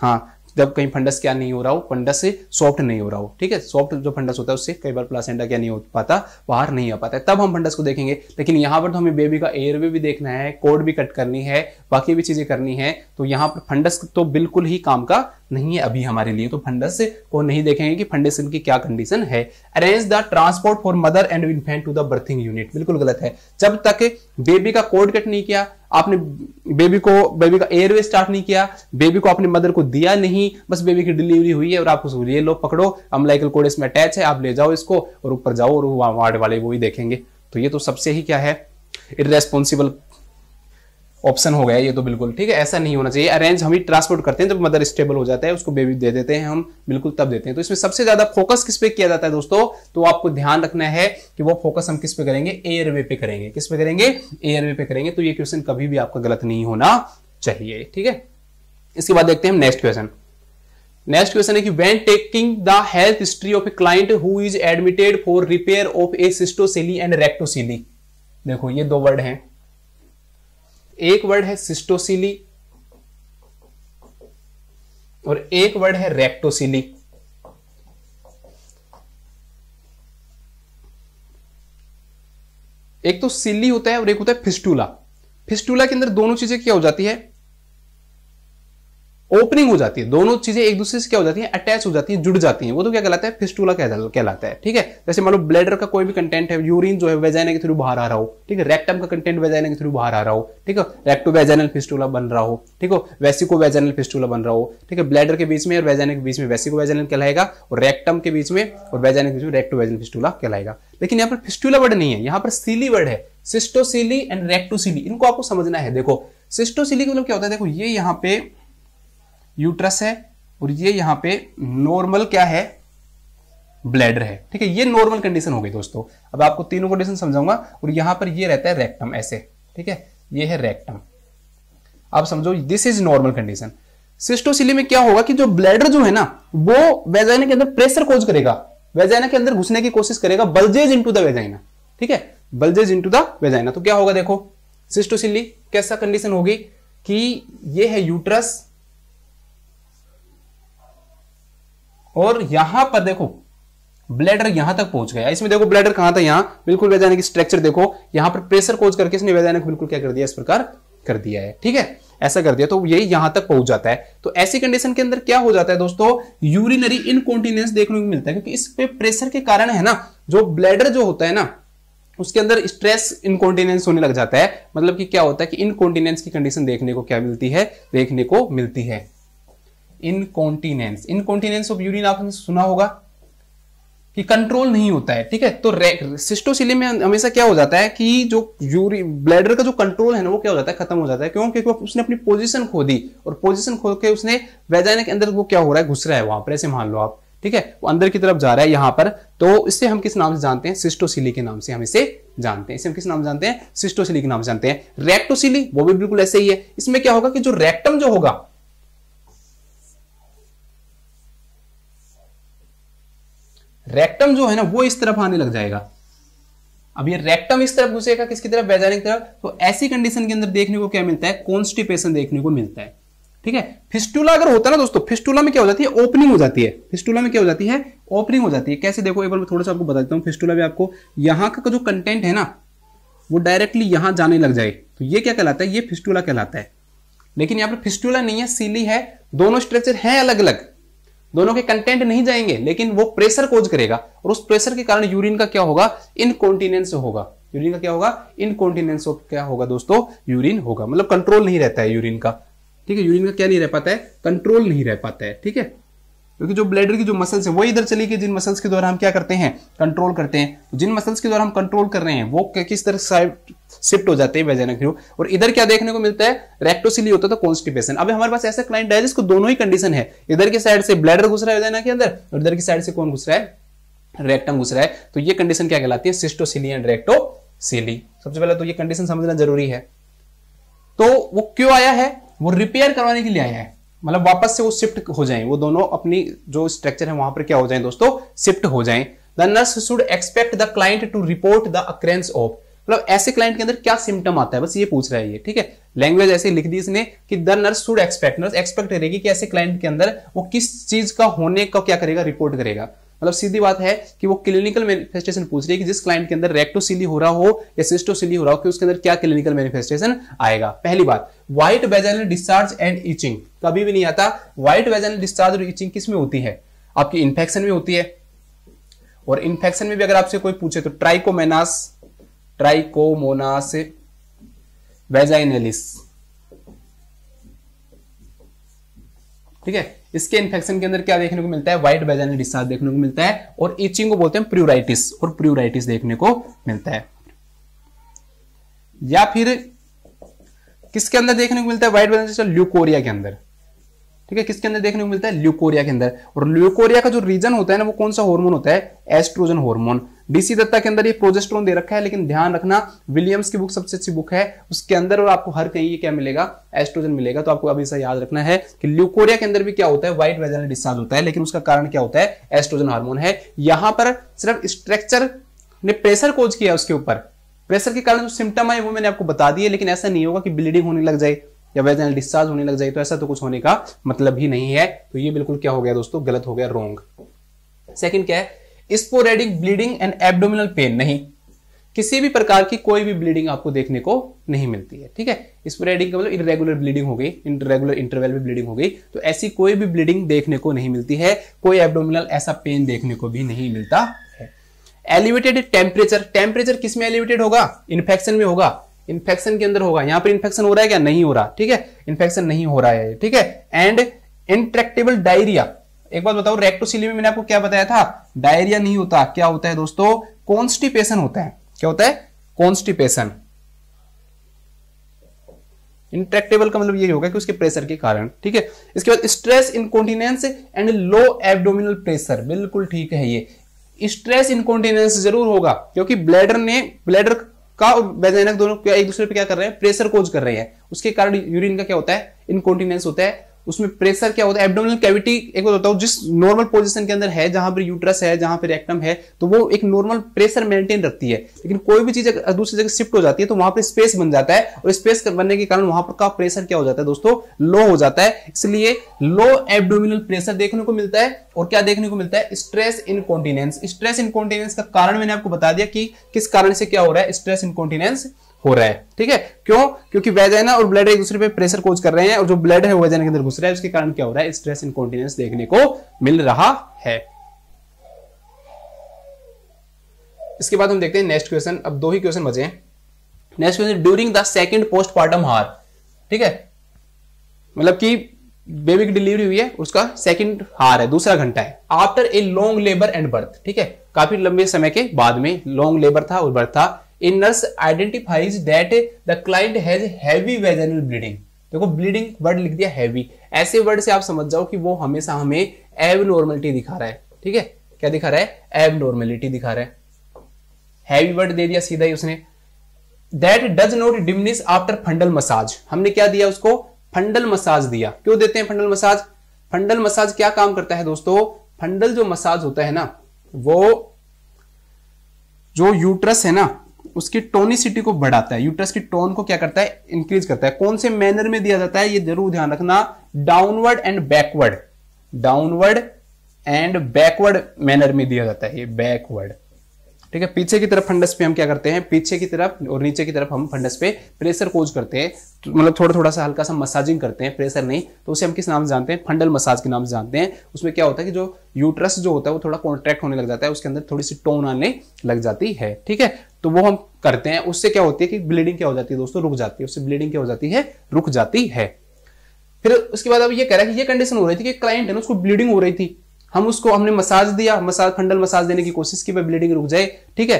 Speaker 1: हाँ जब कहीं फंडस क्या नहीं हो रहा हो फंडस से सॉफ्ट नहीं हो रहा हो ठीक है सॉफ्ट जो फंडस होता है उससे कई बार प्लासेंटा क्या नहीं हो पाता बाहर नहीं आ पाता है तब हम फंडस को देखेंगे लेकिन यहाँ पर तो हमें बेबी का एयरवे भी देखना है कोड भी कट करनी है बाकी भी चीजें करनी है तो यहाँ पर फंडस तो बिल्कुल ही काम का नहीं है अभी हमारे लिए तो फंडस को नहीं देखेंगे कि फंडस की क्या कंडीशन है arrange the transport for mother and infant to the birthing unit बिल्कुल गलत है जब तक बेबी का कोड कट नहीं किया आपने बेबी को बेबी का एयरवे स्टार्ट नहीं किया बेबी को अपने मदर को दिया नहीं बस बेबी की डिलीवरी हुई है और आपको ये लो पकड़ो अमलाइकल कोड इसमें अटैच है आप ले जाओ इसको और ऊपर जाओ और वार्ड वाले वो ही देखेंगे तो ये तो सबसे ही क्या है इरेस्पॉन्सिबल ऑप्शन हो गया ये तो बिल्कुल ठीक है ऐसा नहीं होना चाहिए अरेंज हम ही ट्रांसपोर्ट करते हैं जब मदर स्टेबल हो जाता है उसको बेबी दे देते हैं हम बिल्कुल तब देते हैं तो इसमें सबसे ज्यादा फोकस किस पे किया जाता है दोस्तों तो आपको ध्यान रखना है कि वो फोकस हम किस पे करेंगे एयरवे पे करेंगे किस पे करेंगे एयरवे पे करेंगे तो ये क्वेश्चन कभी भी आपका गलत नहीं होना चाहिए ठीक है इसके बाद देखते हैं हम नेक्स्ट क्वेश्चन नेक्स्ट क्वेश्चन है कि when taking the health history of a client who is admitted for repair of a cystocele and rectocele देखो ये दो वर्ड हैं एक वर्ड है सिस्टोसिली और एक वर्ड है रेक्टोसिली एक तो सिली होता है और एक होता है फिस्टूला फिस्टूला के अंदर दोनों चीजें क्या हो जाती है ओपनिंग हो जाती है दोनों चीजें एक दूसरे से क्या हो जाती है अटैच हो जाती है जुड़ जाती है वो तो क्या कहलाता है फिस्टूला कहलाता है ठीक है जैसे मान लो ब्लेडर का कोई भी कंटेंट है यूरिन जो है वेजाइना के थ्रू बाहर आ रहा हो ठीक है रेक्टम का कंटेंट वेजाइना के थ्रू बाहर आ रहा हो ठीक है रेक्टो वेजाइनल फिस्टूला बन रहा हो ठीक है वैसिको वेजाइनल फिस्टूला बन रहा हो ठीक है ब्लेडर के बीच में और वेजाइना के बीच में वैसिको वेजाइनल कहलाएगा और रेक्टम के बीच में और वेजाइना के बीच में रेक्टो वेजाइनल फिस्टूला कहलाएगा लेकिन यहाँ पर फिस्टूला वर्ड नहीं है यहाँ पर सीली वर्ड है सिस्टोसिली एंड रेक्टोसिली इनको आपको समझना है देखो सिस्टोसिली का मतलब क्या होता है देखो ये यहाँ पे यूट्रस है और ये यहां पे नॉर्मल क्या है ब्लैडर है ठीक है ये नॉर्मल कंडीशन हो गई दोस्तों अब आपको तीनों कंडीशन समझाऊंगा और यहां पर ये रहता है रेक्टम ऐसे ठीक है ये है रेक्टम आप समझो this is normal condition cystocele में क्या होगा कि जो ब्लैडर जो है ना वो वेजाइना के अंदर प्रेशर कोज करेगा वेजाइना के अंदर घुसने की कोशिश करेगा बल्जेज इंटू द वेजाइना ठीक है बल्जेज इंटू द वेजाइना तो क्या होगा देखो सिस्टोसिली कैसा कंडीशन होगी कि ये है यूट्रस और यहां पर देखो ब्लैडर यहां तक पहुंच गया इसमें देखो ब्लैडर कहां था यहां बिल्कुल वैजानिक स्ट्रक्चर देखो यहां पर प्रेशर कोच करके इसने वैजानिक बिल्कुल क्या कर दिया इस प्रकार कर दिया है ठीक है ऐसा कर दिया तो यही यहां तक पहुंच जाता है तो ऐसी कंडीशन के अंदर क्या हो जाता है दोस्तों यूरिनरी इनकॉन्टिनेंस देखने को मिलता है क्योंकि इस पे प्रेशर के कारण है ना जो ब्लैडर जो होता है ना उसके अंदर स्ट्रेस इनकॉन्टिनेंस होने लग जाता है मतलब कि क्या होता है कि इनकॉन्टिनेंस की कंडीशन देखने को क्या मिलती है देखने को मिलती है इनकॉन्टिनेंस इनकॉन्टिनेंस ऑफ यूरिन आपने सुना होगा कि कंट्रोल नहीं होता है ठीक है तो सिस्टोसिले में हमेशा क्या हो जाता है कि जो यूरी ब्लैडर का जो कंट्रोल है ना वो क्या हो जाता है खत्म हो जाता है क्यों क्योंकि उसने अपनी पोजीशन खो दी और पोजीशन खो के उसने वेजाइना के अंदर वो क्या हो रहा है घुस रहा है वहां पर ऐसे मान लो आप ठीक है वो अंदर की तरफ जा रहा है यहां पर तो इससे हम किस नाम से जानते हैं सिस्टोसिली के नाम से हम इसे जानते हैं इसे हम किस नाम जानते हैं सिस्टोसिली के नाम से जानते हैं रेक्टोसिली वो भी बिल्कुल ऐसे ही है इसमें क्या होगा कि जो रेक्टम जो होगा रेक्टम जो है ना वो इस तरफ आने लग जाएगा अब ये रेक्टम इस तरफ घुसेगा किसकी तरफ वैजानिक तरफ तो ऐसी कंडीशन के अंदर देखने को क्या मिलता है कॉन्स्टिपेशन देखने को मिलता है ठीक है फिस्टूला अगर होता है ना दोस्तों फिस्टूला में क्या हो जाती है ओपनिंग हो जाती है फिस्टूला में क्या हो जाती है ओपनिंग हो जाती है कैसे देखो एक बार मैं थोड़ा सा आपको बता देता हूँ फिस्टूला भी आपको यहाँ का जो कंटेंट है ना वो डायरेक्टली यहाँ जाने लग जाए तो ये क्या कहलाता है ये फिस्टूला कहलाता है लेकिन यहाँ पर फिस्टूला नहीं है सीली है दोनों स्ट्रक्चर है अलग अलग दोनों के कंटेंट नहीं जाएंगे लेकिन वो प्रेशर कोज करेगा और उस प्रेशर के कारण यूरिन का क्या होगा इनकॉन्टिनेंस होगा यूरिन का क्या होगा इनकॉन्टिनेंस क्या होगा दोस्तों यूरिन होगा मतलब कंट्रोल नहीं रहता है यूरिन का ठीक है यूरिन का क्या नहीं रह पाता है कंट्रोल नहीं रह पाता है ठीक है क्योंकि जो ब्लेडर की जो मसल्स है वो इधर चली गई जिन मसल्स के द्वारा हम क्या करते हैं कंट्रोल करते हैं तो जिन मसल्स के द्वारा हम कंट्रोल कर रहे हैं वो किस तरह शिफ्ट हो जाते हैं वेजाइनल क्रू और इधर क्या देखने को मिलता है रेक्टोसिली होता था कॉन्स्टिपेशन तो अब हमारे पास ऐसा क्लाइंट है जिसको दोनों ही कंडीशन है इधर की साइड से ब्लैडर घुस रहा है वेजेना के अंदर और इधर की साइड से कौन घुस रहा है रेक्टम घुस रहा है तो ये कंडीशन क्या कहलाती है सिस्टोसिली एंड रेक्टोसिली सबसे पहले तो ये कंडीशन समझना जरूरी है तो वो क्यों आया है वो रिपेयर करवाने के लिए आया है मतलब वापस से वो शिफ्ट हो जाएं वो दोनों अपनी जो स्ट्रक्चर है वहां पर क्या हो जाएं दोस्तों शिफ्ट हो जाएं the nurse should expect the client to report the occurrence of मतलब ऐसे क्लाइंट के अंदर क्या सिम्टम आता है बस ये पूछ रहा है ये ठीक है लैंग्वेज ऐसे लिख दी इसने कि the nurse should expect nurse expect करेगी कि ऐसे क्लाइंट के अंदर वो किस चीज का होने का क्या करेगा रिपोर्ट करेगा मतलब सीधी बात है कि वो क्लिनिकल मैनिफेस्टेशन पूछ रही है कि जिस क्लाइंट के अंदर रेक्टोसिली हो रहा हो या सिस्टोसिली हो रहा हो कि उसके अंदर क्या क्लिनिकल मैनिफेस्टेशन आएगा पहली बात white vaginal discharge and itching कभी भी नहीं आता व्हाइट वेजाइनल डिस्चार्ज और इचिंग किस में होती है आपकी इन्फेक्शन में होती है और इन्फेक्शन में भी अगर आपसे कोई पूछे तो ट्राइकोमेनास ट्राइकोमोनास वेजाइनलिस ठीक है इसके इन्फेक्शन के अंदर क्या देखने को मिलता है व्हाइट वेजाइनल डिस्चार्ज देखने को मिलता है और इचिंग को बोलते हैं प्रियोराइटिस और प्रियोराइटिस देखने को मिलता है या फिर किसके अंदर देखने को मिलता है व्हाइट डिस्चार्ज ल्यूकोरिया के अंदर ठीक है किसके अंदर देखने को मिलता है ल्यूकोरिया के अंदर और ल्यूकोरिया का जो रीजन होता है ना वो कौन सा हार्मोन होता है एस्ट्रोजन हार्मोन डीसी दत्ता के अंदर ये प्रोजेस्ट्रोन दे रखा है लेकिन ध्यान रखना विलियम्स की बुक सबसे अच्छी बुक है उसके अंदर और आपको हर कहीं क्या मिलेगा एस्ट्रोजन मिलेगा तो आपको अभी से याद रखना है कि ल्यूकोरिया के अंदर भी क्या होता है व्हाइट वेजनल डिस्चार्ज होता है लेकिन उसका कारण क्या होता है एस्ट्रोजन हार्मोन है यहां पर सिर्फ स्ट्रक्चर ने प्रेशर कोज किया उसके ऊपर प्रेशर के कारण जो सिम्टम है वो मैंने आपको बता दिए लेकिन ऐसा नहीं होगा कि ब्लीडिंग होने लग जाए या वेजनल डिस्चार्ज होने लग जाए तो ऐसा तो कुछ होने का मतलब ही नहीं है तो ये बिल्कुल क्या हो गया दोस्तों गलत हो गया रोंग सेकेंड क्या है sporadic bleeding and abdominal pain नहीं किसी भी प्रकार की कोई भी ब्लीडिंग आपको देखने को नहीं मिलती है ठीक है स्प्रेडिंग का मतलब इनरेगुलर ब्लीडिंग हो गई इरेगुलर इंटरवल में ब्लीडिंग हो गई तो ऐसी कोई भी ब्लीडिंग देखने को नहीं मिलती है कोई एब्डोमिनल ऐसा पेन देखने को भी नहीं मिलता है एलिवेटेड टेम्परेचर टेम्परेचर किसमें एलिवेटेड होगा इन्फेक्शन में होगा इन्फेक्शन के अंदर होगा यहां पर इन्फेक्शन हो रहा है क्या नहीं हो रहा ठीक है इन्फेक्शन नहीं हो रहा है ठीक है एंड इंट्रेक्टेबल डायरिया एक बात बताओ रेक्टोसिली में मैंने आपको क्या बताया था डायरिया नहीं होता क्या होता है दोस्तों कॉन्स्टिपेशन होता है क्या होता है कॉन्स्टिपेशन इंट्रेक्टेबल का मतलब ये होगा कि उसके प्रेशर के कारण ठीक है इसके बाद stress incontinence and low abdominal pressure बिल्कुल ठीक है ये स्ट्रेस इनकॉन्टिनेंस जरूर होगा क्योंकि ब्लैडर ने ब्लैडर का वैज्ञानिक दोनों एक दूसरे पे क्या कर रहे हैं प्रेशर कोज कर रहे हैं उसके कारण यूरिन का क्या होता है इनकॉन्टिनेंस होता है उसमें प्रेशर क्या होता है एब्डोमिनल कैविटी एक होता है तो जिस नॉर्मल पोजीशन के अंदर है जहां पर यूट्रस है जहां पर रेक्टम है तो वो एक नॉर्मल प्रेशर मेंटेन रखती है लेकिन कोई भी चीज दूसरी जगह शिफ्ट हो जाती है तो वहां पर स्पेस बन जाता है और स्पेस बनने के कारण वहां पर का प्रेशर क्या हो जाता है दोस्तों लो हो जाता है इसलिए लो एब्डोमिनल प्रेशर देखने को मिलता है और क्या देखने को मिलता है स्ट्रेस इनकॉन्टिनेंस स्ट्रेस इनकॉन्टिनेंस का कारण मैंने आपको बता दिया कि किस कारण से क्या हो रहा है स्ट्रेस इनकॉन्टिनेंस हो रहा है ठीक है क्यों क्योंकि वेजाइना और ब्लड एक दूसरे पे प्रेशर कोच कर रहे हैं और जो ब्लड है वो वेजाइना के अंदर घुस रहा है उसके कारण क्या हो रहा है स्ट्रेस इनकॉन्टिनेंस देखने को मिल रहा है इसके बाद हम देखते हैं नेक्स्ट क्वेश्चन अब दो ही क्वेश्चन बचे हैं next question during the second postpartum hour ठीक है मतलब कि बेबी की डिलीवरी हुई है उसका सेकंड हार है दूसरा घंटा है after a long labour and birth ठीक है काफी लंबे समय के बाद में लॉन्ग लेबर था और बर्थ था a nurse identifies that the client has heavy vaginal bleeding देखो ब्लीडिंग वर्ड लिख दिया हैवी ऐसे वर्ड से आप समझ जाओ कि वो हमेशा हमें एबनॉर्मलिटी दिखा रहा है ठीक है क्या दिखा रहा है एबनॉर्मेलिटी दिखा रहा है हैवी वर्ड दे दिया सीधा ही उसने that does not diminish after fundal massage हमने क्या दिया उसको फंडल मसाज दिया क्यों देते हैं फंडल मसाज फंडल मसाज क्या काम करता है दोस्तों फंडल जो मसाज होता है ना वो जो यूट्रस है ना उसकी टोनिसिटी को बढ़ाता है यूट्रस की टोन को क्या करता है इंक्रीज करता है कौन से मैनर में दिया जाता है ये जरूर ध्यान रखना downward and backward downward and backward manner में दिया जाता है ये बैकवर्ड ठीक है पीछे की तरफ फंडस पे हम क्या करते हैं पीछे की तरफ और नीचे की तरफ हम फंडस पे प्रेशर कोज करते हैं तो मतलब थोड़ा थोड़ा सा हल्का सा मसाजिंग करते हैं प्रेशर नहीं तो उसे हम किस नाम से जानते हैं फंडल मसाज के नाम से जानते हैं उसमें क्या होता है कि जो यूट्रस जो होता है वो थोड़ा कॉन्ट्रैक्ट होने लग जाता है उसके अंदर थोड़ी सी टोन आने लग जाती है ठीक है तो वो हम करते हैं उससे क्या होती है कि ब्लीडिंग क्या हो जाती है दोस्तों रुक जाती है उससे ब्लीडिंग क्या हो जाती है रुक जाती है फिर उसके बाद अब ये कह रहा है कि ये कंडीशन हो रही थी कि क्लाइंट है ना उसको ब्लीडिंग हो रही थी हम उसको हमने मसाज दिया मसाज फंडल मसाज देने की कोशिश की भाई ब्लीडिंग रुक जाए ठीक है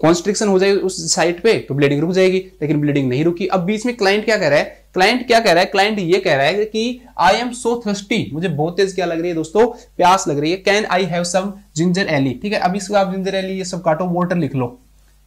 Speaker 1: कॉन्स्ट्रिक्शन हो जाए उस साइड पे तो ब्लीडिंग रुक जाएगी लेकिन ब्लीडिंग नहीं रुकी अब बीच में क्लाइंट क्या कह रहा है क्लाइंट क्या कह रहा है क्लाइंट ये कह रहा है कि आई एम सो थर्स्टी मुझे बहुत तेज क्या लग रही है दोस्तों प्यास लग रही है can I have some ginger ale ठीक है अब इसको आप जिंजर एली ये सब काटो वाटर लिख लो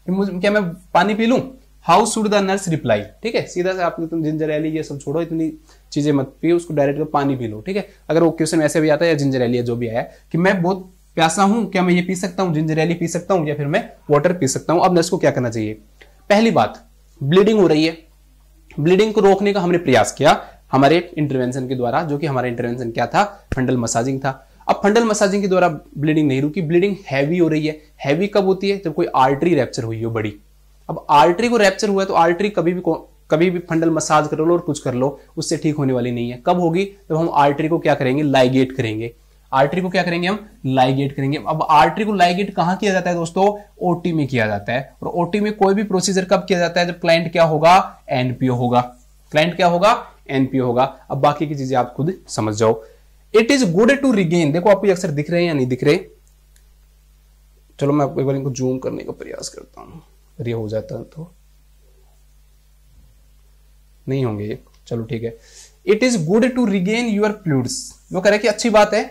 Speaker 1: क्या मैं पानी पी लूं how should the nurse reply ठीक है सीधा से आप तुम जिंजर एली ये सब छोड़ो इतनी चीज़ें मत पी उसको डायरेक्ट तो पानी पी लो ठीक है अगर वो क्वेश्चन ऐसे भी आता है या जिंजर एलिया जो भी आया कि मैं बहुत प्यासा हूं क्या मैं ये पी सकता हूँ जिंजर एलिया पी सकता हूँ या फिर मैं वाटर पी सकता हूँ अब नर्स को क्या करना चाहिए पहली बात ब्लीडिंग हो रही है ब्लीडिंग को रोकने का हमने प्रयास किया हमारे इंटरवेंशन के द्वारा जो कि हमारा इंटरवेंशन क्या था फंडल मसाजिंग था अब फंडल मसाजिंग के द्वारा ब्लीडिंग नहीं रुकी ब्लीडिंग हैवी हो रही है हैवी कब होती है जब कोई आर्टरी रैप्चर हुई हो बड़ी अब आर्टरी को रैप्चर हुआ है तो आर्टरी कभी भी कभी भी फंडल मसाज कर लो और कुछ कर लो उससे ठीक होने वाली नहीं है कब होगी जब हम आर्टरी को क्या करेंगे लाइगेट करेंगे आर्टरी को क्या करेंगे हम लाइगेट करेंगे अब आर्टरी को लाइगेट कहाँ किया जाता है दोस्तों ओटी में किया जाता है और ओटी में कोई भी प्रोसीजर कब किया जाता है जब क्लाइंट क्या होगा एनपीओ होगा क्लाइंट क्या होगा एनपीओ होगा अब बाकी की चीजें आप खुद समझ जाओ it is good to regain देखो आपको अक्सर दिख रहे हैं या नहीं दिख रहे चलो मैं एक बार इनको जूम करने का प्रयास करता हूं अरे हो जाता तो नहीं होंगे चलो ठीक है it is good to regain your fluids वो कह रहे कि अच्छी बात है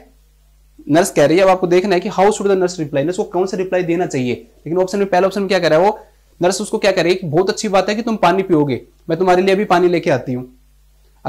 Speaker 1: नर्स कह रही है अब आपको देखना है कि how should the nurse reply nurse को कौन सा रिप्लाई देना चाहिए लेकिन ऑप्शन में पहला ऑप्शन क्या कह रहा है वो नर्स उसको क्या कह रही है कि बहुत अच्छी बात है कि तुम पानी पियोगे मैं तुम्हारे लिए अभी पानी लेके आती हूँ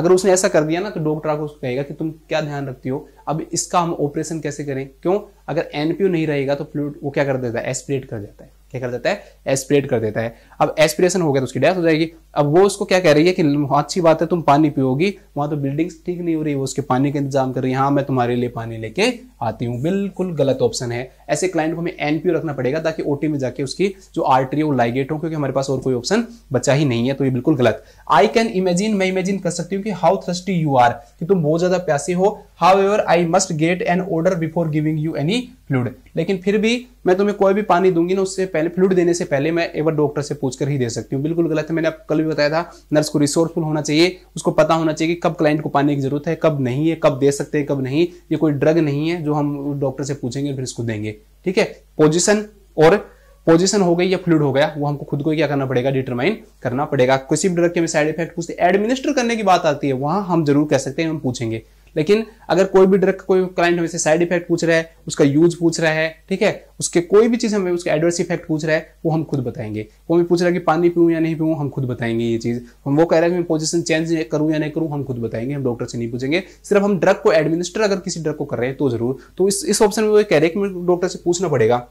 Speaker 1: अगर उसने ऐसा कर दिया ना तो डॉक्टर आपको कहेगा कि तुम क्या ध्यान रखती हो अब इसका हम ऑपरेशन कैसे करें क्यों अगर एनपीओ नहीं रहेगा तो फ्लूड वो क्या कर देता है एस्पिरेट कर देता है क्या कर देता है एस्पिरेट कर देता है अब एस्पिरेशन हो गया तो उसकी डेथ हो जाएगी अब वो उसको क्या कह रही है कि अच्छी बात है तुम पानी पियोगी वहां तो बिल्डिंग्स ठीक नहीं हो रही वो उसके पानी का इंतजाम कर रही है हाँ मैं तुम्हारे लिए पानी लेके आती हूँ बिल्कुल गलत ऑप्शन है ऐसे क्लाइंट को हमें एनपीओ रखना पड़ेगा ताकि ओटी में जाके उसकी जो आर्टरी वो लाइगेट हो क्योंकि हमारे पास और कोई ऑप्शन बचा ही नहीं है तो ये बिल्कुल गलत आई कैन इमेजिन मैं इमेजिन कर सकती हूँ कि हाउ थ्रस्टी यू आर कि तुम बहुत ज्यादा प्यासी हो however I must get an order before giving you any fluid लेकिन फिर भी मैं तुम्हें कोई भी पानी दूंगी ना उससे पहले फ्लूड देने से पहले मैं एक बार डॉक्टर से पूछकर ही दे सकती हूँ बिल्कुल गलत है मैंने कल कल भी बताया था नर्स को रिसोर्सफुल होना चाहिए उसको पता होना चाहिए कि कब क्लाइंट को पानी की जरूरत है कब नहीं है कब दे सकते हैं कब नहीं ये कोई ड्रग नहीं है जो हम डॉक्टर से पूछेंगे फिर इसको देंगे ठीक है पोजिशन और पोजिशन हो गई या फ्लूड हो गया वो हमको खुद को क्या करना पड़ेगा डिटरमाइन करना पड़ेगा किसी भी ड्रग के में साइड इफेक्ट पूछते एडमिनिस्टर करने की बात आती है वहां हम जरूर कह सकते हैं हम पूछेंगे लेकिन अगर कोई भी ड्रग का कोई क्लाइंट हमें से साइड इफेक्ट पूछ रहा है उसका यूज पूछ रहा है ठीक है उसके कोई भी चीज़ हमें उसका एडवर्स इफेक्ट पूछ रहा है वो हम खुद बताएंगे वो हमें पूछ रहा है कि पानी पीऊँ या नहीं पीऊँ हम खुद बताएंगे ये चीज़ हम वो कह रहे हैं कि मैं पोजिशन चेंज करूँ या नहीं करूँ हम खुद बताएंगे हम डॉक्टर से नहीं पूछेंगे सिर्फ हम ड्रग को एडमिनिस्टर अगर किसी ड्रग को कर रहे हैं तो जरूर तो इस ऑप्शन में वो कह रहे हैं कि डॉक्टर से पूछना पड़ेगा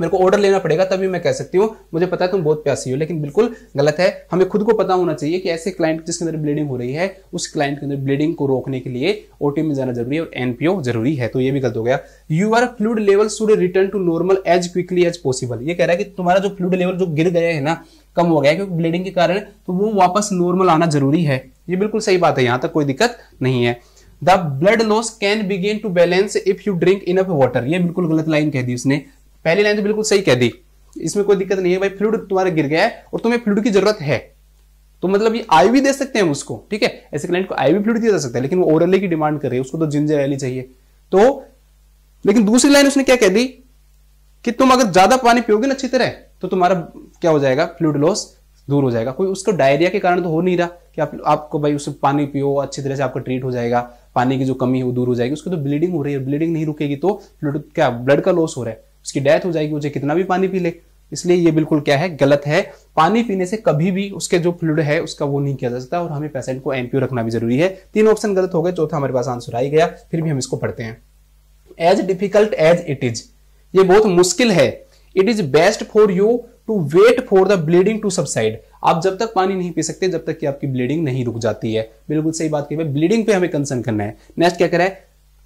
Speaker 1: मेरे को ऑर्डर लेना पड़ेगा तभी मैं कह सकती हूँ मुझे पता है तुम बहुत प्यासी हो लेकिन बिल्कुल गलत है हमें खुद को पता होना चाहिए कि ऐसे क्लाइंट जिसके अंदर ब्लीडिंग हो रही है उस क्लाइंट के अंदर ब्लीडिंग को रोकने के लिए ओटी में जाना जरूरी है और एनपीओ जरूरी है तो ये भी गलत हो गया your fluid level should return to normal as quickly as possible ये कह रहा है कि तुम्हारा जो फ्लूड लेवल जो गिर गया है ना कम हो गया है क्योंकि ब्लीडिंग के कारण तो वो वापस नॉर्मल आना जरूरी है ये बिल्कुल सही बात है यहाँ तक कोई दिक्कत नहीं है the blood loss can begin to balance if you drink enough water ये बिल्कुल गलत लाइन कह दी उसने पहली लाइन तो बिल्कुल सही कह दी इसमें कोई दिक्कत नहीं है भाई फ्लूड तुम्हारा गिर गया है और तुम्हें फ्लूड की जरूरत है तो मतलब ये आई भी दे सकते हैं उसको ठीक है ऐसे क्लाइंट को आई भी फ्लूड दिया जा सकता है लेकिन वो ओरली की डिमांड कर रही है उसको तो जिंजर एली चाहिए तो लेकिन दूसरी लाइन उसने क्या कह दी कि तुम अगर ज्यादा पानी पियोगे ना अच्छी तरह तो तुम्हारा क्या हो जाएगा फ्लूड लॉस दूर हो जाएगा कोई उसको डायरिया के कारण तो हो नहीं रहा कि आप आपको भाई उससे पानी पियो अच्छी तरह से आपका ट्रीट हो जाएगा पानी की जो कमी है वो दूर हो जाएगी उसकी तो ब्लीडिंग हो रही है ब्लीडिंग नहीं रुकेगी तो ब्लड क्या ब्लड का लॉस हो रहा है उसकी डेथ हो जाएगी मुझे कितना भी पानी पी ले इसलिए ये बिल्कुल क्या है गलत है पानी पीने से कभी भी उसके जो फ्लूड है उसका वो नहीं किया जा सकता और हमें पेशेंट को एमपीयू रखना भी जरूरी है तीन ऑप्शन गलत हो गए चौथा हमारे पास आंसर आई गया फिर भी हम इसको पढ़ते हैं as difficult as it is ये बहुत मुश्किल है it is best for you to wait for the bleeding to subside आप जब तक पानी नहीं पी सकते जब तक कि आपकी ब्लीडिंग नहीं रुक जाती है बिल्कुल सही बात कही ब्लीडिंग पे हमें कंसर्न करना है नेक्स्ट क्या करें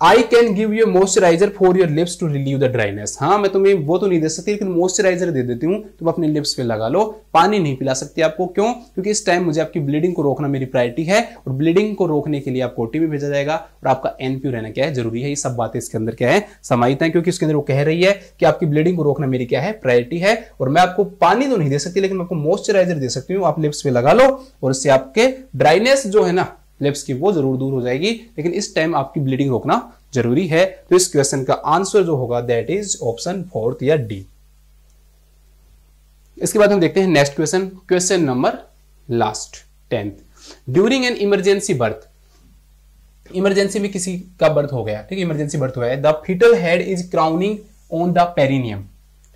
Speaker 1: I can give you moisturiser for your lips to relieve the dryness हाँ मैं तुम्हें वो तो नहीं दे सकती लेकिन मॉइस्चराइजर दे देती हूँ तुम अपने लिप्स पे लगा लो पानी नहीं पिला सकती आपको क्यों क्योंकि इस टाइम मुझे आपकी ब्लीडिंग को रोकना मेरी प्रायोरिटी है और ब्लीडिंग को रोकने के लिए आपको भी भेजा जाएगा और आपका एनपीयू रहना क्या है जरूरी है ये सब बातें इसके अंदर क्या है समाहित है क्योंकि उसके अंदर वो कह रही है कि आपकी ब्लीडिंग को रोकना मेरी क्या है प्रायोरिटी है और मैं आपको पानी तो नहीं दे सकती लेकिन मैं आपको मॉइस्चराइजर दे सकती हूँ आप लिप्स पे लगा लो और उससे आपके ड्राइनेस जो है ना लिप्स की वो जरूर दूर हो जाएगी लेकिन इस टाइम आपकी ब्लीडिंग रोकना जरूरी है तो इस क्वेश्चन का आंसर जो होगा दैट इज ऑप्शन फोर्थ या डी इसके बाद हम देखते हैं next question question number last tenth during an emergency birth emergency में किसी का बर्थ हो गया ठीक है इमरजेंसी बर्थ हुआ है the foetal head is crowning on the perineum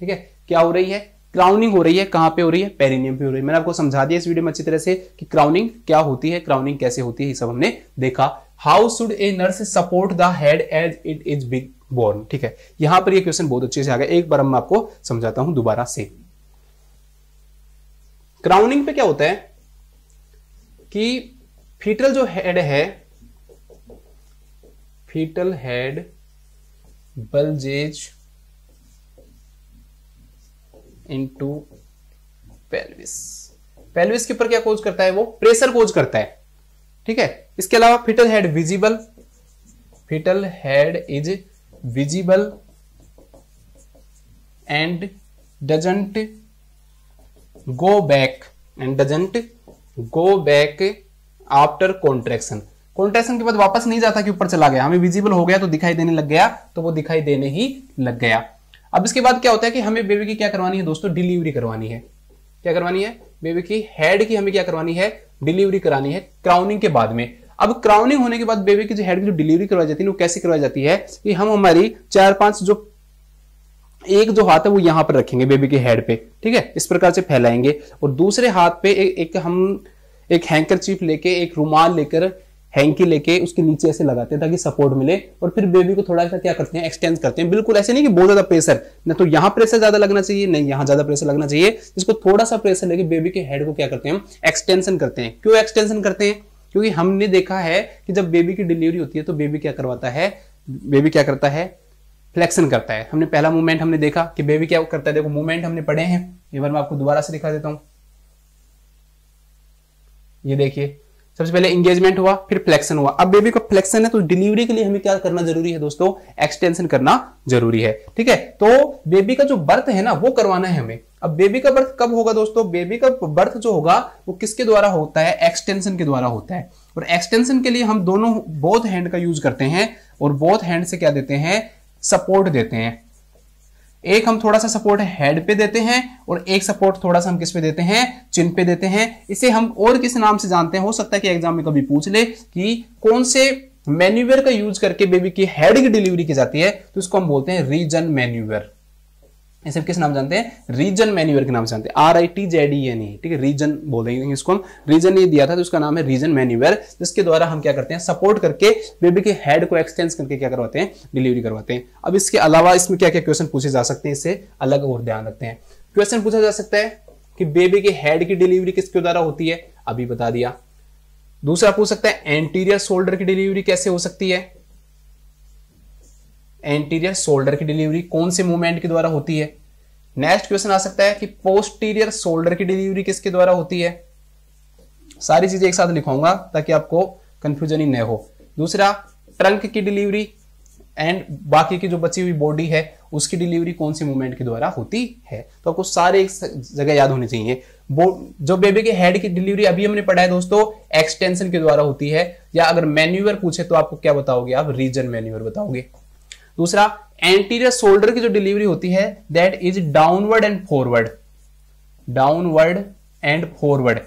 Speaker 1: ठीक है क्या हो रही है क्राउनिंग हो रही है कहां पे हो रही है पेरिनियम पे हो रही है मैंने आपको समझा दिया इस वीडियो में अच्छी तरह से कि क्राउनिंग क्या होती है क्राउनिंग कैसे होती है ये सब हमने देखा how should a nurse support the head as it is being born ठीक है यहां पर ये क्वेश्चन बहुत अच्छे से आ गया एक बार मैं आपको समझाता हूं दोबारा से क्राउनिंग पे क्या होता है कि फीटल जो हेड है foetal head bulges into pelvis pelvis के ऊपर क्या कोज करता है वो प्रेशर कोज करता है ठीक है इसके अलावा foetal head visible foetal head is visible and doesn't go back and doesn't go back after contraction contraction के बाद वापस नहीं जाता कि ऊपर चला गया हमें विजिबल हो गया तो दिखाई देने लग गया तो वो दिखाई देने ही लग गया अब इसके बाद क्या होता है कि हमें बेबी की क्या करवानी है दोस्तों डिलीवरी करवानी है क्या करवानी है बेबी की हेड की हमें क्या करवानी है डिलीवरी करानी है क्राउनिंग के बाद में अब क्राउनिंग होने के बाद बेबी की जो हेड की जो डिलीवरी करवाई जाती है वो कैसे करवाई जाती है कि हम हमारी चार पांच जो एक जो हाथ है वो यहां पर रखेंगे बेबी के हेड पे ठीक है इस प्रकार से फैलाएंगे और दूसरे हाथ पे एक, एक हम एक हैंकर चीफ लेके एक रुमाल लेकर हैंकी लेके उसके नीचे ऐसे लगाते हैं ताकि सपोर्ट मिले और फिर बेबी को थोड़ा सा क्या करते हैं एक्सटेंस करते हैं बिल्कुल ऐसे नहीं कि बहुत ज्यादा प्रेशर ना तो यहाँ प्रेशर ज्यादा लगना चाहिए नहीं यहाँ ज्यादा प्रेशर लगना चाहिए इसको थोड़ा सा प्रेशर लेके बेबी के हेड को क्या करते हैं एक्सटेंशन करते हैं क्यों एक्सटेंशन करते हैं क्योंकि हमने देखा है कि जब बेबी की डिलीवरी होती है तो बेबी क्या करवाता है बेबी क्या करता है फ्लेक्शन करता है हमने पहला मूवमेंट हमने देखा कि बेबी क्या करता है देखो मूवमेंट हमने पढ़े हैं एक बार मैं आपको दोबारा से दिखा देता हूं ये देखिए सबसे पहले इंगेजमेंट हुआ फिर फ्लेक्शन हुआ अब बेबी को फ्लेक्शन है तो डिलीवरी के लिए हमें क्या करना जरूरी है दोस्तों एक्सटेंशन करना जरूरी है ठीक है तो बेबी का जो बर्थ है ना वो करवाना है हमें अब बेबी का बर्थ कब होगा दोस्तों बेबी का बर्थ जो होगा वो किसके द्वारा होता है एक्सटेंशन के द्वारा होता है और एक्सटेंशन के लिए हम दोनों बोथ हैंड का यूज करते हैं और बोथ हैंड से क्या देते हैं सपोर्ट देते हैं एक हम थोड़ा सा सपोर्ट हेड पे देते हैं और एक सपोर्ट थोड़ा सा हम किस पे देते हैं चिन पे देते हैं इसे हम और किस नाम से जानते हैं हो सकता है कि एग्जाम में कभी पूछ ले कि कौन से मैन्यूवर का यूज करके बेबी की हेड की डिलीवरी की जाती है तो इसको हम बोलते हैं रीजन मैन्यूवर ये किस नाम जानते हैं रीजन मैन्यूअर के नाम से जानते हैं R I T Z E N E ठीक है रीजन बोल देंगे इसको हम रीजन ये दिया था तो उसका नाम है रीजन मैन्यूअर जिसके द्वारा हम क्या करते हैं सपोर्ट करके बेबी के हेड को एक्सटेंस करके क्या करवाते हैं डिलीवरी करवाते हैं अब इसके अलावा इसमें क्या क्या क्वेश्चन पूछे जा सकते हैं इससे अलग और ध्यान रखते हैं क्वेश्चन पूछा जा सकता है कि बेबी के हेड की डिलीवरी किसके द्वारा होती है अभी बता दिया दूसरा पूछ सकता है एंटीरियर शोल्डर की डिलीवरी कैसे हो सकती है एंटीरियर शोल्डर की डिलीवरी कौन से मूवमेंट के द्वारा होती है नेक्स्ट क्वेश्चन आ सकता है कि पोस्टीरियर शोल्डर की डिलीवरी किसके द्वारा होती है सारी चीजें एक साथ लिखाऊंगा ताकि आपको कंफ्यूजन ही न हो दूसरा ट्रंक की डिलीवरी एंड बाकी की जो बची हुई बॉडी है उसकी डिलीवरी कौन सी मूवमेंट के द्वारा होती है तो आपको सारे एक जगह याद होने चाहिए जो बेबी के हेड की डिलीवरी अभी हमने पढ़ा है दोस्तों एक्सटेंशन के द्वारा होती है या अगर मेन्यूअर पूछे तो आपको क्या बताओगे आप रीजन मैन्यूअर बताओगे दूसरा एंटीरियर शोल्डर की जो डिलीवरी होती है that is downward and forward downward and forward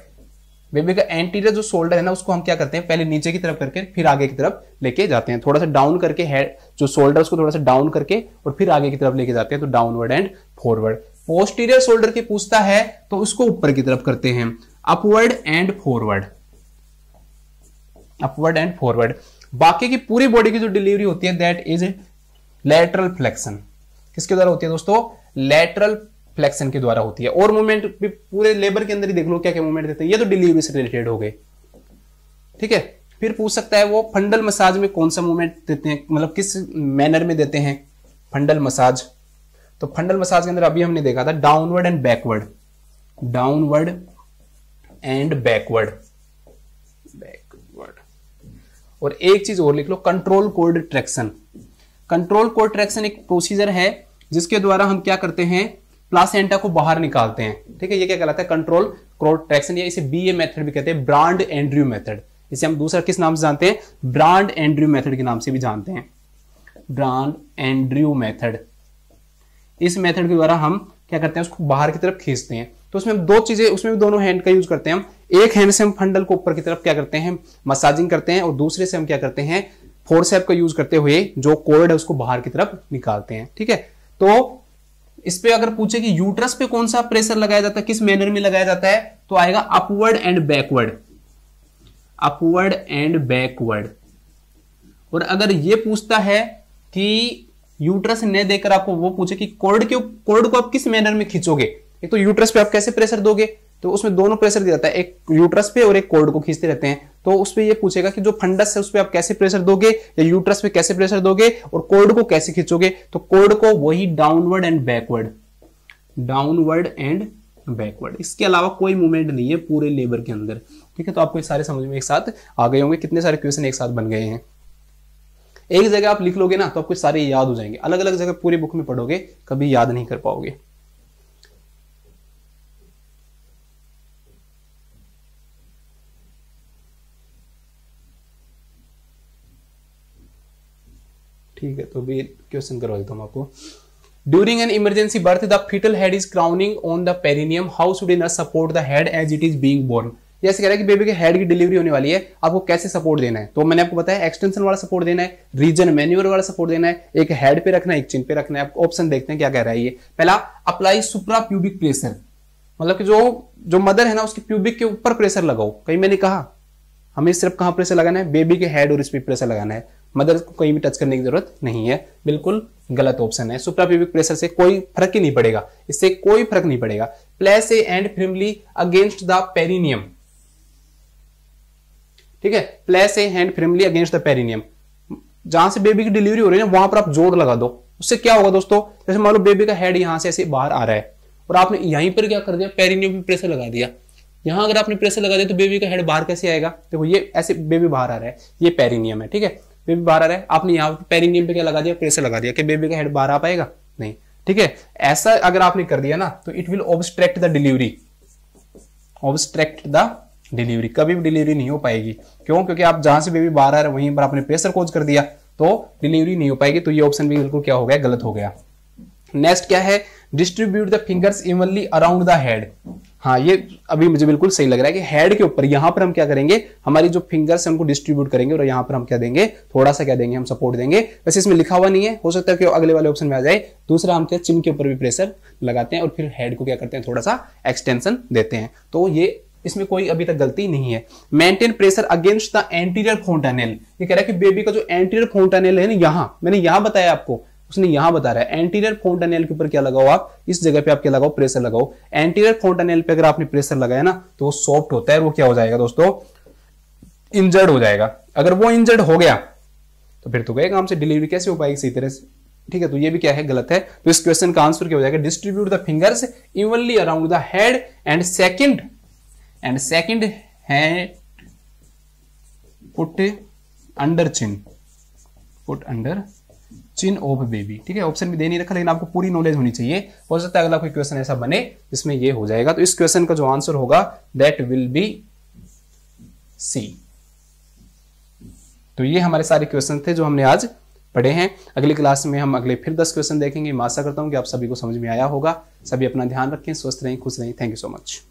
Speaker 1: baby का एंटीरियर जो शोल्डर है ना उसको हम क्या करते हैं पहले नीचे की तरफ करके फिर आगे की तरफ लेके जाते हैं थोड़ा सा डाउन करके हेड जो शोल्डर उसको थोड़ा सा डाउन करके और फिर आगे की तरफ लेके जाते हैं तो downward and forward posterior shoulder की पूछता है तो उसको ऊपर की तरफ करते हैं upward and forward upward and forward बाकी की पूरी बॉडी की जो डिलीवरी होती है दैट इज लेटरल फ्लेक्शन किसके द्वारा होती है दोस्तों लेटरल फ्लेक्शन के द्वारा होती है और मूवमेंट भी पूरे लेबर के अंदर ही देख लो क्या क्या मूवमेंट देते हैं ये तो डिलीवरी से रिलेटेड हो गए ठीक है फिर पूछ सकता है वो फंडल मसाज में कौन सा मूवमेंट देते हैं मतलब किस मैनर में देते हैं फंडल मसाज तो फंडल मसाज के अंदर अभी हमने देखा था downward and backward downward and backward backward और एक चीज और लिख लो control cord traction control cord traction एक प्रोसीजर है जिसके द्वारा हम क्या करते हैं प्लासेंटा को बाहर निकालते हैं ठीक है ये क्या कहलाता है कंट्रोल कोट्रैक्शन या इसे बी ए मैथड भी कहते हैं ब्रांड एंड्रयू मैथड इसे हम दूसरा किस नाम से जानते हैं ब्रांड एंड्रयू मैथड के नाम से भी जानते हैं ब्रांड एंड्रू मैथड इस मैथड के द्वारा हम क्या करते हैं उसको बाहर की तरफ खींचते हैं तो उसमें हम दो चीजें उसमें भी दोनों हैंड का यूज करते हैं हम एक हैंड से हम फंडल को ऊपर की तरफ क्या करते हैं मसाजिंग करते हैं और दूसरे से हम क्या करते हैं फोरसेप का यूज करते हुए जो कोर्ड है उसको बाहर की तरफ निकालते हैं ठीक है तो इस पे अगर पूछे कि यूट्रस पे कौन सा प्रेशर लगाया जाता है किस मैनर में लगाया जाता है तो आएगा upward and backward upward and backward और अगर ये पूछता है कि यूट्रस ने देकर आपको वो पूछे कि कोर्ड के कोर्ड को आप किस मैनर में खींचोगे एक तो यूट्रस पे आप कैसे प्रेशर दोगे तो उसमें दोनों प्रेशर दिया जाता है एक यूट्रस पे और एक कोर्ड को खींचते रहते हैं तो उस पर यह पूछेगा कि जो फंडस है उस पर आप कैसे प्रेशर दोगे या यूट्रस पे कैसे प्रेशर दोगे और कोर्ड को कैसे खींचोगे तो कोर्ड को वही downward and backward downward and backward इसके अलावा कोई मूवमेंट नहीं है पूरे लेबर के अंदर ठीक है तो आपको सारे समझ में एक साथ आ गए होंगे कितने सारे क्वेश्चन एक साथ बन गए हैं एक जगह आप लिख लोगे ना तो आपको सारे याद हो जाएंगे अलग अलग जगह पूरी बुक में पढ़ोगे कभी याद नहीं कर पाओगे ठीक है तो भी क्वेश्चन करवा देता हूँ आपको during an emergency birth the foetal head is crowning on the perineum how should in support the head as it is being born जैसे कह रहा है कि बेबी के हेड की डिलीवरी होने वाली है आपको कैसे सपोर्ट देना है तो मैंने आपको बताया एक्सटेंशन वाला सपोर्ट देना है रीजन मेन्यूअर वाला सपोर्ट देना है एक हेड पे रखना है एक चिन पे रखना है आपको ऑप्शन देखते हैं क्या कह रहा है ये पहला अप्लाई सुप्रा प्यूबिक प्रेशर मतलब कि जो जो मदर है ना उसके प्यूबिक के ऊपर प्रेशर लगाओ कहीं मैंने कहा हमें सिर्फ कहां प्रेशर लगाना है बेबी के हेड और इस पर प्रेशर लगाना है मदर को कहीं भी टच करने की जरूरत नहीं है बिल्कुल गलत ऑप्शन है सुप्रा सुप्रापिविक प्रेशर से कोई फर्क ही नहीं पड़ेगा इससे कोई फर्क नहीं पड़ेगा place a hand firmly against the perineum ठीक है place a hand firmly against the perineum जहां से बेबी की डिलीवरी हो रही है वहां पर आप जोर लगा दो उससे क्या होगा दोस्तों जैसे मान लो बेबी का हेड यहां से ऐसे बाहर आ रहा है और आपने यहीं पर क्या कर दिया पेरिनियम पे प्रेशर लगा दिया यहां अगर आपने प्रेशर लगा दिया तो बेबी का हेड बाहर कैसे आएगा देखो ये ऐसे बेबी बाहर आ रहा है ये पेरिनियम है ठीक है बेबी बाहर आ रहा है आपने यहाँ पेरिंग नेम पे क्या लगा दिया प्रेशर लगा दिया कि बेबी का हेड बाहर आ पाएगा नहीं ठीक है ऐसा अगर आपने कर दिया ना तो it will obstruct the delivery obstruct the delivery कभी भी डिलीवरी नहीं हो पाएगी क्यों क्योंकि आप जहां से बेबी बाहर आ रहे वहीं पर आपने प्रेशर कोज कर दिया तो डिलीवरी नहीं हो पाएगी तो ये ऑप्शन भी बिल्कुल क्या हो गया गलत हो गया नेक्स्ट क्या है distribute the fingers evenly around the head हाँ ये अभी मुझे बिल्कुल सही लग रहा है कि हेड के ऊपर यहाँ पर हम क्या करेंगे हमारी जो फिंगर्स हमको उनको डिस्ट्रीब्यूट करेंगे और यहां पर हम क्या देंगे थोड़ा सा क्या देंगे हम सपोर्ट देंगे वैसे इसमें लिखा हुआ नहीं है हो सकता है कि अगले वाले ऑप्शन में आ जाए दूसरा हम क्या चिन के ऊपर भी प्रेशर लगाते हैं और फिर हेड को क्या करते हैं थोड़ा सा एक्सटेंशन देते हैं तो ये इसमें कोई अभी तक गलती नहीं है maintain pressure against the anterior fontanelle ये कह रहा है कि बेबी का जो एंटीरियर फोन्टानेल है ना यहाँ मैंने यहां बताया आपको उसने यहां बता रहा है एंटीरियर फ्रंट अनेल के ऊपर क्या लगाओ आप इस जगह पे आप क्या लगाओ प्रेशर लगाओ एंटीरियर फ्रंट अनेल पे अगर आपने प्रेशर लगाया ना तो वो सॉफ्ट होता है वो क्या हो जाएगा दोस्तों इंजर्ड हो जाएगा अगर वो इंजर्ड हो गया तो फिर तो गए काम से डिलीवरी कैसे हो पाएगी इसी तरह से ठीक है तो ये भी क्या है गलत है तो इस क्वेश्चन का आंसर क्या हो जाएगा distribute the fingers evenly around the head and second and second hand put under chin put under chin of baby ठीक है ऑप्शन भी दे नहीं रखा लेकिन आपको पूरी नॉलेज होनी चाहिए हो सकता है अगला कोई क्वेश्चन ऐसा बने जिसमें ये हो जाएगा तो इस क्वेश्चन का जो आंसर होगा दैट विल बी सी तो ये हमारे सारे क्वेश्चन थे जो हमने आज पढ़े हैं अगली क्लास में हम अगले फिर दस क्वेश्चन देखेंगे मैं आशा करता हूँ कि आप सभी को समझ में आया होगा सभी अपना ध्यान रखें स्वस्थ रहें खुश रहें थैंक यू सो मच